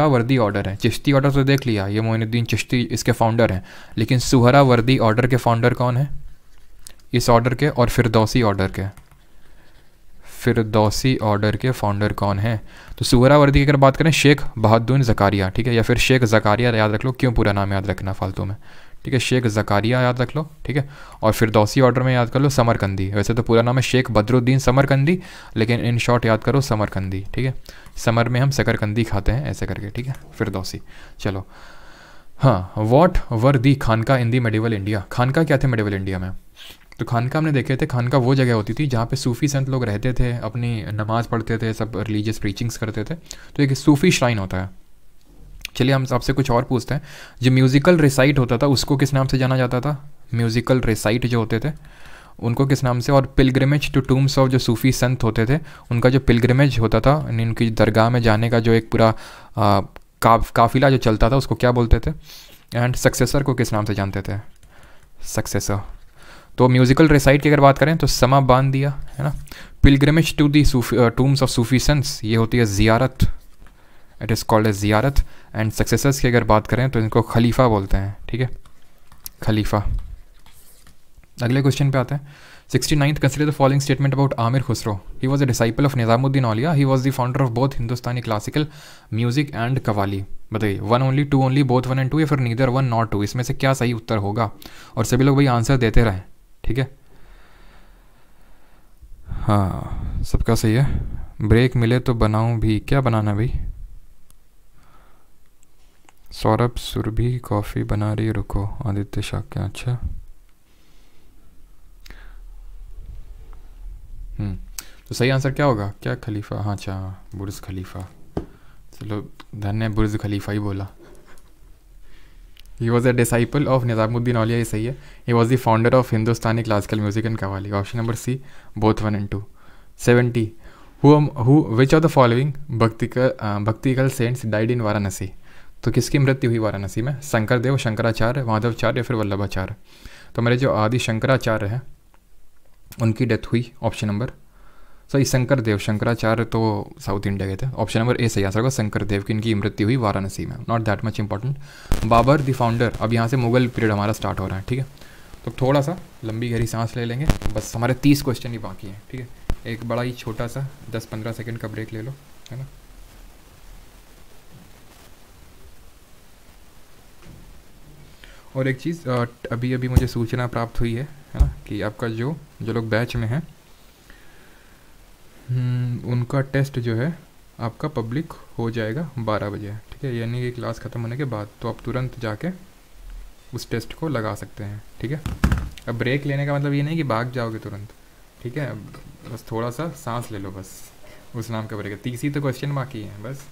वर्दी ऑर्डर है चिश्ती ऑर्डर तो देख लिया ये मोइनुद्दीन चिश्ती इसके फाउंडर हैं लेकिन सुहरावर्दी ऑर्डर के फाउंडर कौन है इस ऑर्डर के और फिरदौसी ऑर्डर के फिरदौसी ऑर्डर के फाउंडर कौन है तो सुहरावर्दी की अगर बात करें शेख बहादुर जकारिया ठीक है या फिर शेख जकारिया याद रख लो क्यों पूरा नाम याद रखना फालतू में ठीक है शेख जकारिया याद रख लो ठीक है और फिर दौसी ऑर्डर में याद कर लो समरकंदी वैसे तो पूरा नाम है शेख बद्रुद्दीन समरकंदी लेकिन इन शॉर्ट याद करो समरकंदी ठीक है समर में हम शकरकंदी खाते हैं ऐसे करके ठीक है फिर दौसी चलो हाँ what were the khanqah in the medieval India khanqah क्या थे मेडिवल इंडिया में तो खानका हमने देखे थे खानका वो जगह होती थी जहाँ पे सूफ़ी संत लोग रहते थे अपनी नमाज़ पढ़ते थे सब रिलीजियस प्रीचिंग्स करते थे तो एक सूफ़ी श्राइन होता है चलिए हम आपसे कुछ और पूछते हैं जो म्यूज़िकल रिसाइट होता था उसको किस नाम से जाना जाता था म्यूज़िकल रिसाइट जो होते थे उनको किस नाम से और पिलग्रमेज टू टूम्स ऑफ जो सूफ़ी संत होते थे उनका जो पिलग्रमेज होता था उनकी दरगाह में जाने का जो एक पूरा काफिला जो चलता था उसको क्या बोलते थे एंड सक्सेसर को किस नाम से जानते थे सक्सेसर तो म्यूज़िकल रिसाइट की अगर बात करें तो समा बांध दिया है ना pilgrimage to the tombs of Sufi saints ये होती है ziyarat it is called as ziyarat and successors की अगर बात करें तो इनको खलीफा बोलते हैं ठीक है खलीफा अगले क्वेश्चन पे आते हैं sixty ninth consider the following statement about Amir Khusro he was a disciple of Nizamuddin Auliya he was the founder of both Hindustani classical music and qawwali बताइए one only two only both one and two या फिर नीदर वन नॉट टू इसमें से क्या सही उत्तर होगा और सभी लोग भाई आंसर देते रहें ठीक है हाँ सबका सही है ब्रेक मिले तो बनाऊँ भी क्या बनाना भाई सौरभ सुरभि कॉफ़ी बना रही रुको आदित्य शाक्या अच्छा हम्म, तो सही आंसर क्या होगा क्या खलीफा हाँ अच्छा बुर्ज खलीफा चलो धन्य बुर्ज खलीफा ही बोला he was a disciple of Nizamuddin Auliya ये सही है he was the founder of Hindustani classical music and qawwali option number C both one and two seventy who which of the following भक्तिकल भक्तिकल सेंट्स डाइड इन वाराणसी तो किसकी मृत्यु हुई वाराणसी में शंकरदेव शंकराचार्य माधवाचार्य या फिर वल्लभाचार्य तो मेरे जो आदि शंकराचार्य हैं उनकी डेथ हुई ऑप्शन नंबर सही देव शंकराचार्य तो साउथ इंडिया के थे ऑप्शन नंबर ए सही आंसर होगा शंकरदेव की इनकी मृत्यु हुई वाराणसी में not that much important Babur the founder अब यहाँ से मुगल पीरियड हमारा स्टार्ट हो रहा है ठीक है तो थोड़ा सा लंबी गहरी सांस ले लेंगे बस हमारे तीस क्वेश्चन ही बाकी हैं ठीक है एक बड़ा ही छोटा सा दस पंद्रह सेकेंड का ब्रेक ले लो है ना और एक चीज़ अभी अभी मुझे सूचना प्राप्त हुई है है हाँ, ना कि आपका जो जो लोग बैच में हैं हम्म, उनका टेस्ट जो है आपका पब्लिक हो जाएगा बारह बजे ठीक है यानी कि क्लास ख़त्म होने के बाद तो आप तुरंत जाके उस टेस्ट को लगा सकते हैं ठीक है अब ब्रेक लेने का मतलब ये नहीं कि भाग जाओगे तुरंत ठीक है बस थोड़ा सा सांस ले लो बस उस नाम का ब्रेक है तीसरी तो क्वेश्चन बाकी है बस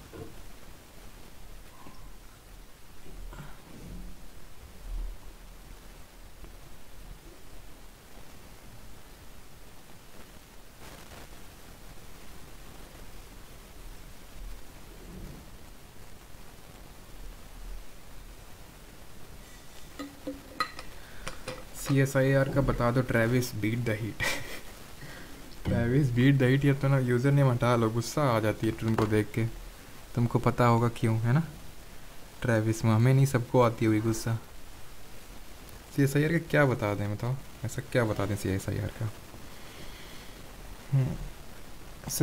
एस का बता दो Travis beat the heat Travis beat the heat ये तो ना यूज़र नेम हटा लो गुस्सा आ जाती है तुमको देख के तुमको पता होगा क्यों है ना ट्रेविस में हमें नहीं सबको आती हुई गुस्सा सी एस आई आर का क्या बता दें बताओ ऐसा क्या बता दें सी एस आई आर का सर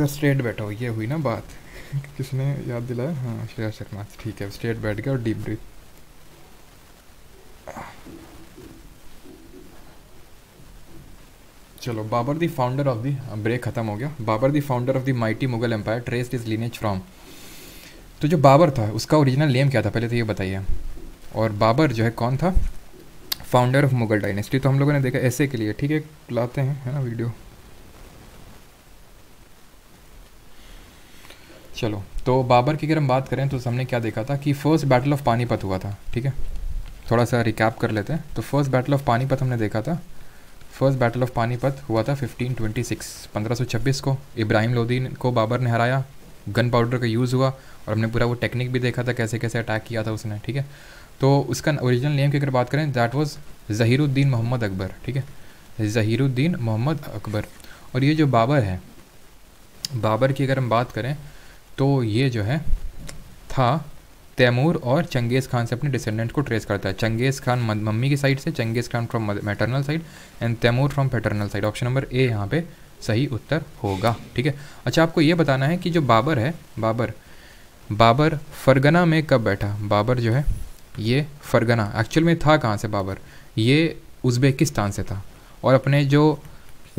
हम्म, स्ट्रेट बैठो ये हुई ना बात किसने याद दिलाया हाँ श्रेया शर्मा ठीक है स्ट्रेट बैठ गया और डीप ब्रीथ चलो Babur the founder of the break ख़त्म हो गया Babur the founder of the mighty Mughal empire traced is lineage from तो जो बाबर था उसका ओरिजिनल नेम क्या था पहले तो ये बताइए और बाबर जो है कौन था फाउंडर ऑफ मुगल डायनेस्टी तो हम लोगों ने देखा ऐसे के लिए ठीक है लाते हैं है ना वीडियो चलो तो बाबर की अगर हम बात करें तो हमने क्या देखा था कि फर्स्ट बैटल ऑफ पानीपत हुआ था ठीक है थोड़ा सा रिकैप कर लेते हैं तो फर्स्ट बैटल ऑफ पानीपत हमने देखा था फर्स्ट बैटल ऑफ पानीपत हुआ था 1526 1526 को इब्राहिम लोदी को बाबर ने हराया गन पाउडर का यूज़ हुआ और हमने पूरा वो टेक्निक भी देखा था कैसे कैसे अटैक किया था उसने ठीक है तो उसका ओरिजिनल नेम की अगर बात करें दैट वाज जहीरुद्दीन मोहम्मद अकबर ठीक है जहीरुद्दीन मोहम्मद अकबर और ये जो बाबर है बाबर की अगर हम बात करें तो ये जो है था तैमूर और चंगेज़ खान से अपने डिसेंडेंट को ट्रेस करता है चंगेज़ खान मम्मी की साइड से Genghis Khan from maternal side and Timur from paternal side option number A यहाँ पे सही उत्तर होगा ठीक है अच्छा आपको ये बताना है कि जो बाबर है बाबर बाबर फरगना में कब बैठा बाबर जो है ये फरगना एक्चुअल में था कहाँ से बाबर ये उज़्बेकिस्तान से था और अपने जो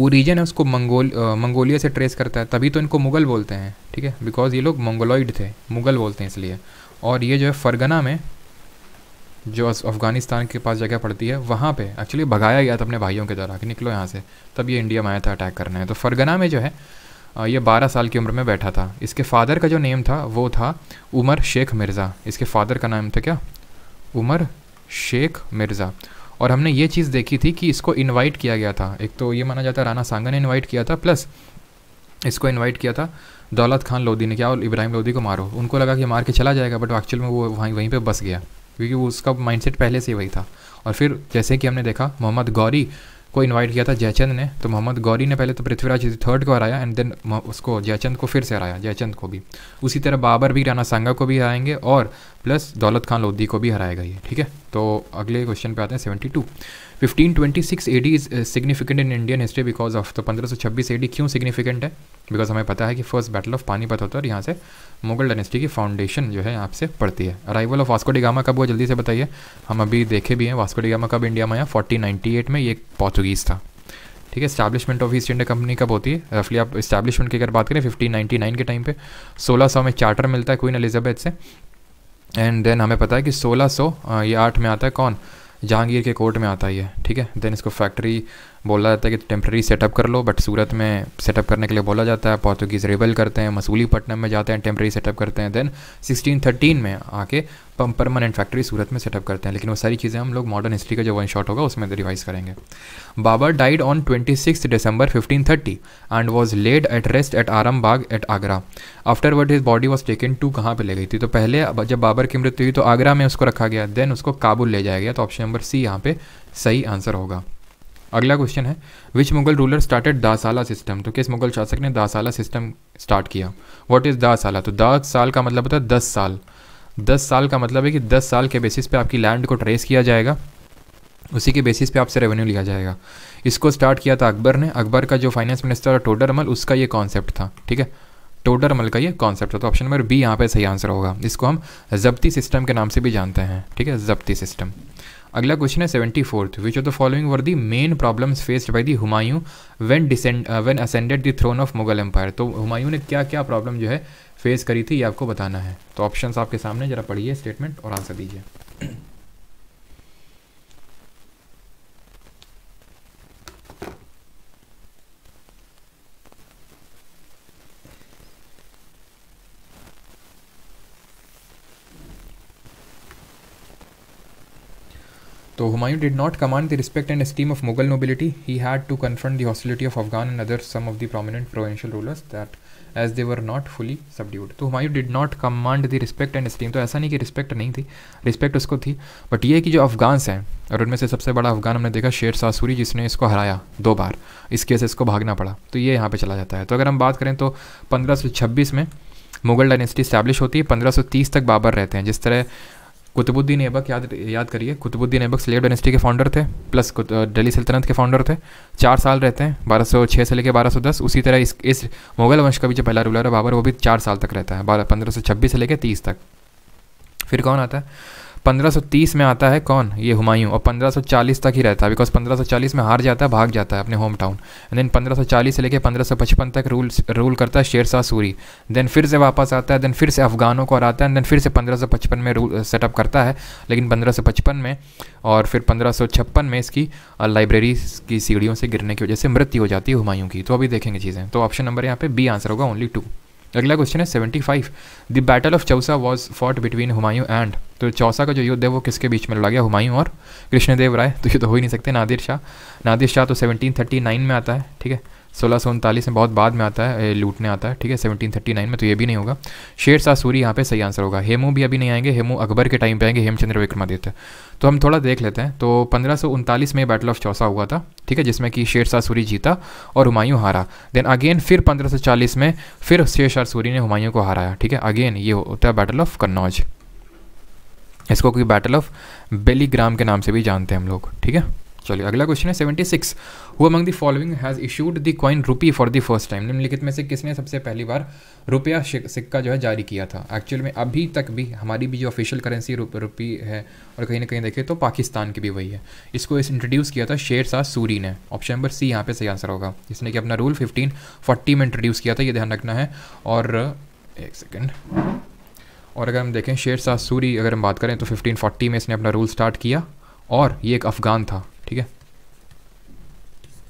ओरिजन है उसको मंगोल आ, मंगोलिया से ट्रेस करता है तभी तो इनको मुगल बोलते हैं ठीक है बिकॉज ये लोग मंगोलॉइड थे मुगल बोलते हैं इसलिए और ये जो है फ़रगना में जो अफ़गानिस्तान के पास जगह पड़ती है वहाँ पे एक्चुअली भगाया गया था अपने भाइयों के द्वारा कि निकलो यहाँ से तब ये इंडिया में आया था अटैक करने तो फ़रगना में जो है ये बारह साल की उम्र में बैठा था इसके फादर का जो नेम था वो था उमर शेख मिर्ज़ा इसके फादर का नाम था क्या उमर शेख मिर्ज़ा और हमने ये चीज़ देखी थी कि इसको इन्वाइट किया गया था एक तो ये माना जाता है राना सांगा ने इन्वाइट किया था प्लस इसको इन्वाइट किया था दौलत खान लोधी ने किया और इब्राहिम लोधी को मारो उनको लगा कि मार के चला जाएगा बट एक्चुअल में वो वहीं वहीं पर बस गया क्योंकि वो उसका माइंडसेट पहले से वही था और फिर जैसे कि हमने देखा मोहम्मद गौरी को इनवाइट किया था जयचंद ने तो मोहम्मद गौरी ने पहले तो पृथ्वीराज थर्ड को हराया एंड देन उसको जयचंद को फिर से हराया जयचंद को भी उसी तरह बाबर भी राना सांगा को भी हराएंगे और प्लस दौलत खान लोधी को भी हराएगा ये ठीक है तो अगले क्वेश्चन पे आते हैं seventy two twenty A D is significant in Indian history because of तो ए एडी क्यों सिग्निफिकेंट है बिकॉज हमें पता है कि फर्स्ट बैटल ऑफ पानीपत होता है और यहाँ से मुगल डायनेस्टी की फाउंडेशन जो है यहाँ से पड़ती है अराइवल ऑफ वास्को डिगामा कब हुआ जल्दी से बताइए हम अभी देखे भी हैं वास्को डिगामा कब इंडिया में आया फोर्टीन एट में ये पोर्तुगीज़ था ठीक है establishment of East India Company कब होती है रफली आप स्टैब्लिशमेंट की अगर बात करें फिफ्टीन नाइन के टाइम पे सौ में चार्टर मिलता है क्वीन एलिजाबेथ से एंड देन हमें पता है कि सोलह सौ ये आठ में आता है कौन जहांगीर के कोर्ट में आता ही है ठीक है देन इसको फैक्ट्री बोला जाता है कि टेम्प्रेरी सेटअप कर लो बट सूरत में सेटअप करने के लिए बोला जाता है पोर्तुगीज़ रेबल करते हैं मसूलीपट्टनम में जाते हैं टेम्प्रेरी सेटअप करते हैं देन 1613 में आके परमानेंट फैक्ट्री सूरत में सेटअप करते हैं लेकिन वो सारी चीज़ें हम लोग मॉडर्न हिस्ट्री का जो वन शॉट होगा उसमें रिवाइज करेंगे Babur died on 26 December thirty and was laid at rest at Aram Bagh at Agra afterward his body was taken to कहाँ पर ले गई थी तो पहले जब बाबर की मृत्यु हुई तो आगरा में उसको रखा गया देन उसको काबुल ले जाया गया तो ऑप्शन नंबर सी यहाँ पे सही आंसर होगा अगला क्वेश्चन है which Mughal ruler started dahsala system तो किस मुगल शासक ने दासाला सिस्टम स्टार्ट किया व्हाट इज़ दासाला तो दस साल का मतलब होता है दस साल दस साल का मतलब है कि दस साल के बेसिस पे आपकी लैंड को ट्रेस किया जाएगा उसी के बेसिस पे आपसे रेवेन्यू लिया जाएगा इसको स्टार्ट किया था अकबर ने अकबर का जो फाइनेंस मिनिस्टर था टोडरमल उसका ये कॉन्सेप्ट था ठीक है टोडरमल का ये कॉन्सेप्ट था तो ऑप्शन नंबर बी यहाँ पे सही आंसर होगा इसको हम जब्ती सिस्टम के नाम से भी जानते हैं ठीक है जब्ती सिस्टम अगला क्वेश्चन है seventy fourth which of the following were the main problems faced by the Humayun when descend when ascended the throne of Mughal empire तो हुमायूं ने क्या क्या प्रॉब्लम जो है फेस करी थी ये आपको बताना है तो ऑप्शंस आपके सामने जरा पढ़िए स्टेटमेंट और आंसर दीजिए तो Humayun did not command the respect and esteem of Mughal nobility he had to confront the hostility of Afghan and other some of the prominent provincial rulers that as they were not fully subdued तो Humayun did not command the respect and esteem तो ऐसा नहीं कि respect नहीं थी respect उसको थी but ये कि जो अफगान्स हैं और उनमें से सबसे बड़ा अफगान हमने देखा शेर शाह सूरी जिसने इसको हराया दो बार इस केस इसको भागना पड़ा तो ये यहाँ पर चला जाता है तो अगर हम बात करें तो पंद्रह में मुगल डायनेस्टी स्टैब्लिश होती है 1530 तक बाबर रहते हैं जिस तरह कुतुबुद्दीन ऐबक याद याद करिए कुतुबुद्दीन ऐबक सलेट डायनेस्टी के फाउंडर थे प्लस दिल्ली सल्तनत के फाउंडर थे चार साल रहते हैं 1206 से लेकर 1210 उसी तरह इस इस मुगल वंश का भी जो पहला रूलर है बाबर वो भी चार साल तक रहता है बारह पंद्रह से लेकर तीस तक फिर कौन आता है 1530 में आता है कौन ये हुमायूं और 1540 तक ही रहता है बिकॉज 1540 में हार जाता है भाग जाता है अपने होम टाउन देन 1540 से लेकर 1555 तक रूल रूल करता है शेर शाह सूरी देन फिर से वापस आता है देन फिर से अफगानों को और आता है देन फिर से 1555 में रूल सेटअप करता है लेकिन 1555 में और फिर पंद्रह में इसकी लाइब्रेरी की सीढ़ियों से गिरने की वजह से मृत्यु हो जाती है हुमायूँ की तो अभी देखेंगे चीज़ें तो ऑप्शन नंबर यहाँ पे बी आंसर होगा ओनली टू अगला क्वेश्चन है seventy five the battle of Chausa was fought between Humayun and तो चौसा का जो युद्ध है वो किसके बीच में लड़ा गया हुमायूं और कृष्णदेव राय तो ये तो हो ही नहीं सकते नादिर शाह नादिर शाह तो सेवनटीन थर्टी नाइन में आता है ठीक है सोलह सौ उनतालीस में बहुत बाद में आता है लूटने आता है ठीक है सेवनटीन थर्टी नाइन में तो ये भी नहीं होगा शेर शाह सूरी यहाँ पे सही आंसर होगा हेमू भी अभी नहीं आएंगे हेमू अकबर के टाइम पे आएंगे हेमचंद्र विक्रमादित्य तो हम थोड़ा देख लेते हैं तो पंद्रह में बैटल ऑफ चौसा हुआ था ठीक है जिसमें कि शेर शाह सूरी जीता और हुमायूं हारा देन अगेन फिर पंद्रह में फिर शेर शाह सूरी ने हुमायूं को हराया ठीक है अगेन ये होता है बैटल ऑफ कन्नौज इसको कोई बैटल ऑफ बेलीग्राम के नाम से भी जानते हैं हम लोग ठीक है चलिए अगला क्वेश्चन है 76 who among the following has issued the coin rupee for the first time निम्नलिखित में से किसने सबसे पहली बार रुपया सिक्का जो है जारी किया था एक्चुअल में अभी तक भी हमारी भी जो ऑफिशियल करेंसी रुपी है और कहीं ना कहीं देखें तो पाकिस्तान की भी वही है इसको इस इंट्रोड्यूस किया था शेर शाह सूरी ने ऑप्शन नंबर सी यहाँ पे सही आंसर होगा जिसने कि अपना रूल फिफ्टीन फोर्टी में इंट्रोड्यूस किया था ये ध्यान रखना है और एक सेकेंड और अगर हम देखें शेर शाह सूरी अगर हम बात करें तो फिफ्टीन फोर्टी में इसने अपना रूल स्टार्ट किया और ये एक अफ़गान था ठीक है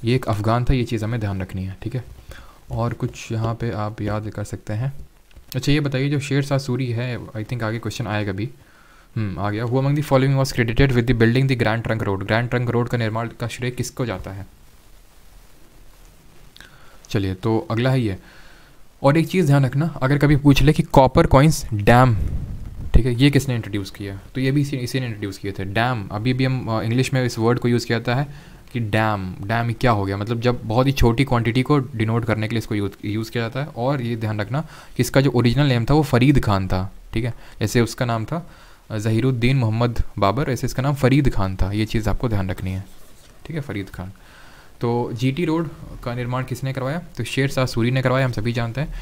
ये एक अफ़गान था ये चीज़ हमें ध्यान रखनी है ठीक है और कुछ यहाँ पे आप याद कर सकते हैं अच्छा ये बताइए जो शेर शाह सूरी है आई थिंक आगे क्वेश्चन आएगा भी हम्म, आ गया हुआ among the following was credited with the building the Grand Trunk Road Grand Trunk Road का निर्माण का श्रेय किसको जाता है चलिए तो अगला है ये और एक चीज़ ध्यान रखना अगर कभी पूछ ले कि कॉपर कॉइन्स डैम ठीक है ये किसने इंट्रोड्यूस किया तो ये भी इसी इसी ने इंट्रोड्यूस किए थे डैम अभी भी हम इंग्लिश में इस वर्ड को यूज़ किया जाता है कि डैम डैम क्या हो गया मतलब जब बहुत ही छोटी क्वांटिटी को डिनोट करने के लिए इसको यूज़ किया जाता है और ये ध्यान रखना कि इसका जो ओरिजिनल नेम था वो फरीद खान था ठीक है जैसे उसका नाम था जहीरुद्दीन मोहम्मद बाबर ऐसे इसका नाम फरीद खान था ये चीज़ आपको ध्यान रखनी है ठीक है फरीद खान तो जीटी रोड का निर्माण किसने करवाया तो शेर शाह सूरी ने करवाया हम सभी जानते हैं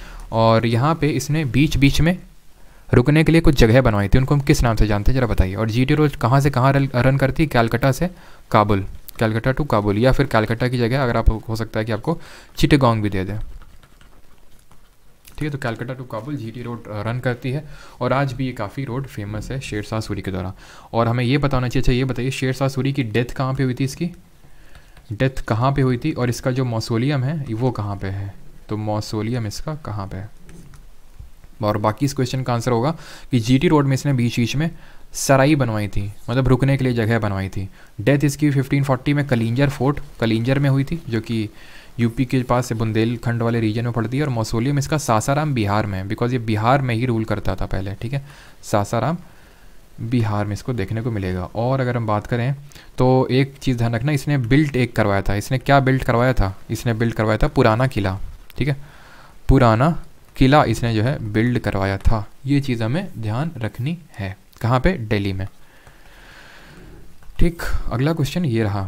और यहाँ पे इसने बीच बीच में रुकने के लिए कुछ जगह बनवाई थी उनको हम किस नाम से जानते हैं जरा बताइए और जीटी रोड कहाँ से कहाँ रन करती है कैलकटा से काबुल कैलकटा टू काबुल या फिर कैलकटा की जगह अगर आप हो सकता है कि आपको चिटेगोंग भी दे दें ठीक है तो Calcutta to Kabul G T road करती है और आज भी ये काफ़ी रोड फेमस है शेर शाह सूरी के द्वारा और हमें ये बताना होना चाहिए अच्छा ये बताइए शेर शाह सूरी की डेथ कहाँ पे हुई थी इसकी डेथ कहाँ पे हुई थी और इसका जो मौसोलियम है वो कहाँ पे है तो मौसोलियम इसका कहाँ पे है और बाकी इस क्वेश्चन का आंसर होगा कि जी रोड में इसने बीच बीच में सराई बनवाई थी मतलब रुकने के लिए जगह बनवाई थी डेथ इसकी 1540 में कलिंजर फोर्ट कलिंजर में हुई थी जो कि यूपी के पास से बुंदेलखंड वाले रीजन में पड़ती है और मौसोलियम में इसका सासाराम बिहार में बिकॉज ये बिहार में ही रूल करता था पहले ठीक है सासाराम बिहार में इसको देखने को मिलेगा और अगर हम बात करें तो एक चीज़ ध्यान रखना इसने बिल्ट एक करवाया था इसने क्या बिल्ट करवाया था इसने बिल्ट करवाया था पुराना किला ठीक है पुराना किला इसने जो है बिल्ड करवाया था ये चीज़ हमें ध्यान रखनी है कहाँ पे दिल्ली में ठीक अगला क्वेश्चन ये रहा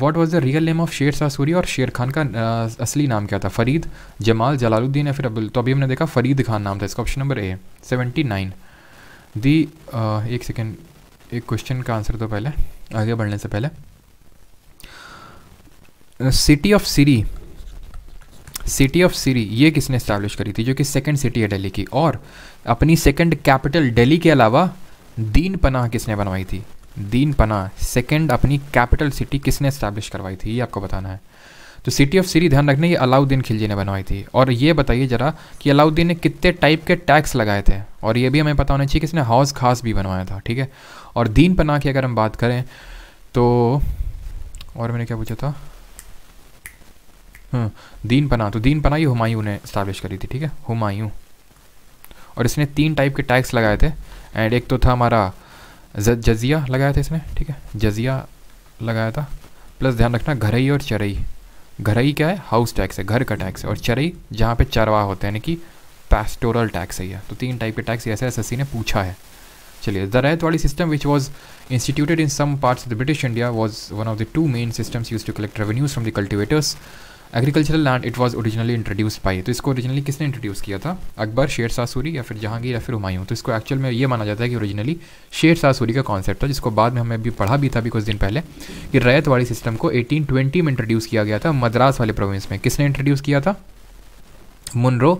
what was the real name of Sher Shah Suri और शेर खान का आ, असली नाम क्या था फरीद जमाल जलालुद्दीन या फिर अबुल तो अभी हमने देखा फरीद खान नाम था इसका option number A seventy nine दी एक सेकेंड एक क्वेश्चन का आंसर तो पहले आगे बढ़ने से पहले city of Siri city of Siri ये किसने इस्टेब्लिश करी थी जो कि सेकेंड सिटी है दिल्ली की और अपनी सेकंड कैपिटल दिल्ली के अलावा दीन पनाह किसने बनवाई थी दीन पनाह सेकंड अपनी कैपिटल सिटी किसने इस्टेब्लिश करवाई थी ये आपको बताना है तो सिटी ऑफ सीरी ध्यान रखना ये अलाउद्दीन खिलजी ने बनवाई थी और ये बताइए जरा कि अलाउद्दीन ने कितने टाइप के टैक्स लगाए थे और ये भी हमें पता होना चाहिए कि इसने हाउस खास भी बनवाया था ठीक है और दीन पना की अगर हम बात करें तो और मैंने क्या पूछा था हम्म, दीन पना तो दीन पना ये हुमायूं ने इस्टेब्लिश करी थी ठीक है हुमायूं और इसने तीन टाइप के टैक्स लगाए थे एंड एक तो था हमारा जजिया लगाया था इसने ठीक है जजिया लगाया था प्लस ध्यान रखना घरई और चरई घरई क्या है हाउस टैक्स है घर का टैक्स है और चरई जहाँ पे चरवा होते हैं यानी कि पैस्टोरल टैक्स है यह तो तीन टाइप के tax S S S C ने पूछा है चलिए द वाली system which was instituted in some parts of the British India was one of the two main systems use to collect revenues from the cultivators agricultural land it was originally introduce by तो इसको originally किसने introduce किया था अकबर शेर सासूरी या फिर जहांगीर या फिर हुमायूं तो इसको एक्चुअल में ये माना जाता है कि ओरिजिनली शेर सासूरी का कॉन्सेप्ट था जिसको बाद में हमें अभी पढ़ा भी था अभी कुछ दिन पहले कि वाली सिस्टम को एटीन ट्वेंटी में इंट्रोड्यूस किया गया था मद्रास वाले प्रोविंस में किसने इंट्रोड्यूस किया था मुनरो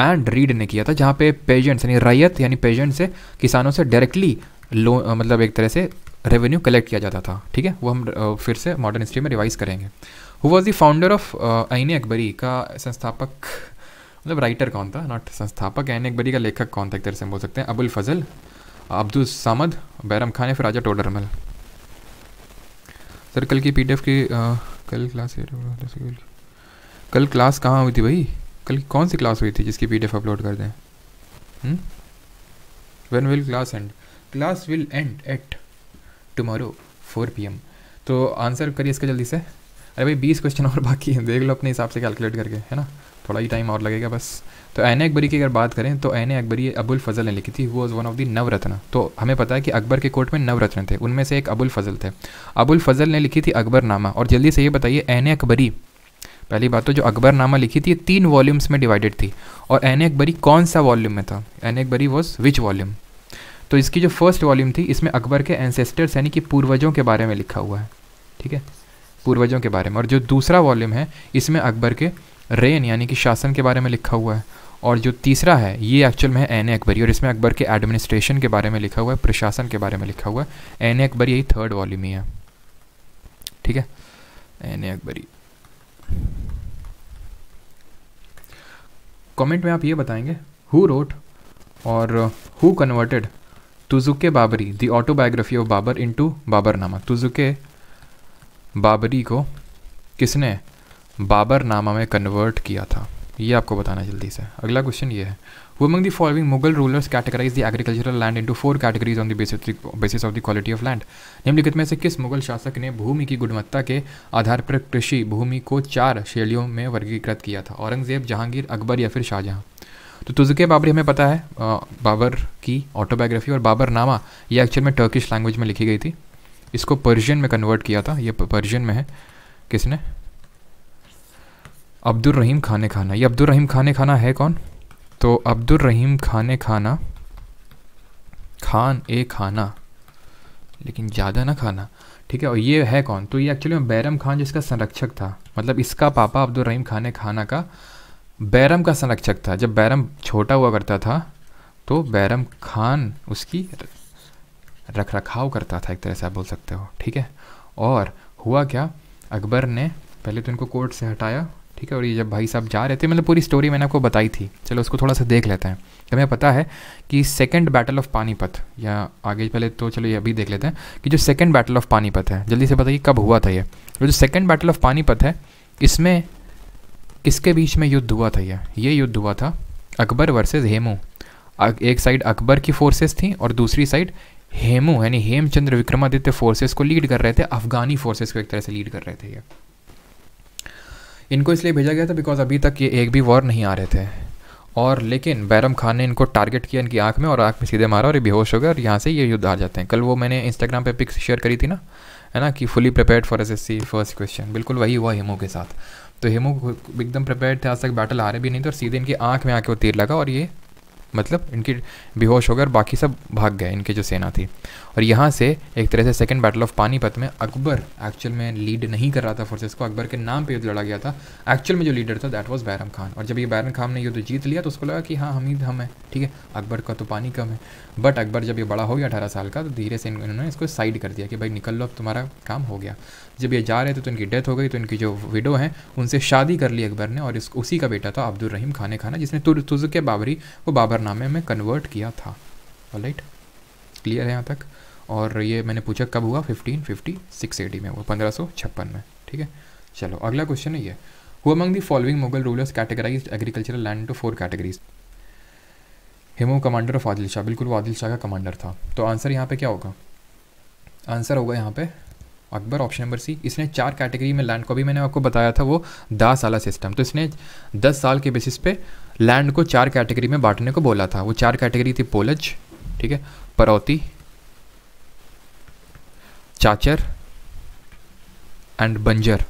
एंड रीड ने किया था जहाँ पे पेजेंट्स यानी रैयत यानी पेजेंट से किसानों से डायरेक्टली लो मतलब एक तरह से रेवेन्यू कलेक्ट किया जाता था ठीक है वो हम फिर से मॉडर्न हिस्ट्री में रिवाइज करेंगे who was the founder of Ain Akbari का संस्थापक मतलब राइटर कौन था नॉट संस्थापक आइन अकबरी का लेखक कौन था एक तरह से बोल सकते हैं अबुल फजल अब्दुल सामद बैरम खान या फिर राजा टोडरमल सर कल की पीडीएफ की आ, uh, कल uh, क्लास कल क्लास कहाँ हुई थी भाई कल कौन सी क्लास हुई थी जिसकी पीडीएफ अपलोड कर दें when will class end class will end at tomorrow four P M तो आंसर करिए इसका जल्दी से अरे भाई बीस क्वेश्चन और बाकी हैं देख लो अपने हिसाब से कैलकुलेट करके है ना थोड़ा ही टाइम और लगेगा बस तो एन अकबरी की अगर बात करें तो एन अकबरी अबुल फजल ने लिखी थी वो was one of the Navratna तो हमें पता है कि अकबर के कोर्ट में नवरत्न थे उनमें से एक अबुल फजल थे अबुल फजल ने लिखी थी अकबर नामा और जल्दी से ये बताइए एन अकबरी पहली बात तो जो अकबर नामा लिखी थी तीन वॉल्यूम्स में डिवाइडेड थी और एन अकबरी कौन सा वॉल्यूम में था Ain Akbari was which volume तो इसकी जो फर्स्ट वॉल्यूम थी इसमें अकबर के एंसेस्टर्स यानी कि पूर्वजों के बारे में लिखा हुआ है ठीक है पूर्वजों के बारे में और जो दूसरा वॉल्यूम है इसमें अकबर के रेन यानी कि शासन के बारे में लिखा हुआ है और जो तीसरा है ये एक्चुअल में है एन ए अकबरी और इसमें अकबर के एडमिनिस्ट्रेशन के बारे में लिखा हुआ है प्रशासन के बारे में लिखा हुआ है एन ए अकबर यही थर्ड वॉल्यूम ही है ठीक है एन अकबरी कमेंट में आप ये बताएंगे हु रोट और who converted Tuzuk Baburi the autobiography of Babur Baburnama Tuzuk Babri को किसने बाबर नामा में कन्वर्ट किया था ये आपको बताना जल्दी से अगला क्वेश्चन ये है वो the following Mughal rulers categorize the agricultural land into four categories on the basis of the quality of land निम्नलिखित में से किस मुगल शासक ने भूमि की गुणवत्ता के आधार पर कृषि भूमि को चार शैलियों में वर्गीकृत किया था औरंगजेब जहांगीर अकबर या फिर शाहजहाँ तो तुजके बाबरी हमें पता है बाबर की ऑटोबायोग्राफी और बाबर नामा ये एक्चुअल में टर्किश लैंग्वेज में लिखी गई थी इसको पर्शियन में कन्वर्ट किया था ये पर्शियन में है किसने अब्दुल रहीम खाने खाना ये अब्दुल रहीम खाने खाना है कौन तो अब्दुल रहीम खाने खाना खान ए खाना लेकिन ज़्यादा ना खाना ठीक है और ये है कौन तो ये एक्चुअली में बैरम खान जिसका संरक्षक था मतलब इसका पापा अब्दुल रहीम खाने खाना का बैरम का संरक्षक था जब बैरम छोटा हुआ करता था तो बैरम खान उसकी रख रखाव करता था एक तरह से आप बोल सकते हो ठीक है और हुआ क्या अकबर ने पहले तो इनको कोर्ट से हटाया ठीक है और ये जब भाई साहब जा रहे थे मतलब पूरी स्टोरी मैंने आपको बताई थी चलो उसको थोड़ा सा देख लेते हैं हमें पता है कि सेकेंड बैटल ऑफ पानीपत या आगे पहले तो चलो ये अभी देख लेते हैं कि जो सेकेंड बैटल ऑफ पानीपत है जल्दी से बताइए कब हुआ था ये जो सेकेंड बैटल ऑफ पानीपत है इसमें किसके बीच में युद्ध हुआ था ये ये युद्ध हुआ था अकबर वर्सेज हेमू एक साइड अकबर की फोर्सेस थी और दूसरी साइड हेमू यानी हेमचंद्र विक्रमादित्य फोर्सेस को लीड कर रहे थे अफगानी फोर्सेस को एक तरह से लीड कर रहे थे ये इनको इसलिए भेजा गया था बिकॉज अभी तक ये एक भी वॉर नहीं आ रहे थे और लेकिन बैरम खान ने इनको टारगेट किया इनकी आंख में और आंख में सीधे मारा और ये बेहोश हो गया और यहाँ से ये युद्ध आ जाते हैं कल वो मैंने इंस्टाग्राम पे पिक्स शेयर करी थी ना है ना कि fully prepared for S S C first question बिल्कुल वही हुआ हेमू के साथ तो हेमू एकदम प्रिपेयर्ड थे आज तक बैटल हारे भी नहीं थे और सीधे इनकी आँख में आके वो तीर लगा और ये मतलब इनकी बेहोश हो और बाकी सब भाग गए इनके जो सेना थी और यहाँ से एक तरह से सेकेंड बैटल ऑफ पानीपत में अकबर एक्चुअल में लीड नहीं कर रहा था फोर्सेस को अकबर के नाम पे युद्ध लड़ा गया था एक्चुअल में जो लीडर था दैट वाज बैरम खान और जब ये बैरम खान ने युद्ध जीत लिया तो उसको लगा कि हाँ हमीद हम है ठीक है अकबर का तो पानी कम है बट अकबर जब ये बड़ा हो गया अठारह साल का तो धीरे से इन्होंने इसको साइड कर दिया कि भाई निकल लो अब तुम्हारा काम हो गया जब ये जा रहे थे तो इनकी डेथ हो गई तो इनकी जो विडो हैं उनसे शादी कर ली अकबर ने और इस उसी का बेटा था अब्दुल रहीम खाने खाना जिसने तुज के बाबरी को नामे में कन्वर्ट किया था राइट क्लियर है यहाँ तक और ये मैंने पूछा कब हुआ फिफ्टीन फिफ्टी सिक्स एटी में हुआ पंद्रह सौ छप्पन में ठीक है चलो अगला क्वेश्चन है ये who among the following Mughal rulers categorize agricultural land to four categories Hemu commander of Adil Shah बिल्कुल वो आदिल शाह का कमांडर था तो आंसर यहाँ पे क्या होगा आंसर होगा यहाँ पे अकबर ऑप्शन नंबर सी इसने चार कैटेगरी में लैंड को भी मैंने आपको बताया था वो दस आला सिस्टम तो इसने दस साल के बेसिस पे लैंड को चार कैटेगरी में बांटने को बोला था वो चार कैटेगरी थी पोलज ठीक है परौती चाचर एंड बंजर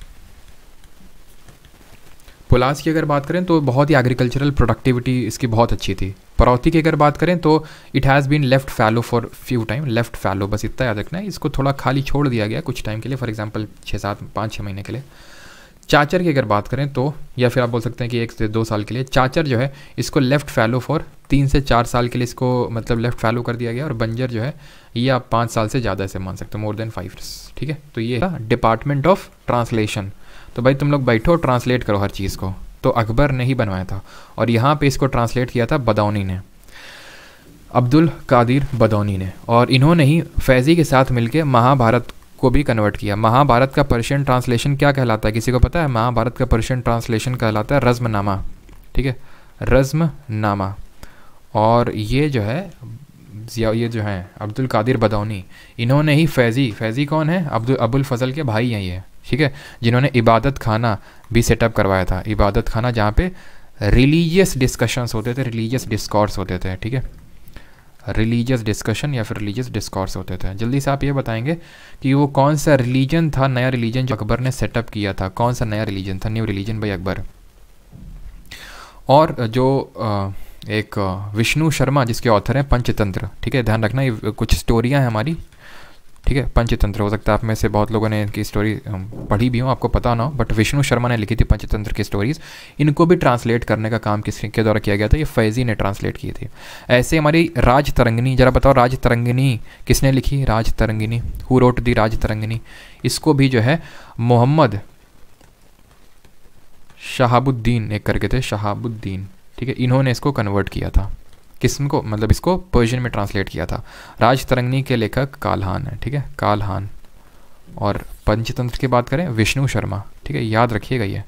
पुलास की अगर बात करें तो बहुत ही एग्रीकल्चरल प्रोडक्टिविटी इसकी बहुत अच्छी थी परौती की अगर बात करें तो it has been left fallow for few time left fallow बस इतना याद रखना है इसको थोड़ा खाली छोड़ दिया गया कुछ टाइम के लिए फॉर एग्जाम्पल छः सात पाँच छः महीने के लिए चाचर की अगर बात करें तो या फिर आप बोल सकते हैं कि एक से दो साल के लिए चाचर जो है इसको लेफ्ट फैलो फॉर तीन से चार साल के लिए इसको मतलब लेफ्ट फैलो कर दिया गया और बंजर जो है ये आप पाँच साल से ज़्यादा इसे मान सकते हो मोर देन फाइव ठीक है तो ये डिपार्टमेंट ऑफ ट्रांसलेशन तो भाई तुम लोग बैठो ट्रांसलेट करो हर चीज़ को तो अकबर ने ही बनवाया था और यहाँ पे इसको ट्रांसलेट किया था बदौनी ने अब्दुल कादिर बदौनी ने और इन्होंने ही फैज़ी के साथ मिलकर महाभारत को भी कन्वर्ट किया महाभारत का पर्शियन ट्रांसलेशन क्या कहलाता है किसी को पता है महाभारत का पर्शियन ट्रांसलेशन कहलाता है रज़मनामा ठीक है रज़मनामा और ये जो है जिया ये जो हैं अब्दुल कादिर बदौनी इन्होंने ही फैज़ी फैज़ी कौन है अब्दुल अबुल फजल के भाई हैं ये ठीक है जिन्होंने इबादत खाना भी सेटअप करवाया था इबादत खाना जहाँ पे रिलीजियस डिस्कशंस होते थे रिलीजियस डिस्कॉर्स होते थे ठीक है रिलीजियस डिस्कशन या फिर रिलीजियस डिस्कॉर्स होते थे जल्दी से आप ये बताएंगे कि वो कौन सा रिलीजन था नया रिलीजन जो अकबर ने सेटअप किया था कौन सा नया रिलीजन था न्यू रिलीजन बाई अकबर और जो एक विष्णु शर्मा जिसके ऑथर हैं पंचतंत्र ठीक है ध्यान रखना ये कुछ स्टोरियाँ हैं हमारी ठीक है पंचतंत्र हो सकता है आप में से बहुत लोगों ने इनकी स्टोरी पढ़ी भी हो आपको पता ना हो बट विष्णु शर्मा ने लिखी थी पंचतंत्र की स्टोरीज़ इनको भी ट्रांसलेट करने का काम किस के द्वारा किया गया था ये फैज़ी ने ट्रांसलेट की थी ऐसे हमारी राज तरंगिनी जरा बताओ राज तरंगिनी किसने लिखी राज तरंगिनी हु रोट दी राज तरंगिनी इसको भी जो है मोहम्मद शहाबुद्दीन एक करके थे शहाबुद्दीन ठीक है इन्होंने इसको कन्वर्ट किया था किस्म को मतलब इसको पर्शियन में ट्रांसलेट किया था राज तरंगनी के लेखक कालहान है ठीक है कालहान और पंचतंत्र की बात करें विष्णु शर्मा ठीक है याद रखिएगा ये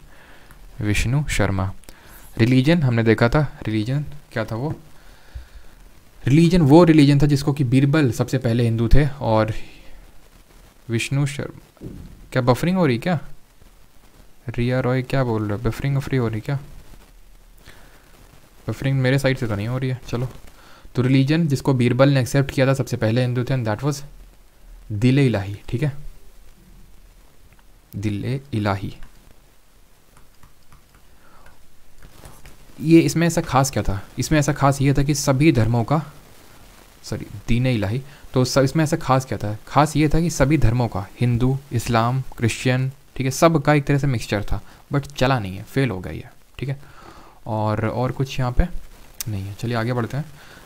विष्णु शर्मा रिलीजन हमने देखा था रिलीजन क्या था वो रिलीजन वो रिलीजन था जिसको कि बीरबल सबसे पहले हिंदू थे और विष्णु शर्मा क्या बफरिंग हो रही क्या रिया रॉय क्या बोल रहे बफरिंग वफरी हो रही क्या बफरिंग मेरे साइड से तो नहीं हो रही है चलो तो रिलीजन जिसको बीरबल ने एक्सेप्ट किया था सबसे पहले हिंदू थे दैट वॉज दिल इलाही ठीक है दिल इलाही ये इसमें ऐसा खास क्या था इसमें ऐसा खास ये था कि सभी धर्मों का सॉरी दीन इलाही तो सब इसमें ऐसा खास क्या था खास ये था कि सभी धर्मों का हिंदू इस्लाम क्रिश्चियन ठीक है सब का एक तरह से मिक्सचर था बट चला नहीं है फेल हो गया ये ठीक है और और कुछ यहाँ पे नहीं है चलिए आगे बढ़ते हैं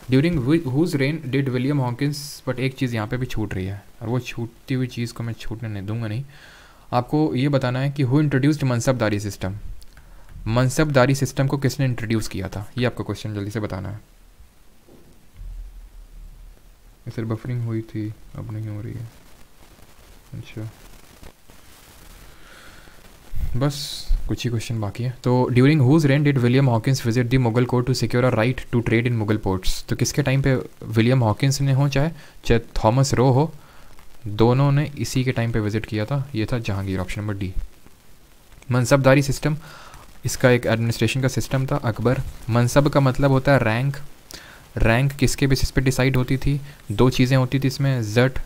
during whose reign did William Hawkins but एक चीज़ यहाँ पे भी छूट रही है और वो छूटती हुई चीज़ को मैं छूटने नहीं दूंगा नहीं आपको ये बताना है कि who introduced mansabdari system mansabdari system को किसने इंट्रोड्यूस किया था ये आपको क्वेश्चन जल्दी से बताना है सर बफरिंग हुई थी अब नहीं हो रही है अच्छा बस कुछ ही क्वेश्चन बाकी है तो during whose reign did William Hawkins visit the Mughal court to secure a right to trade in Mughal ports तो किसके टाइम पे विलियम हॉकिंस ने हो चाहे चाहे थॉमस रो हो दोनों ने इसी के टाइम पे विजिट किया था ये था Jahangir option number D mansabdari system इसका एक एडमिनिस्ट्रेशन का सिस्टम था अकबर मनसब का मतलब होता है रैंक रैंक किसके बेसिस पे डिसाइड होती थी दो चीज़ें होती थी इसमें जट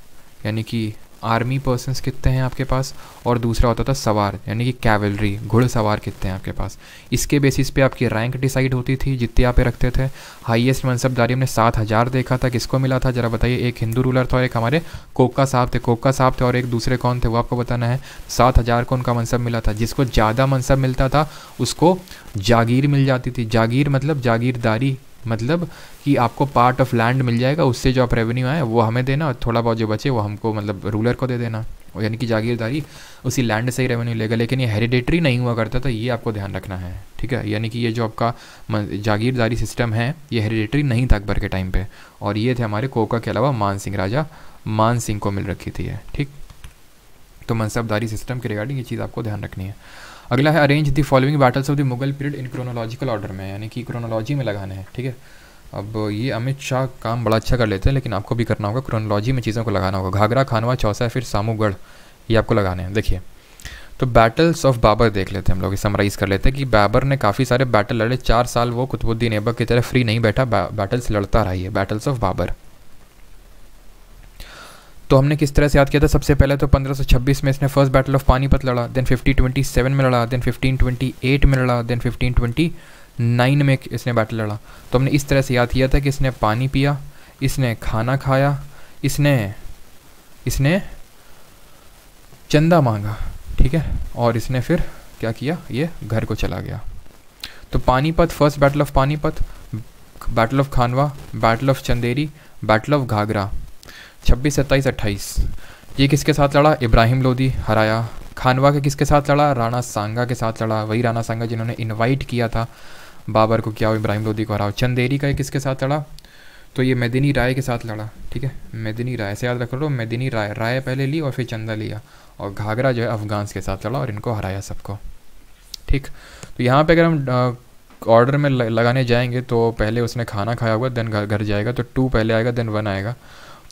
यानी कि आर्मी पर्सनस कितने हैं आपके पास और दूसरा होता था सवार यानी कि कैवलरी घुड़सवार कितने हैं आपके पास इसके बेसिस पे आपकी रैंक डिसाइड होती थी जितने आप रखते थे हाईएस्ट मनसबदारी हमने सात हज़ार देखा था किसको मिला था ज़रा बताइए एक हिंदू रूलर था और एक हमारे कोका साहब थे कोका साहब थे और एक दूसरे कौन थे वो आपको बताना है सात हज़ार को उनका मनसब मिला था जिसको ज़्यादा मनसब मिलता था उसको जागीर मिल जाती थी जागीर मतलब जागीरदारी मतलब कि आपको पार्ट ऑफ लैंड मिल जाएगा उससे जो आप रेवेन्यू आए वो हमें देना और थोड़ा बहुत जो बचे वो हमको मतलब रूलर को दे देना यानी कि जागीरदारी उसी लैंड से ही रेवेन्यू लेगा लेकिन ये हेरिडेटरी नहीं हुआ करता तो ये आपको ध्यान रखना है ठीक है यानी कि ये जो आपका जागीरदारी सिस्टम है ये हेरिडेटरी नहीं था अकबर के टाइम पर और ये थे हमारे कोका के अलावा मान सिंह राजा मान सिंह को मिल रखी थी ठीक तो मनसबदारी सिस्टम के रिगार्डिंग ये चीज़ आपको ध्यान रखनी है अगला है arrange the following battles of the Mughal period in chronological order में यानी कि क्रोनोलॉजी में लगाने हैं ठीक है अब ये अमित शाह काम बड़ा अच्छा कर लेते हैं लेकिन आपको भी करना होगा क्रोनोलॉजी में चीज़ों को लगाना होगा घाघरा खानवा चौसा फिर सामूगढ़ ये आपको लगाने हैं देखिए तो बैटल्स ऑफ बाबर देख लेते हैं हम लोग समराइज़ कर लेते हैं कि बाबर ने काफ़ी सारे बैटल लड़े चार साल वो कुतुबुद्दीन ऐबक की तरह फ्री नहीं बैठा बैटल्स लड़ता रहा है बैटल्स ऑफ बाबर तो हमने किस तरह से याद किया था सबसे पहले तो 1526 में इसने फर्स्ट बैटल ऑफ पानीपत लड़ा देन 1527 में लड़ा देन 1528 में लड़ा देन 1529 में इसने बैटल लड़ा तो हमने इस तरह से याद किया था कि इसने पानी पिया इसने खाना खाया इसने इसने चंदा मांगा ठीक है और इसने फिर क्या किया ये घर को चला गया तो Panipat first battle of Panipat battle of Khanwa battle of Chanderi battle of Ghaghra छब्बीस सत्ताईस अट्ठाईस ये किसके साथ लड़ा इब्राहिम लोधी हराया खानवा के किसके साथ लड़ा राणा सांगा के साथ लड़ा वही राणा सांगा जिन्होंने इनवाइट किया था बाबर को क्या इब्राहिम लोधी को हराओ चंदेरी का ये किसके साथ लड़ा तो ये मेदिनी राय के साथ लड़ा ठीक है मेदिनी राय से याद रख लो मेदिनी राय राय पहले ली और फिर चंदा लिया और घाघरा जो है अफगान्स के साथ लड़ा और इनको हराया सबको ठीक तो यहाँ पर अगर हम ऑर्डर में लगाने जाएंगे तो पहले उसने खाना खाया होगा देन घर जाएगा तो टू पहले आएगा देन वन आएगा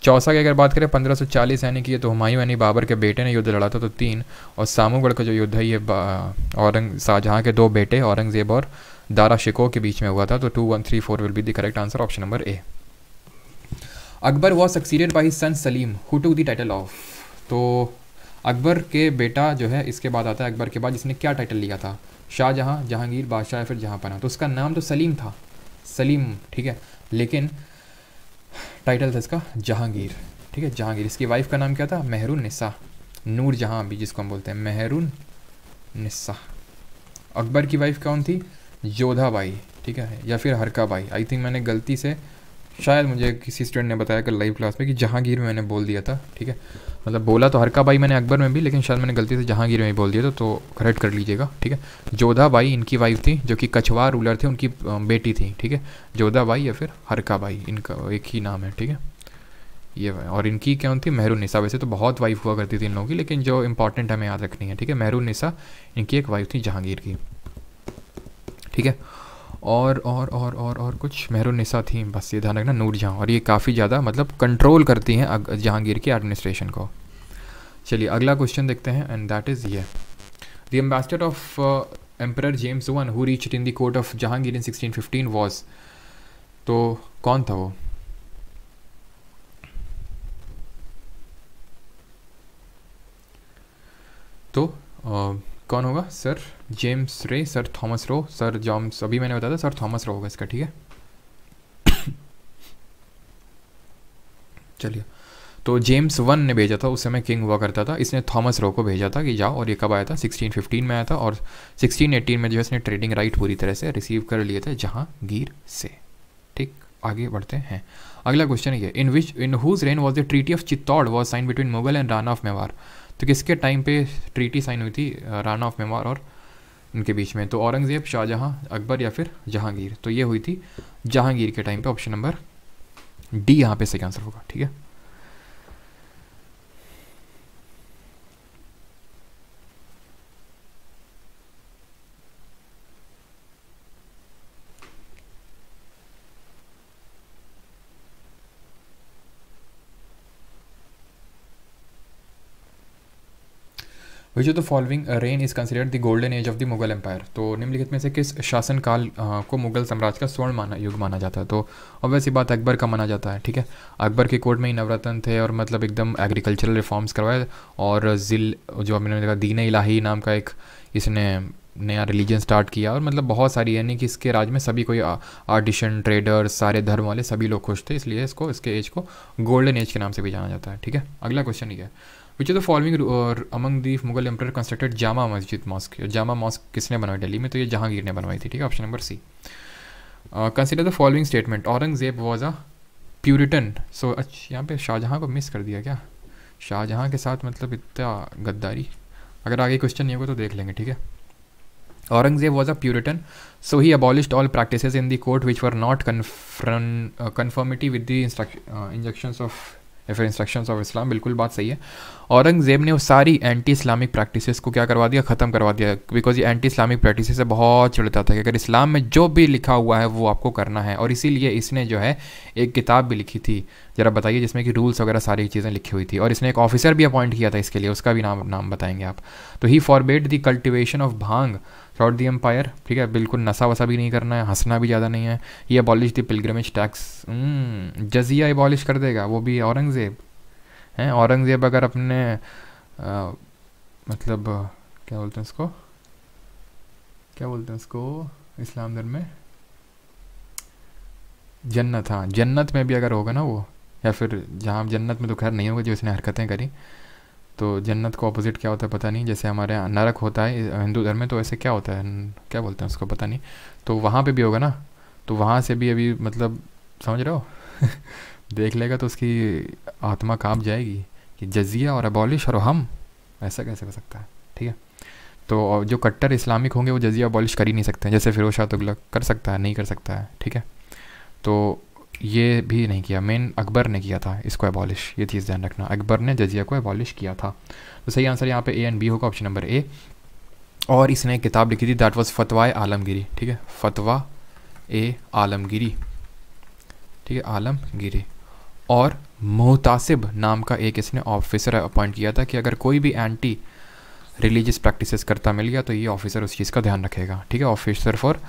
चौसा की अगर बात करें 1540 यानी कि ये तो हुमायूं यानी बाबर के बेटे ने युद्ध लड़ा था तो तीन और सामूगढ़ का जो युद्ध है ये औरंग शाहजहाँ के दो बेटे औरंगजेब और दारा शिको के बीच में हुआ था तो two one three four will be the correct answer option number A Akbar was succeeded by son Salim who to the title of तो अकबर के बेटा जो है इसके बाद आता है अकबर के बाद जिसने क्या टाइटल लिया था शाहजहाँ जहांगीर बादशाह फिर जहाँ पना तो उसका नाम तो सलीम था सलीम ठीक है लेकिन टाइटल था इसका जहांगीर ठीक है जहांगीर इसकी वाइफ का नाम क्या था मेहरून निस्सा नूर जहां भी जिसको हम बोलते हैं मेहरून निस्सा अकबर की वाइफ कौन थी जोधा बाई ठीक है या फिर हरका बाई आई थिंक मैंने गलती से शायद मुझे किसी स्टूडेंट ने बताया कि लाइव क्लास में कि जहांगीर में मैंने बोल दिया था ठीक है मतलब बोला तो हरका भाई मैंने अकबर में भी लेकिन शायद मैंने गलती से जहांगीर में ही बोल दिया था तो करेक्ट कर लीजिएगा ठीक है जोधा भाई इनकी वाइफ थी जो कि कछवा रूलर थे उनकी बेटी थी ठीक है जोधा भाई या फिर हरका भाई इनका एक ही नाम है ठीक है ये और इनकी क्या थी महरून निसा वैसे तो बहुत वाइफ हुआ करती थी इन लोगों की लेकिन जो इंपॉर्टेंट हमें याद रखनी है ठीक है महरून निसा इनकी एक वाइफ थी जहांगीर की ठीक है और और और और और कुछ मेहरुनिसा थी बस ये ध्यान रखना जहाँ और ये काफ़ी ज़्यादा मतलब कंट्रोल करती हैं जहांगीर की एडमिनिस्ट्रेशन को चलिए अगला क्वेश्चन देखते हैं एंड दैट इज़ ये the ambassador of emperor James one who reach in the court of Jahangir in sixteen fifteen was तो कौन था वो तो uh, कौन होगा sir James Ray sir Thomas Roe sir James अभी मैंने बताया था सर थॉमस रो होगा इसका ठीक है चलिए तो जेम्स वन ने भेजा था उस समय किंग हुआ करता था इसने थॉमस रो को भेजा था कि जाओ और ये कब आया था 1615 में आया था और 1618 में जो है इसने ट्रेडिंग राइट पूरी तरह से रिसीव कर लिए थे जहां गिर से ठीक आगे बढ़ते हैं अगला क्वेश्चन ये in which in whose reign was the treaty of Chittor was sign between Mughal and Rana of Mewar तो किसके टाइम पे ट्रीटी साइन हुई थी राणा ऑफ मेवार और इनके बीच में तो औरंगज़ेब शाहजहाँ अकबर या फिर जहांगीर तो ये हुई थी जहांगीर के टाइम पे ऑप्शन नंबर डी यहाँ पे सही आंसर होगा ठीक है which of the following reign is considered the golden age of the Mughal empire तो निम्नलिखित में से किस शासनकाल uh, को मुगल साम्राज्य का स्वर्ण माना युग माना जाता है तो अब ही बात अकबर का माना जाता है ठीक है अकबर के कोर्ट में ही नवरत्न थे और मतलब एकदम एग्रीकल्चरल रिफॉर्म्स करवाए और जिल जो हमने देखा दीन इलाही नाम का एक इसने नया रिलीजन स्टार्ट किया और मतलब बहुत सारी यानी कि इसके राज में सभी कोई आर्टिशन uh, ट्रेडर सारे धर्म वाले सभी लोग खुश थे इसलिए इसको इसके एज को गोल्डन एज के नाम से भी जाना जाता है ठीक है अगला क्वेश्चन ये है which are the following among the Mughal emperor constructed Jama Masjid mosque Jama mask किसने बनवाई दिल्ली में तो ये जहांगीर ने बनवाई थी ठीक है option number C consider the following statement Aurangzeb was a puritan so अच्छा यहाँ पे शाहजहाँ को मिस कर दिया क्या शाहजहाँ के साथ मतलब इतना गद्दारी अगर आगे क्वेश्चन नहीं होगा तो देख लेंगे ठीक है Aurangzeb was a puritan so he abolished all practice in the court which were not conformity with the instruction injection of फिर इंस्ट्रक्शन ऑफ इस्लाम बिल्कुल बात सही है औरंगज़ेब ने वो सारी एंटी इस्लामिक प्रैक्टिसेस को क्या करवा दिया ख़त्म करवा दिया बिकॉज ये एंटी इस्लामिक प्रैक्टिस से बहुत चिड़ता था कि अगर इस्लाम में जो भी लिखा हुआ है वो आपको करना है और इसीलिए इसने जो है एक किताब भी लिखी थी ज़रा बताइए जिसमें कि रूल्स वगैरह सारी चीज़ें लिखी हुई थी और इसने एक ऑफिसर भी अपॉइंट किया था इसके लिए उसका भी नाम नाम बताएंगे आप तो he forbade the cultivation of bhang throughout the empire ठीक है बिल्कुल नशा वसा भी नहीं करना है हंसना भी ज़्यादा नहीं है ये abolish the pilgrimage tax jizya abolish कर देगा वो भी औरंगज़ेब हैं औरंगज़ेब अगर अपने आ, मतलब क्या बोलते हैं इसको क्या बोलते हैं इसको इस्लाम धर्म में जन्नत हाँ जन्नत में भी अगर होगा ना वो या फिर जहाँ जन्नत में तो खैर नहीं होगा जो इसने हरकतें करी तो जन्नत को अपोजिट क्या होता है पता नहीं जैसे हमारे यहाँ नरक होता है हिंदू धर्म में तो ऐसे क्या होता है क्या बोलते हैं उसको पता नहीं तो वहाँ पे भी होगा ना तो वहाँ से भी अभी मतलब समझ रहे हो देख लेगा तो उसकी आत्मा काँप जाएगी कि जजिया और अबॉलिश और हम ऐसा कैसे हो सकता है ठीक है तो जो कट्टर इस्लामिक होंगे वो जजिया अबॉलिश कर ही नहीं सकते जैसे फिरोज शाह तुगलक कर सकता है नहीं कर सकता है ठीक है तो ये भी नहीं किया मेन अकबर ने किया था इसको एबॉलिश ये चीज़ ध्यान रखना अकबर ने जजिया को एबॉलिश किया था तो सही आंसर यहाँ पे ए एंड बी होगा ऑप्शन नंबर ए और इसने एक किताब लिखी थी दैट वाज फतवा आलमगिरी ठीक है फतवा ए आलमगिरी ठीक है आलमगिरी और मोहतासिब नाम का एक इसने ऑफिसर अपॉइंट किया था कि अगर कोई भी एंटी रिलीजियस प्रैक्टिस करता मिल गया तो ये ऑफिसर उस चीज़ का ध्यान रखेगा ठीक है ऑफिसर फॉर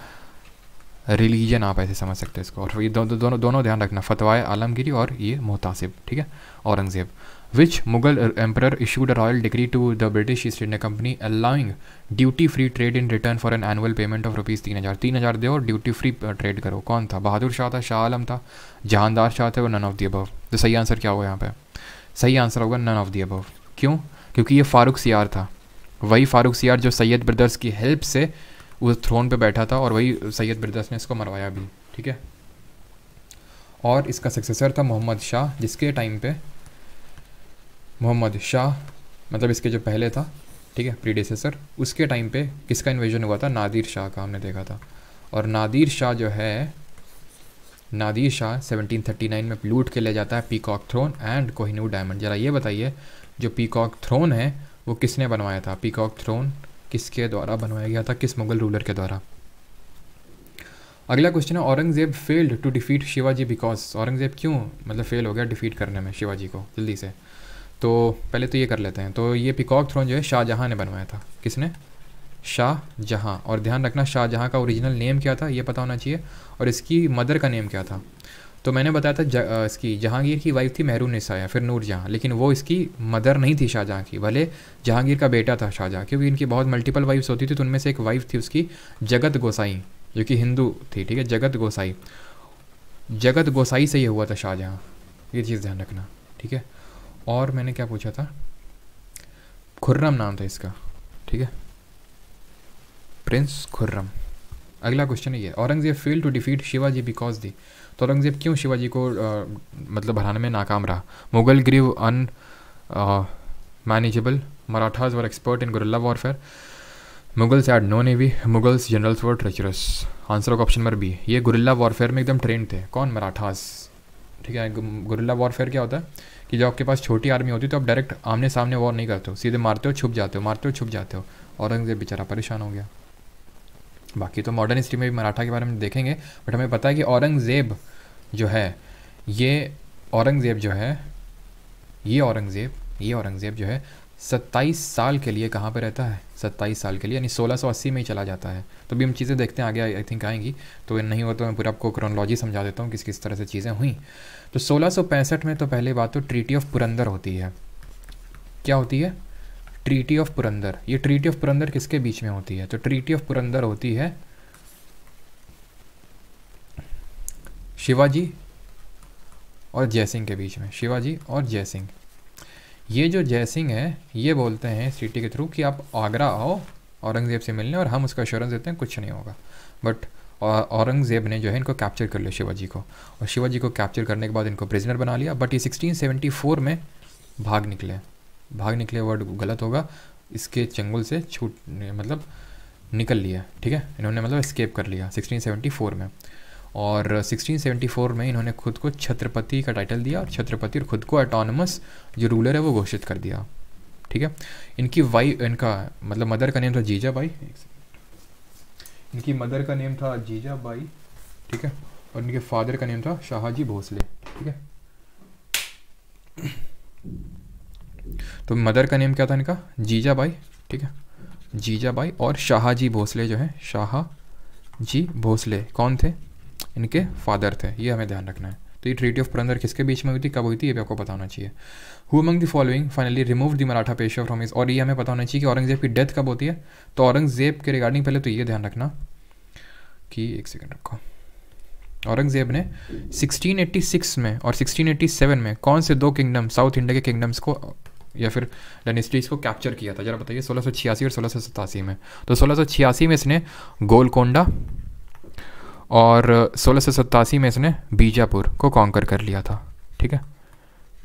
रिलीजन आप ऐसे समझ सकते हैं इसको और ये दो, दो, दोनों दोनों ध्यान रखना फतवाए आलमगिरी और ये मोहतासिब ठीक है Aurangzeb which Mughal emperor issued a royal decree to the British East India Company allowing duty free trade in return for an annual payment of rupees तीन हज़ार तीन हज़ार दो और ड्यूटी फ्री ट्रेड करो कौन था बहादुर शाह था शाह आलम था जहानदार शाह थे वो नन ऑफ दी अबव तो सही आंसर क्या होगा यहाँ पर सही आंसर होगा नन ऑफ दी अबव क्यों क्योंकि ये फ़ारूक सियार था वही फ़ारूक सियार जो सैयद ब्रदर्स की हेल्प से उस थ्रोन पे बैठा था और वही सैयद बिरदस ने इसको मरवाया भी ठीक है और इसका सक्सेसर था मोहम्मद शाह जिसके टाइम पे मोहम्मद शाह मतलब इसके जो पहले था ठीक है प्रीडेसेसर उसके टाइम पे किसका इन्वेजन हुआ था नादिर शाह का हमने देखा था और नादिर शाह जो है नादिर शाह 1739 में लूट के ले जाता है peacock throne and Kohinoor diamond ज़रा ये बताइए जो पीकॉक थ्रोन है वो किसने बनवाया था पीकॉक थ्रोन किसके द्वारा बनवाया गया था किस मुगल रूलर के द्वारा अगला क्वेश्चन है Aurangzeb failed to defeat Shivaji because Aurangzeb क्यों मतलब फेल हो गया डिफीट करने में शिवाजी को जल्दी से तो पहले तो ये कर लेते हैं तो ये पिकॉक थ्रोन जो है शाहजहाँ ने बनवाया था किसने शाहजहाँ और ध्यान रखना शाहजहाँ का ओरिजिनल नेम क्या था ये पता होना चाहिए और इसकी मदर का नेम क्या था तो मैंने बताया था जा, आ, इसकी जहांगीर की वाइफ थी महरून निसा या फिर जहाँ लेकिन वो इसकी मदर नहीं थी शाहजहाँ की भले जहांगीर का बेटा था शाहजहाँ क्योंकि इनकी बहुत मल्टीपल वाइफ्स होती थी तो उनमें से एक वाइफ थी उसकी जगत गोसाई जो कि हिंदू थी ठीक है जगत गोसाई जगत गोसाई से ये हुआ था शाहजहाँ ये चीज़ ध्यान रखना ठीक है और मैंने क्या पूछा था खुर्रम नाम था इसका ठीक है प्रिंस खुर्रम अगला क्वेश्चन ये Aurangzeb fail to defeat Shivaji because the Aurangzeb क्यों शिवाजी को आ, मतलब हराने में नाकाम रहा Mughal grew unmanageable Marathas were expert in guerrilla warfare Mughals had no navy Mughals generals were treacherous answer होगा ऑप्शन नंबर बी ये गुरिल्ला वॉरफेयर में एकदम ट्रेंड थे कौन मराठास ठीक है गुरिल्ला वॉरफेयर क्या होता है कि जब आपके पास छोटी आर्मी होती है तो आप डायरेक्ट आमने सामने वॉर नहीं करते हो सीधे मारते हो छुप जाते हो मारते हो छुप जाते हो औरंगजेब बेचारा परेशान हो गया बाकी तो मॉडर्न हिस्ट्री में भी मराठा के बारे में देखेंगे बट हमें पता है कि औरंगजेब जो है ये औरंगज़ेब जो है ये औरंगज़ेब ये औरंगज़ेब जो है सत्ताईस साल के लिए कहाँ पे रहता है सत्ताईस साल के लिए यानी 1680 में ही चला जाता है तो भी हम चीज़ें देखते हैं आगे आई थिंक आएंगी तो नहीं हो तो मैं पूरा आपको क्रोनोलॉजी समझा देता हूँ किस किस तरह से चीज़ें हुई तो 1665 में तो पहले बात तो ट्रीटी ऑफ पुरंदर होती है क्या होती है ट्रीटी ऑफ पुरंदर ये ट्रीटी ऑफ पुरंदर किसके बीच में होती है तो ट्रीटी ऑफ पुरंदर होती है शिवाजी और जयसिंह के बीच में शिवाजी और जयसिंह ये जो जयसिंह है ये बोलते हैं सिटी के थ्रू कि आप आगरा आओ औरंगज़ेब से मिलने और हम उसका एश्योरेंस देते हैं कुछ नहीं होगा बट औरंगज़ेब ने जो है इनको कैप्चर कर लिया शिवाजी को और शिवाजी को कैप्चर करने के बाद इनको प्रिजनर बना लिया बट ये 1674 में भाग निकले भाग निकले वर्ड गलत होगा इसके चंगुल से छूट मतलब निकल लिया ठीक है इन्होंने मतलब स्केप कर लिया 1674 में और 1674 में इन्होंने खुद को छत्रपति का टाइटल दिया और छत्रपति और खुद को ऑटोनमस जो रूलर है वो घोषित कर दिया ठीक है इनकी वाइफ इनका मतलब मदर का नेम था जीजा बाई इनकी मदर का नेम था जीजा बाई ठीक है और इनके फादर का नेम था शाहजी भोसले ठीक है तो मदर का नेम क्या था इनका जीजा बाई ठीक है जीजा बाई और शाहजी भोसले जो है शाह जी भोसले कौन थे इनके फादर थे ये हमें ध्यान रखना है तो ये ट्रीटी ऑफ पुरंदर किसके बीच में हुई थी कब हुई थी ये भी आपको पता होना चाहिए who among the following finally remove the Maratha Peshwa from his और ये हमें पता होना चाहिए कि औरंगजेब की डेथ कब होती है तो औरंगजेब के रिगार्डिंग पहले तो ये ध्यान रखना कि एक सेकेंड रखो औरंगजेब ने 1686 में और 1687 में कौन से दो किंगडम साउथ इंडिया के किंगडम्स को या फिर डेनिस्ट्रीज को कैप्चर किया था जरा बताइए सोलह और सोलह में तो सोलह में इसने गोलकोंडा और सोलह सौ सत्तासी में इसने बीजापुर को कॉन्कर कर लिया था ठीक है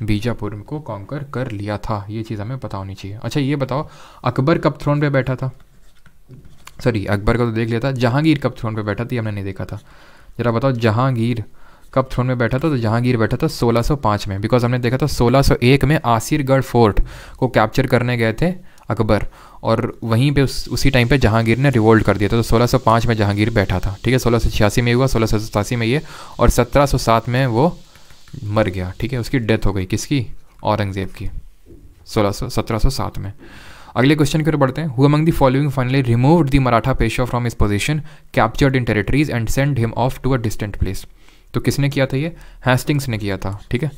बीजापुर को कॉन्कर कर लिया था ये चीज़ हमें पता होनी चाहिए अच्छा ये बताओ अकबर कब थ्रोन पे बैठा था सॉरी अकबर का तो देख लिया था जहांगीर कब थ्रोन पे बैठा था हमने नहीं देखा था जरा बताओ जहांगीर कब थ्रोन में बैठा था तो जहांगीर बैठा था 1605 में बिकॉज हमने देखा था 1601 में आसिरगढ़ फोर्ट को कैप्चर करने गए थे अकबर और वहीं पे उस उसी टाइम पे जहांगीर ने रिवोल्ट कर दिया था तो 1605 में जहांगीर बैठा था ठीक है सोलह में हुआ सोलह में ये और 1707 में वो मर गया ठीक है उसकी डेथ हो गई किसकी औरंगज़ेब की सोलह सौ में अगले क्वेश्चन की ओर बढ़ते हैं who among the following finally removed the Maratha Peshwa from his position captured in territories and send him off to a distant place तो किसने किया था ये हैस्टिंग्स ने किया था ठीक है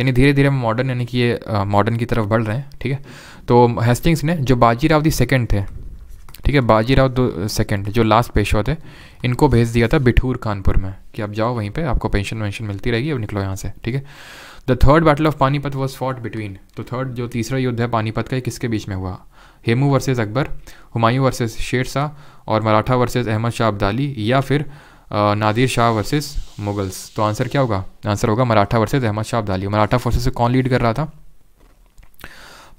यानी धीरे धीरे मॉडर्न यानी कि ये मॉडर्न की तरफ बढ़ रहे हैं ठीक है तो हेस्टिंग्स ने जो बाजीराव दी सेकेंड थे ठीक है बाजीराव दो सेकेंड जो लास्ट पेशवा थे इनको भेज दिया था बिठूर कानपुर में कि आप जाओ वहीं पे आपको पेंशन वेंशन मिलती रहेगी अब निकलो यहाँ से ठीक है the third battle of Panipat was fought between तो थर्ड जो तीसरा युद्ध है पानीपत का किसके बीच में हुआ हेमू वर्सेज अकबर हुमायूं वर्सेज शेर शाह और मराठा वर्सेज अहमद शाह अब्दाली या फिर नादिर शाह वर्सेस मुगल्स तो आंसर क्या होगा आंसर होगा मराठा वर्सेस अहमद शाह अब्दाली मराठा फोर्सेस से कौन लीड कर रहा था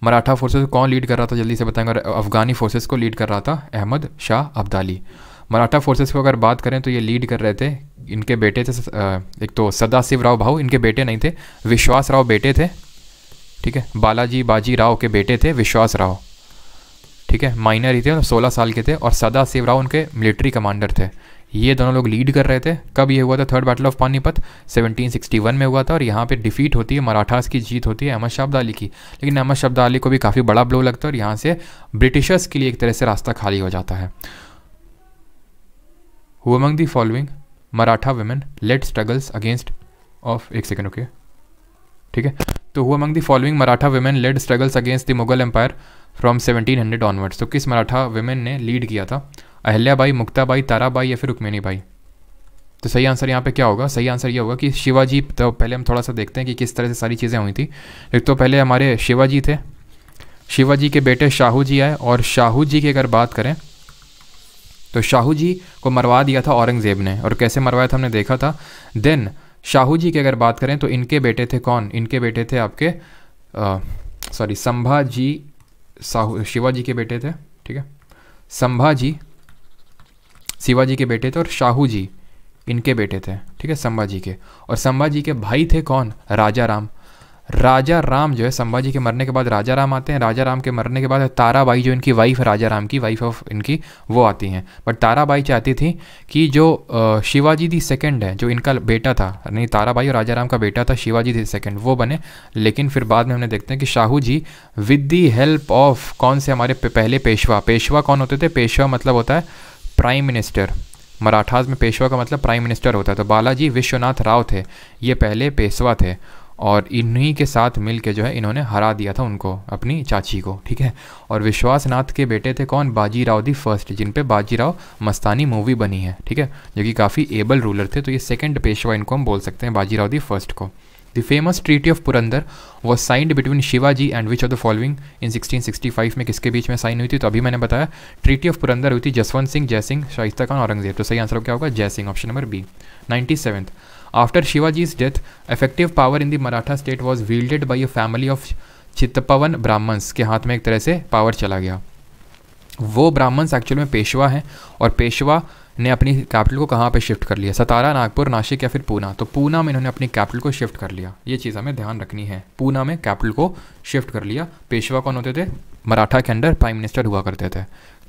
मराठा फोर्सेस को कौन लीड कर रहा था जल्दी से बताएंगे और अफगानी फोर्सेस को लीड कर रहा था अहमद शाह अब्दाली मराठा फोर्सेस को अगर बात करें तो ये लीड कर रहे थे इनके बेटे थे एक तो सदाशिव राव भाऊ इनके बेटे नहीं थे विश्वास राव बेटे थे ठीक है बालाजी बाजी राव के बेटे थे विश्वास राव ठीक है माइनर ही थे सोलह साल के थे और सदाशिव राव उनके मिलिट्री कमांडर थे ये दोनों लोग लीड कर रहे थे कब ये हुआ था थर्ड बैटल ऑफ पानीपत 1761 में हुआ था और यहाँ पे डिफीट होती है मराठास की जीत होती है अहमद शाह अब्दाली की लेकिन अहमद शाह अली को भी काफ़ी बड़ा ब्लो लगता है और यहाँ से ब्रिटिशर्स के लिए एक तरह से रास्ता खाली हो जाता है who among the following Maratha women led struggles against of एक सेकेंड ओके ठीक है तो who among the following Maratha women led struggles against the Mughal empire from 1700 onwards तो किस मराठा वेमेन ने लीड किया था अहल्याबाई मुक्ताबाई ताराबाई या फिर रुक्मिनी बाई तो सही आंसर यहाँ पे क्या होगा सही आंसर ये होगा कि शिवाजी तो पहले हम थोड़ा सा देखते हैं कि किस तरह से सारी चीज़ें हुई थी एक तो पहले हमारे शिवाजी थे शिवाजी के बेटे शाहू जी आए और शाहू जी की अगर बात करें तो शाहू जी को मरवा दिया था औरंगज़ेब ने और कैसे मरवाया था हमने देखा था देन शाहू जी की अगर बात करें तो इनके बेटे थे कौन इनके बेटे थे आपके सॉरी संभाजी साहू शिवाजी के बेटे थे ठीक है संभाजी शिवाजी के बेटे थे और शाहू जी इनके बेटे थे ठीक है संभाजी के और संभाजी के भाई थे कौन राजा राम राजा राम जो है संभाजी के मरने के बाद राजा राम आते हैं राजा राम के मरने के बाद ताराबाई जो इनकी वाइफ है राजा राम की वाइफ ऑफ इनकी वो आती हैं बट ताराबाई चाहती थी कि जो शिवाजी दी सेकंड है जो इनका बेटा था नहीं ताराबाई और राजा राम का बेटा था शिवाजी दी सेकंड वो बने लेकिन फिर बाद में हमने देखते हैं कि Shahu ji with the help of कौन से हमारे पहले पेशवा पेशवा कौन होते थे पेशवा मतलब होता है प्राइम मिनिस्टर मराठास में पेशवा का मतलब प्राइम मिनिस्टर होता है तो बालाजी विश्वनाथ राव थे ये पहले पेशवा थे और इन्हीं के साथ मिल के जो है इन्होंने हरा दिया था उनको अपनी चाची को ठीक है और विश्वासनाथ के बेटे थे कौन बाजीराव दी फर्स्ट जिन पे बाजीराव मस्तानी मूवी बनी है ठीक है जो कि काफ़ी एबल रूलर थे तो ये सेकंड पेशवा इनको हम बोल सकते हैं बाजीराव दी फर्स्ट को The famous Treaty of Purandar was signed between Shivaji and which of the following in 1665 में किसके बीच में साइन हुई थी तो अभी मैंने बताया ट्रीटी ऑफ पुरंदर हुई थी जसवंत सिंह जयसिंह शाइस्ता खान औरंगजेब तो सही आंसर क्या होगा Jaisingh option number B ninety seventh after Shivaji's death effective power in the Maratha state was wielded by a family of Chitpavan Brahmins के हाथ में एक तरह से पावर चला गया वो ब्राह्मण्स एक्चुअल में पेशवा हैं और पेशवा ने अपनी कैपिटल को कहाँ पे शिफ्ट कर लिया सतारा नागपुर नासिक या फिर पूना तो पूना में इन्होंने अपनी कैपिटल को शिफ्ट कर लिया ये चीज़ हमें ध्यान रखनी है पूना में कैपिटल को शिफ्ट कर लिया पेशवा कौन होते थे मराठा के अंडर प्राइम मिनिस्टर हुआ करते थे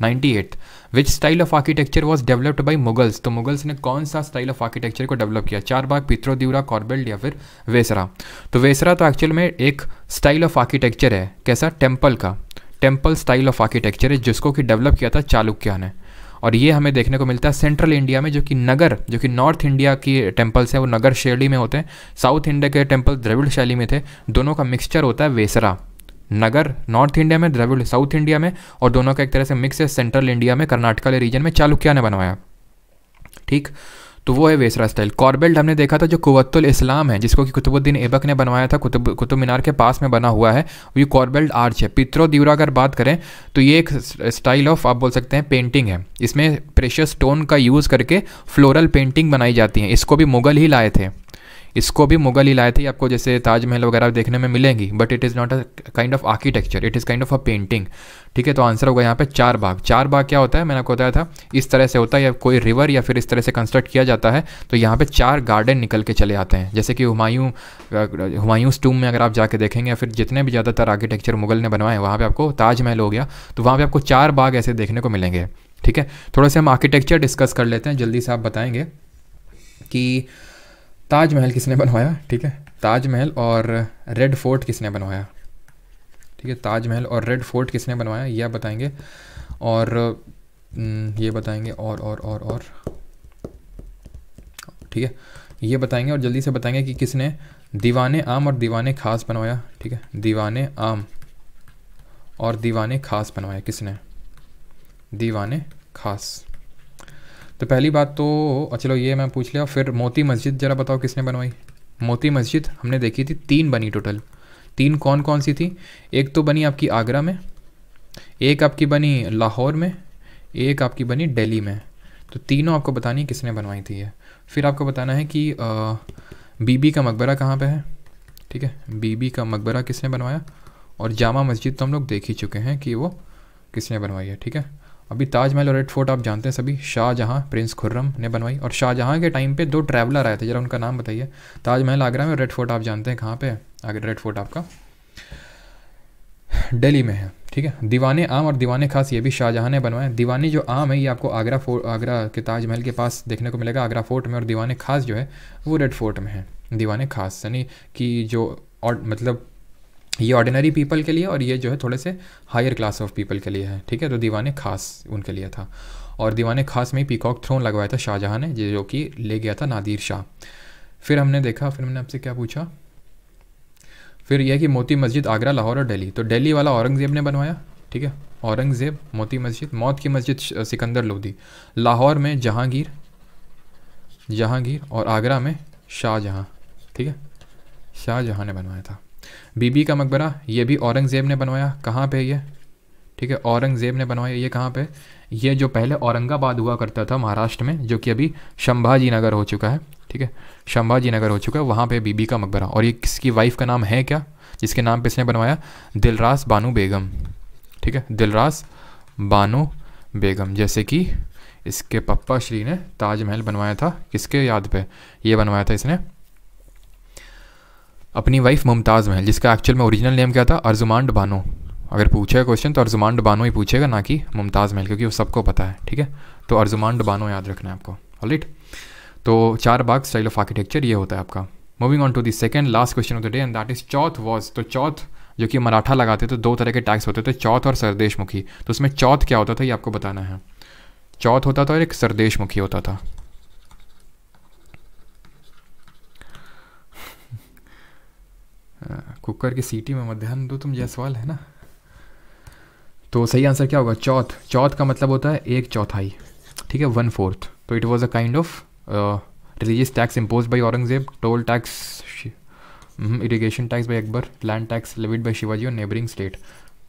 ninety eight which style of architecture was developed by Mughals तो मुगल्स ने कौन सा स्टाइल ऑफ आर्किटेक्चर को डेवलप किया चार बाग पित्रो दिवरा कॉर्बेल्ड या फिर वेसरा तो वेसरा तो एक्चुअल में एक स्टाइल ऑफ आर्किटेक्चर है कैसा टेम्पल का टेम्पल स्टाइल ऑफ आर्किटेक्चर है जिसको कि डेवलप किया था चालुक्या ने और ये हमें देखने को मिलता है सेंट्रल इंडिया में जो कि नगर जो कि नॉर्थ इंडिया की टेम्पल्स हैं वो नगर शैली में होते हैं साउथ इंडिया के टेम्पल द्रविड़ शैली में थे दोनों का मिक्सचर होता है वेसरा नगर नॉर्थ इंडिया में द्रविड़ साउथ इंडिया में और दोनों का एक तरह से मिक्स है सेंट्रल इंडिया में कर्नाटका रीजन में चालुक्या ने बनवाया ठीक तो वो है वेसरा स्टाइल कॉर्बेल्ट हमने देखा था जो कुतुल इस्लाम है जिसको कि कुतुबुद्दीन एबक ने बनवाया था कुतुब कुतुब मीनार के पास में बना हुआ है ये कॉर्बेल्ट आर्च है पित्रो दीवरा अगर बात करें तो ये एक स्टाइल ऑफ आप बोल सकते हैं पेंटिंग है इसमें प्रेशर स्टोन का यूज़ करके फ्लोरल पेंटिंग बनाई जाती है इसको भी मुगल ही लाए थे इसको भी मुगल थे आपको जैसे ताजमहल वगैरह देखने में मिलेंगी but it is not a kind of architecture it is kind of a painting ठीक है तो आंसर होगा यहाँ पे चार बाग चार बाग क्या होता है मैंने आपको बताया था इस तरह से होता है या कोई रिवर या फिर इस तरह से कंस्ट्रक्ट किया जाता है तो यहाँ पर चार गार्डन निकल के चले आते हैं जैसे कि हुमायूं हुमायूं स्टूम में अगर आप जाके देखेंगे या फिर जितने भी ज़्यादातर आर्किटेक्चर मुगल ने बनवाए वहाँ पर आपको ताजमहल हो गया तो वहाँ पर आपको चार बाग ऐसे देखने को मिलेंगे ठीक है थोड़ा सा हम आर्किटेक्चर डिस्कस कर लेते हैं जल्दी से आप बताएंगे कि ताजमहल किसने बनवाया ठीक है ताजमहल और रेड फोर्ट किसने बनवाया ठीक है ताजमहल और रेड फोर्ट किसने बनवाया यह बताएंगे और हम्म, ये बताएंगे और और और और ठीक है ये बताएंगे और जल्दी से बताएंगे कि किसने दीवाने आम और दीवाने खास बनवाया ठीक है दीवाने आम और दीवाने खास बनवाया किसने दीवाने खास तो पहली बात तो चलो ये मैं पूछ लिया फिर मोती मस्जिद ज़रा बताओ किसने बनवाई मोती मस्जिद हमने देखी थी तीन बनी टोटल तीन कौन कौन सी थी एक तो बनी आपकी आगरा में एक आपकी बनी लाहौर में एक आपकी बनी दिल्ली में तो तीनों आपको बतानी किसने बनवाई थी है फिर आपको बताना है कि आ, बीबी का मकबरा कहाँ पे है ठीक है बीबी का मकबरा किसने बनवाया और जामा मस्जिद तो हम लोग देख ही चुके हैं कि वो किसने बनवाई है ठीक है अभी ताजमहल और रेड फोर्ट आप जानते हैं सभी शाहजहाँ प्रिंस खुर्रम ने बनवाई और शाहजहाँ के टाइम पे दो ट्रैवलर आए थे जरा उनका नाम बताइए ताजमहल आगरा में और रेड फोर्ट आप जानते हैं कहाँ पे आगे रेड फोर्ट आपका दिल्ली में है ठीक है दीवाने आम और दीवाने खास ये भी शाहजहाँ ने बनवाए दीवानी जो आम है ये आपको आगरा फोर्ट आगरा के ताजमहल के पास देखने को मिलेगा आगरा फोर्ट में और दीवाने खास जो है वो रेड फोर्ट में है दीवाने खास यानी कि जो और मतलब ये ऑर्डिनरी पीपल के लिए और ये जो है थोड़े से हायर क्लास ऑफ पीपल के लिए है ठीक है तो दीवाने खास उनके लिए था और दीवाने खास में ही पीकॉक थ्रोन लगवाया था शाहजहाँ ने जो कि ले गया था नादिर शाह फिर हमने देखा फिर हमने आपसे क्या पूछा फिर यह कि मोती मस्जिद आगरा लाहौर और दिल्ली तो दिल्ली वाला औरंगज़ेब ने बनवाया ठीक है औरंगज़ेब मोती मस्जिद मौत की मस्जिद सिकंदर लोधी लाहौर में जहांगीर जहांगीर और आगरा में शाहजहाँ ठीक है शाहजहाँ ने बनवाया था बीबी का मकबरा ये भी औरंगज़ेब ने बनवाया कहाँ पे ये ठीक है औरंगज़ेब ने बनवाया ये कहाँ पे ये जो पहले औरंगाबाद हुआ करता था महाराष्ट्र में जो कि अभी शंभाजी नगर हो चुका है ठीक है शंभाजी नगर हो चुका है वहाँ पे बीबी का मकबरा और ये किसकी वाइफ का नाम है क्या जिसके नाम पर इसने बनवाया दिलरास बानू बेगम ठीक है दिलरास बानो बेगम जैसे कि इसके पप्पा श्री ने ताजमहल बनवाया था किसके याद पे ये बनवाया था इसने अपनी वाइफ मुमताज़ महल जिसका एक्चुअल में ओरिजिनल नेम क्या था अर्जुमांड बानो अगर पूछेगा क्वेश्चन तो अर्जुमांड बानो ही पूछेगा ना कि मुमताज़ महल क्योंकि वो सबको पता है ठीक है तो अर्जुमांड बानो याद रखना है आपको ऑलराइट तो चार बाग स्टाइल ऑफ आर्किटेक्चर ये होता है आपका moving on to the second last question of the day and that is chauth was तो चौथ जो कि मराठा लगाते थे तो दो तरह के टैक्स होते थे चौथ और सरदेशमुखी तो उसमें चौथ क्या होता था ये आपको बताना है चौथ होता था और एक सरदेशमुखी होता था कुकर की सीटी में मत ध्यान दो तुम जायसवाल है ना तो सही आंसर क्या होगा चौथ चौथ का मतलब होता है एक चौथाई ठीक है वन फोर्थ तो it was a kind of religious tax impose by Aurangzeb toll tax irrigation tax by Akbar land tax levied by Shivaji और नेबरिंग स्टेट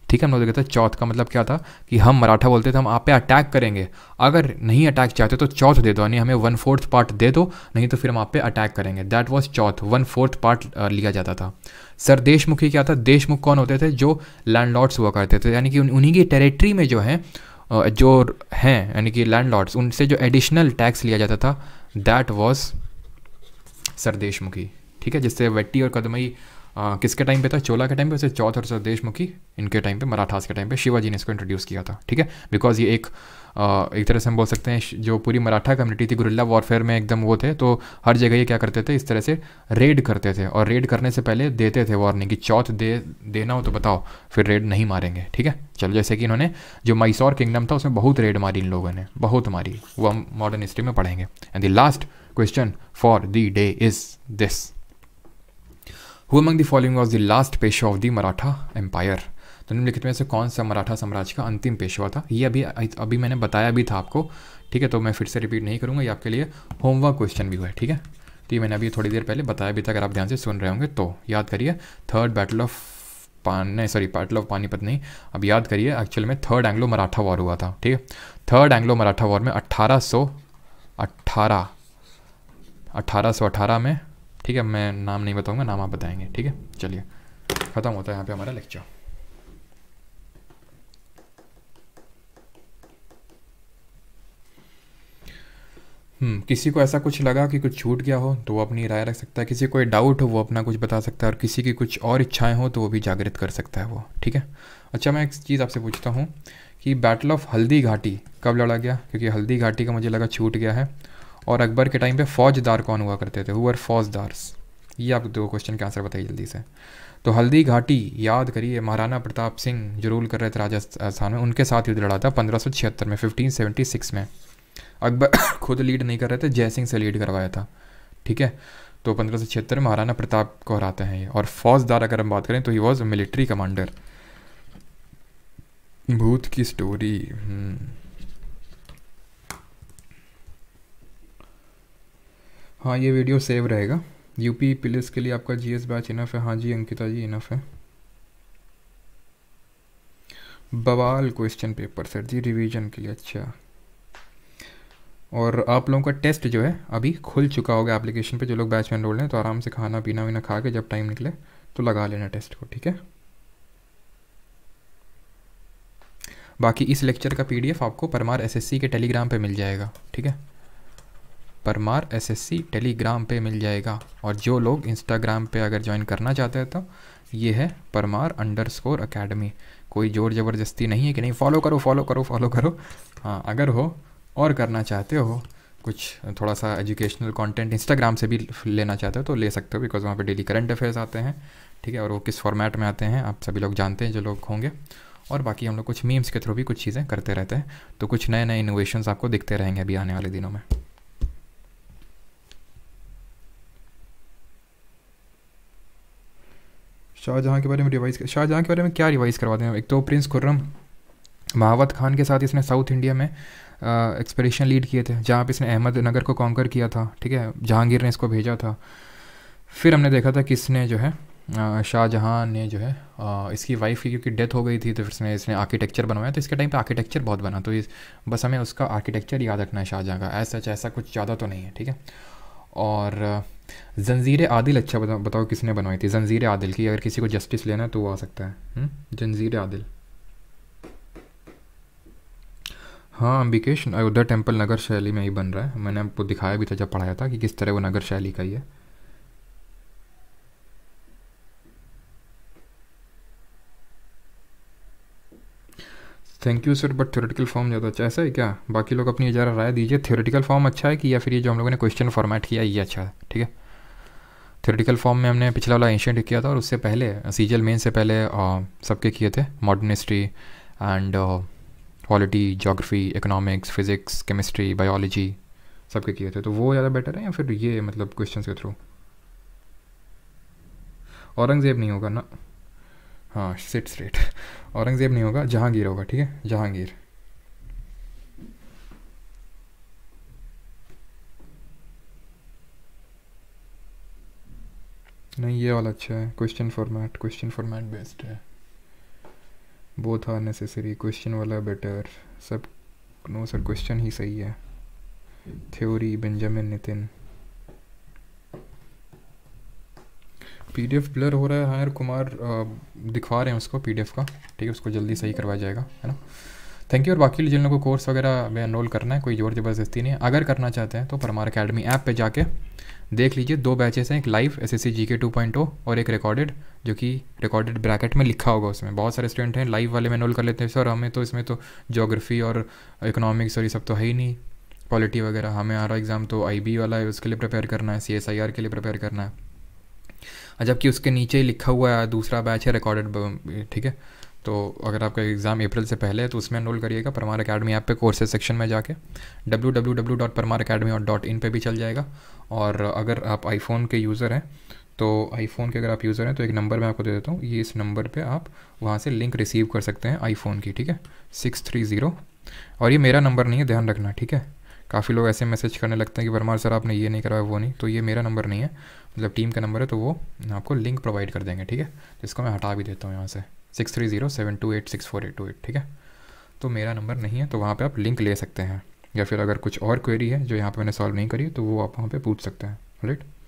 ठीक है हम लोग देखते हैं चौथ का मतलब क्या था कि हम मराठा बोलते थे हम आप पे अटैक करेंगे अगर नहीं अटैक चाहते तो चौथ दे दो यानी हमें वन फोर्थ पार्ट दे दो नहीं तो फिर हम आप पे अटैक करेंगे that was chauth one fourth part लिया जाता था सर देशमुखी क्या था देशमुख कौन होते थे जो लैंडलॉर्ड्स हुआ करते थे यानी कि उन्हीं की टेरिटरी में जो है जो हैं यानी कि लैंडलॉर्ड्स उनसे जो एडिशनल टैक्स लिया जाता था दैट वॉज सर देशमुखी ठीक है जिससे वेट्टी और कदमई आ, किसके टाइम पे था चोला के टाइम पे वैसे चौथ और देशमुखी इनके टाइम पे मराठास के टाइम पे शिवाजी ने इसको इंट्रोड्यूस किया था ठीक है बिकॉज ये एक आ, एक तरह से हम बोल सकते हैं जो पूरी मराठा कम्युनिटी थी गुरिल्ला वॉरफेयर में एकदम वो थे तो हर जगह ये क्या करते थे इस तरह से रेड करते थे और रेड करने से पहले देते थे वार्निंग कि चौथ दे देना हो तो बताओ फिर रेड नहीं मारेंगे ठीक है चलो जैसे कि इन्होंने जो मैसौर किंगडम था उसमें बहुत रेड मारी इन लोगों ने बहुत मारी वो हम मॉडर्न हिस्ट्री में पढ़ेंगे and the last question for the day is this who among the following was the last Peshwa of the Maratha empire तो निम्नलिखित में से कौन सा मराठा साम्राज्य का अंतिम पेशवा था ये अभी अभी मैंने बताया भी था आपको ठीक है तो मैं फिर से रिपीट नहीं करूंगा ये आपके लिए होमवर्क क्वेश्चन भी हुआ है ठीक है तो ये मैंने अभी थोड़ी देर पहले बताया भी था अगर आप ध्यान से सुन रहे होंगे तो याद करिए थर्ड बैटल ऑफ पान नहीं सॉरी बैटल ऑफ पानीपत नहीं अब याद करिए एक्चुअल में थर्ड एंग्लो मराठा वॉर हुआ था ठीक है थर्ड एंग्लो मराठा वॉर में अट्ठारह सौ अट्ठारह अट्ठारह सौ अठारह में ठीक है मैं नाम नहीं बताऊँगा नाम आप बताएंगे ठीक है चलिए ख़त्म होता है यहाँ पे हमारा लेक्चर हम्म, किसी को ऐसा कुछ लगा कि कुछ छूट गया हो तो वो अपनी राय रख सकता है किसी को डाउट हो वो अपना कुछ बता सकता है और किसी की कुछ और इच्छाएं हो तो वो भी जागृत कर सकता है वो ठीक है अच्छा मैं एक चीज़ आपसे पूछता हूँ कि बैटल ऑफ हल्दी घाटी कब लड़ा गया क्योंकि हल्दी घाटी का मुझे लगा छूट गया है और अकबर के टाइम पे फौजदार कौन हुआ करते थे हुआ फौजदार्स ये आप दो क्वेश्चन के आंसर बताइए जल्दी से तो हल्दी घाटी याद करिए महाराणा प्रताप सिंह जो रूल कर रहे थे राजस्थान में उनके साथ युद्ध लड़ा था पंद्रह में फिफ्टीन में अकबर खुद लीड नहीं कर रहे थे जयसिंह से लीड करवाया था ठीक है तो पंद्रह महाराणा प्रताप को हराते हैं ये और फौजदार अगर हम बात करें तो ही वॉज मिलिट्री कमांडर भूत की स्टोरी हाँ ये वीडियो सेव रहेगा यूपी पुलिस के लिए आपका जीएस बैच इनफ है हाँ जी अंकिता जी इनफ है बवाल question paper sir ji revision के लिए अच्छा और आप लोगों का टेस्ट जो है अभी खुल चुका होगा एप्लीकेशन पे जो लोग बैच में रहे हैं तो आराम से खाना पीना वीना खा के जब टाइम निकले तो लगा लेना टेस्ट को ठीक है बाकी इस लेक्चर का पीडीएफ आपको परमार एसएससी के टेलीग्राम पे मिल जाएगा ठीक है परमार एसएससी टेलीग्राम पे मिल जाएगा और जो लोग इंस्टाग्राम पे अगर ज्वाइन करना चाहते हैं तो ये है परमार अंडर स्कोर अकेडमी कोई जोर ज़बरदस्ती नहीं है कि नहीं फॉलो करो फॉलो करो फॉलो करो हाँ अगर हो और करना चाहते हो कुछ थोड़ा सा एजुकेशनल कंटेंट इंस्टाग्राम से भी लेना चाहते हो तो ले सकते हो बिकॉज वहाँ पे डेली करंट अफेयर्स आते हैं ठीक है और वो किस फॉर्मेट में आते हैं आप सभी लोग जानते हैं जो लोग होंगे और बाकी हम लोग कुछ मीम्स के थ्रू भी कुछ चीज़ें करते रहते हैं तो कुछ नए नए इनोवेशन आपको दिखते रहेंगे अभी आने वाले दिनों में शाहजहाँ के बारे में रिवाइज़ शाहजहाँ के बारे में क्या रिवाइज़ करवा दें एक तो प्रिंस खुर्रम महावत खान के साथ इसने साउथ इंडिया में एक्सपेडिशन लीड किए थे जहाँ पर इसने अहमद नगर को कॉन्कर किया था ठीक है जहांगीर ने इसको भेजा था फिर हमने देखा था कि इसने जो है शाहजहाँ ने जो है आ, इसकी वाइफ की क्योंकि डेथ हो गई थी तो फिर इसने इसने आर्किटेक्चर बनवाया तो इसके टाइम पे आर्किटेक्चर बहुत बना तो इस बस हमें उसका आर्किटेक्चर याद रखना है शाहजहाँ का ऐसा ऐसा कुछ ज़्यादा तो नहीं है ठीक है और जंजीर आदिल अच्छा बताओ बताओ किसने बनवाई थी जंजीर आदिल की अगर किसी को जस्टिस लेना है तो वो आ सकता है हम्म? जंजीर आदिल हाँ अंबिकेश अयोध्या टेम्पल नगर शैली में ही बन रहा है मैंने आपको दिखाया भी था जब पढ़ाया था कि किस तरह वो नगर शैली का ही है thank you sir but theoretical form ज़्यादा अच्छा ऐसा है क्या बाकी लोग अपनी ज़रा राय दीजिए थ्योरेटिकल फॉर्म अच्छा है कि या फिर ये जो हम लोगों ने क्वेश्चन फॉर्मेट किया ये अच्छा है ठीक है थ्योरेटिकल फॉर्म में हमने पिछला वाला एंशियंट किया था और उससे पहले सीजल मेन से पहले सबके किए थे modern history and polity geography economics physics chemistry biology सबके किए थे तो वो ज़्यादा बेटर है या फिर ये मतलब क्वेश्चन के थ्रू औरंगज़ेब नहीं होगा ना हाँ सिट स्ट्रेट औरंगज़ेब नहीं होगा जहांगीर होगा ठीक है जहांगीर नहीं ये वाला अच्छा है question format question format best है बोथ आर नेसेसरी क्वेश्चन वाला बेटर सब नो सर क्वेश्चन ही सही है theory Benjamin Nitin PDF blur हो रहा है हायर कुमार दिखवा रहे हैं उसको पीडीएफ का ठीक है उसको जल्दी सही करवाया जाएगा है ना थैंक यू और बाकी जिन लोगों को कोर्स वगैरह में एनरोल करना है कोई जोर ज़बरदस्ती नहीं अगर करना चाहते हैं तो परमार अकेडमी ऐप पर जाके देख लीजिए दो बैचेस हैं एक live S S C G K two point ओ और एक रिकॉर्डेड जो कि रिकॉर्डेड ब्रैकेट में लिखा होगा उसमें बहुत सारे स्टूडेंट हैं लाइव वाले में एनरोल कर लेते हैं सर हमें तो इसमें तो जोग्राफी और इकोनॉमिक्स और ये सब तो है ही नहीं पॉलिटी वगैरह हमें आ रहा एग्ज़ाम तो आई बी वाला है उसके लिए प्रिपेयर करना है सी एस आई आर के लिए प्रिपेयर करना है जबकि उसके नीचे ही लिखा हुआ है दूसरा बैच है रिकॉर्डेड ठीक है तो अगर आपका एग्ज़ाम अप्रैल से पहले है तो उसमें एनरोल करिएगा परमार अकेडमी ऐप पे कोर्सेज सेक्शन में जाके W W W dot Parmar academy dot in पर भी चल जाएगा और अगर आप आईफोन के यूज़र हैं तो आईफोन के अगर आप यूज़र हैं तो एक नंबर मैं आपको दे देता हूँ ये इस नंबर पर आप वहाँ से लिंक रिसीव कर सकते हैं आईफोन की ठीक है सिक्स थ्री ज़ीरो और ये मेरा नंबर नहीं है ध्यान रखना ठीक है काफ़ी लोग ऐसे मैसेज करने लगते हैं कि परमार सर आपने ये नहीं करवाया वो नहीं तो ये मेरा नंबर नहीं है मतलब टीम का नंबर है तो वो आपको लिंक प्रोवाइड कर देंगे ठीक है जिसको मैं हटा भी देता हूँ यहाँ से six three zero seven two eight six four eight two eight ठीक है तो मेरा नंबर नहीं है तो वहाँ पर आप लिंक ले सकते हैं या फिर अगर कुछ और क्वेरी है जो यहाँ पर मैंने सॉल्व नहीं करी तो वो आप वहाँ पर पूछ सकते हैं राइट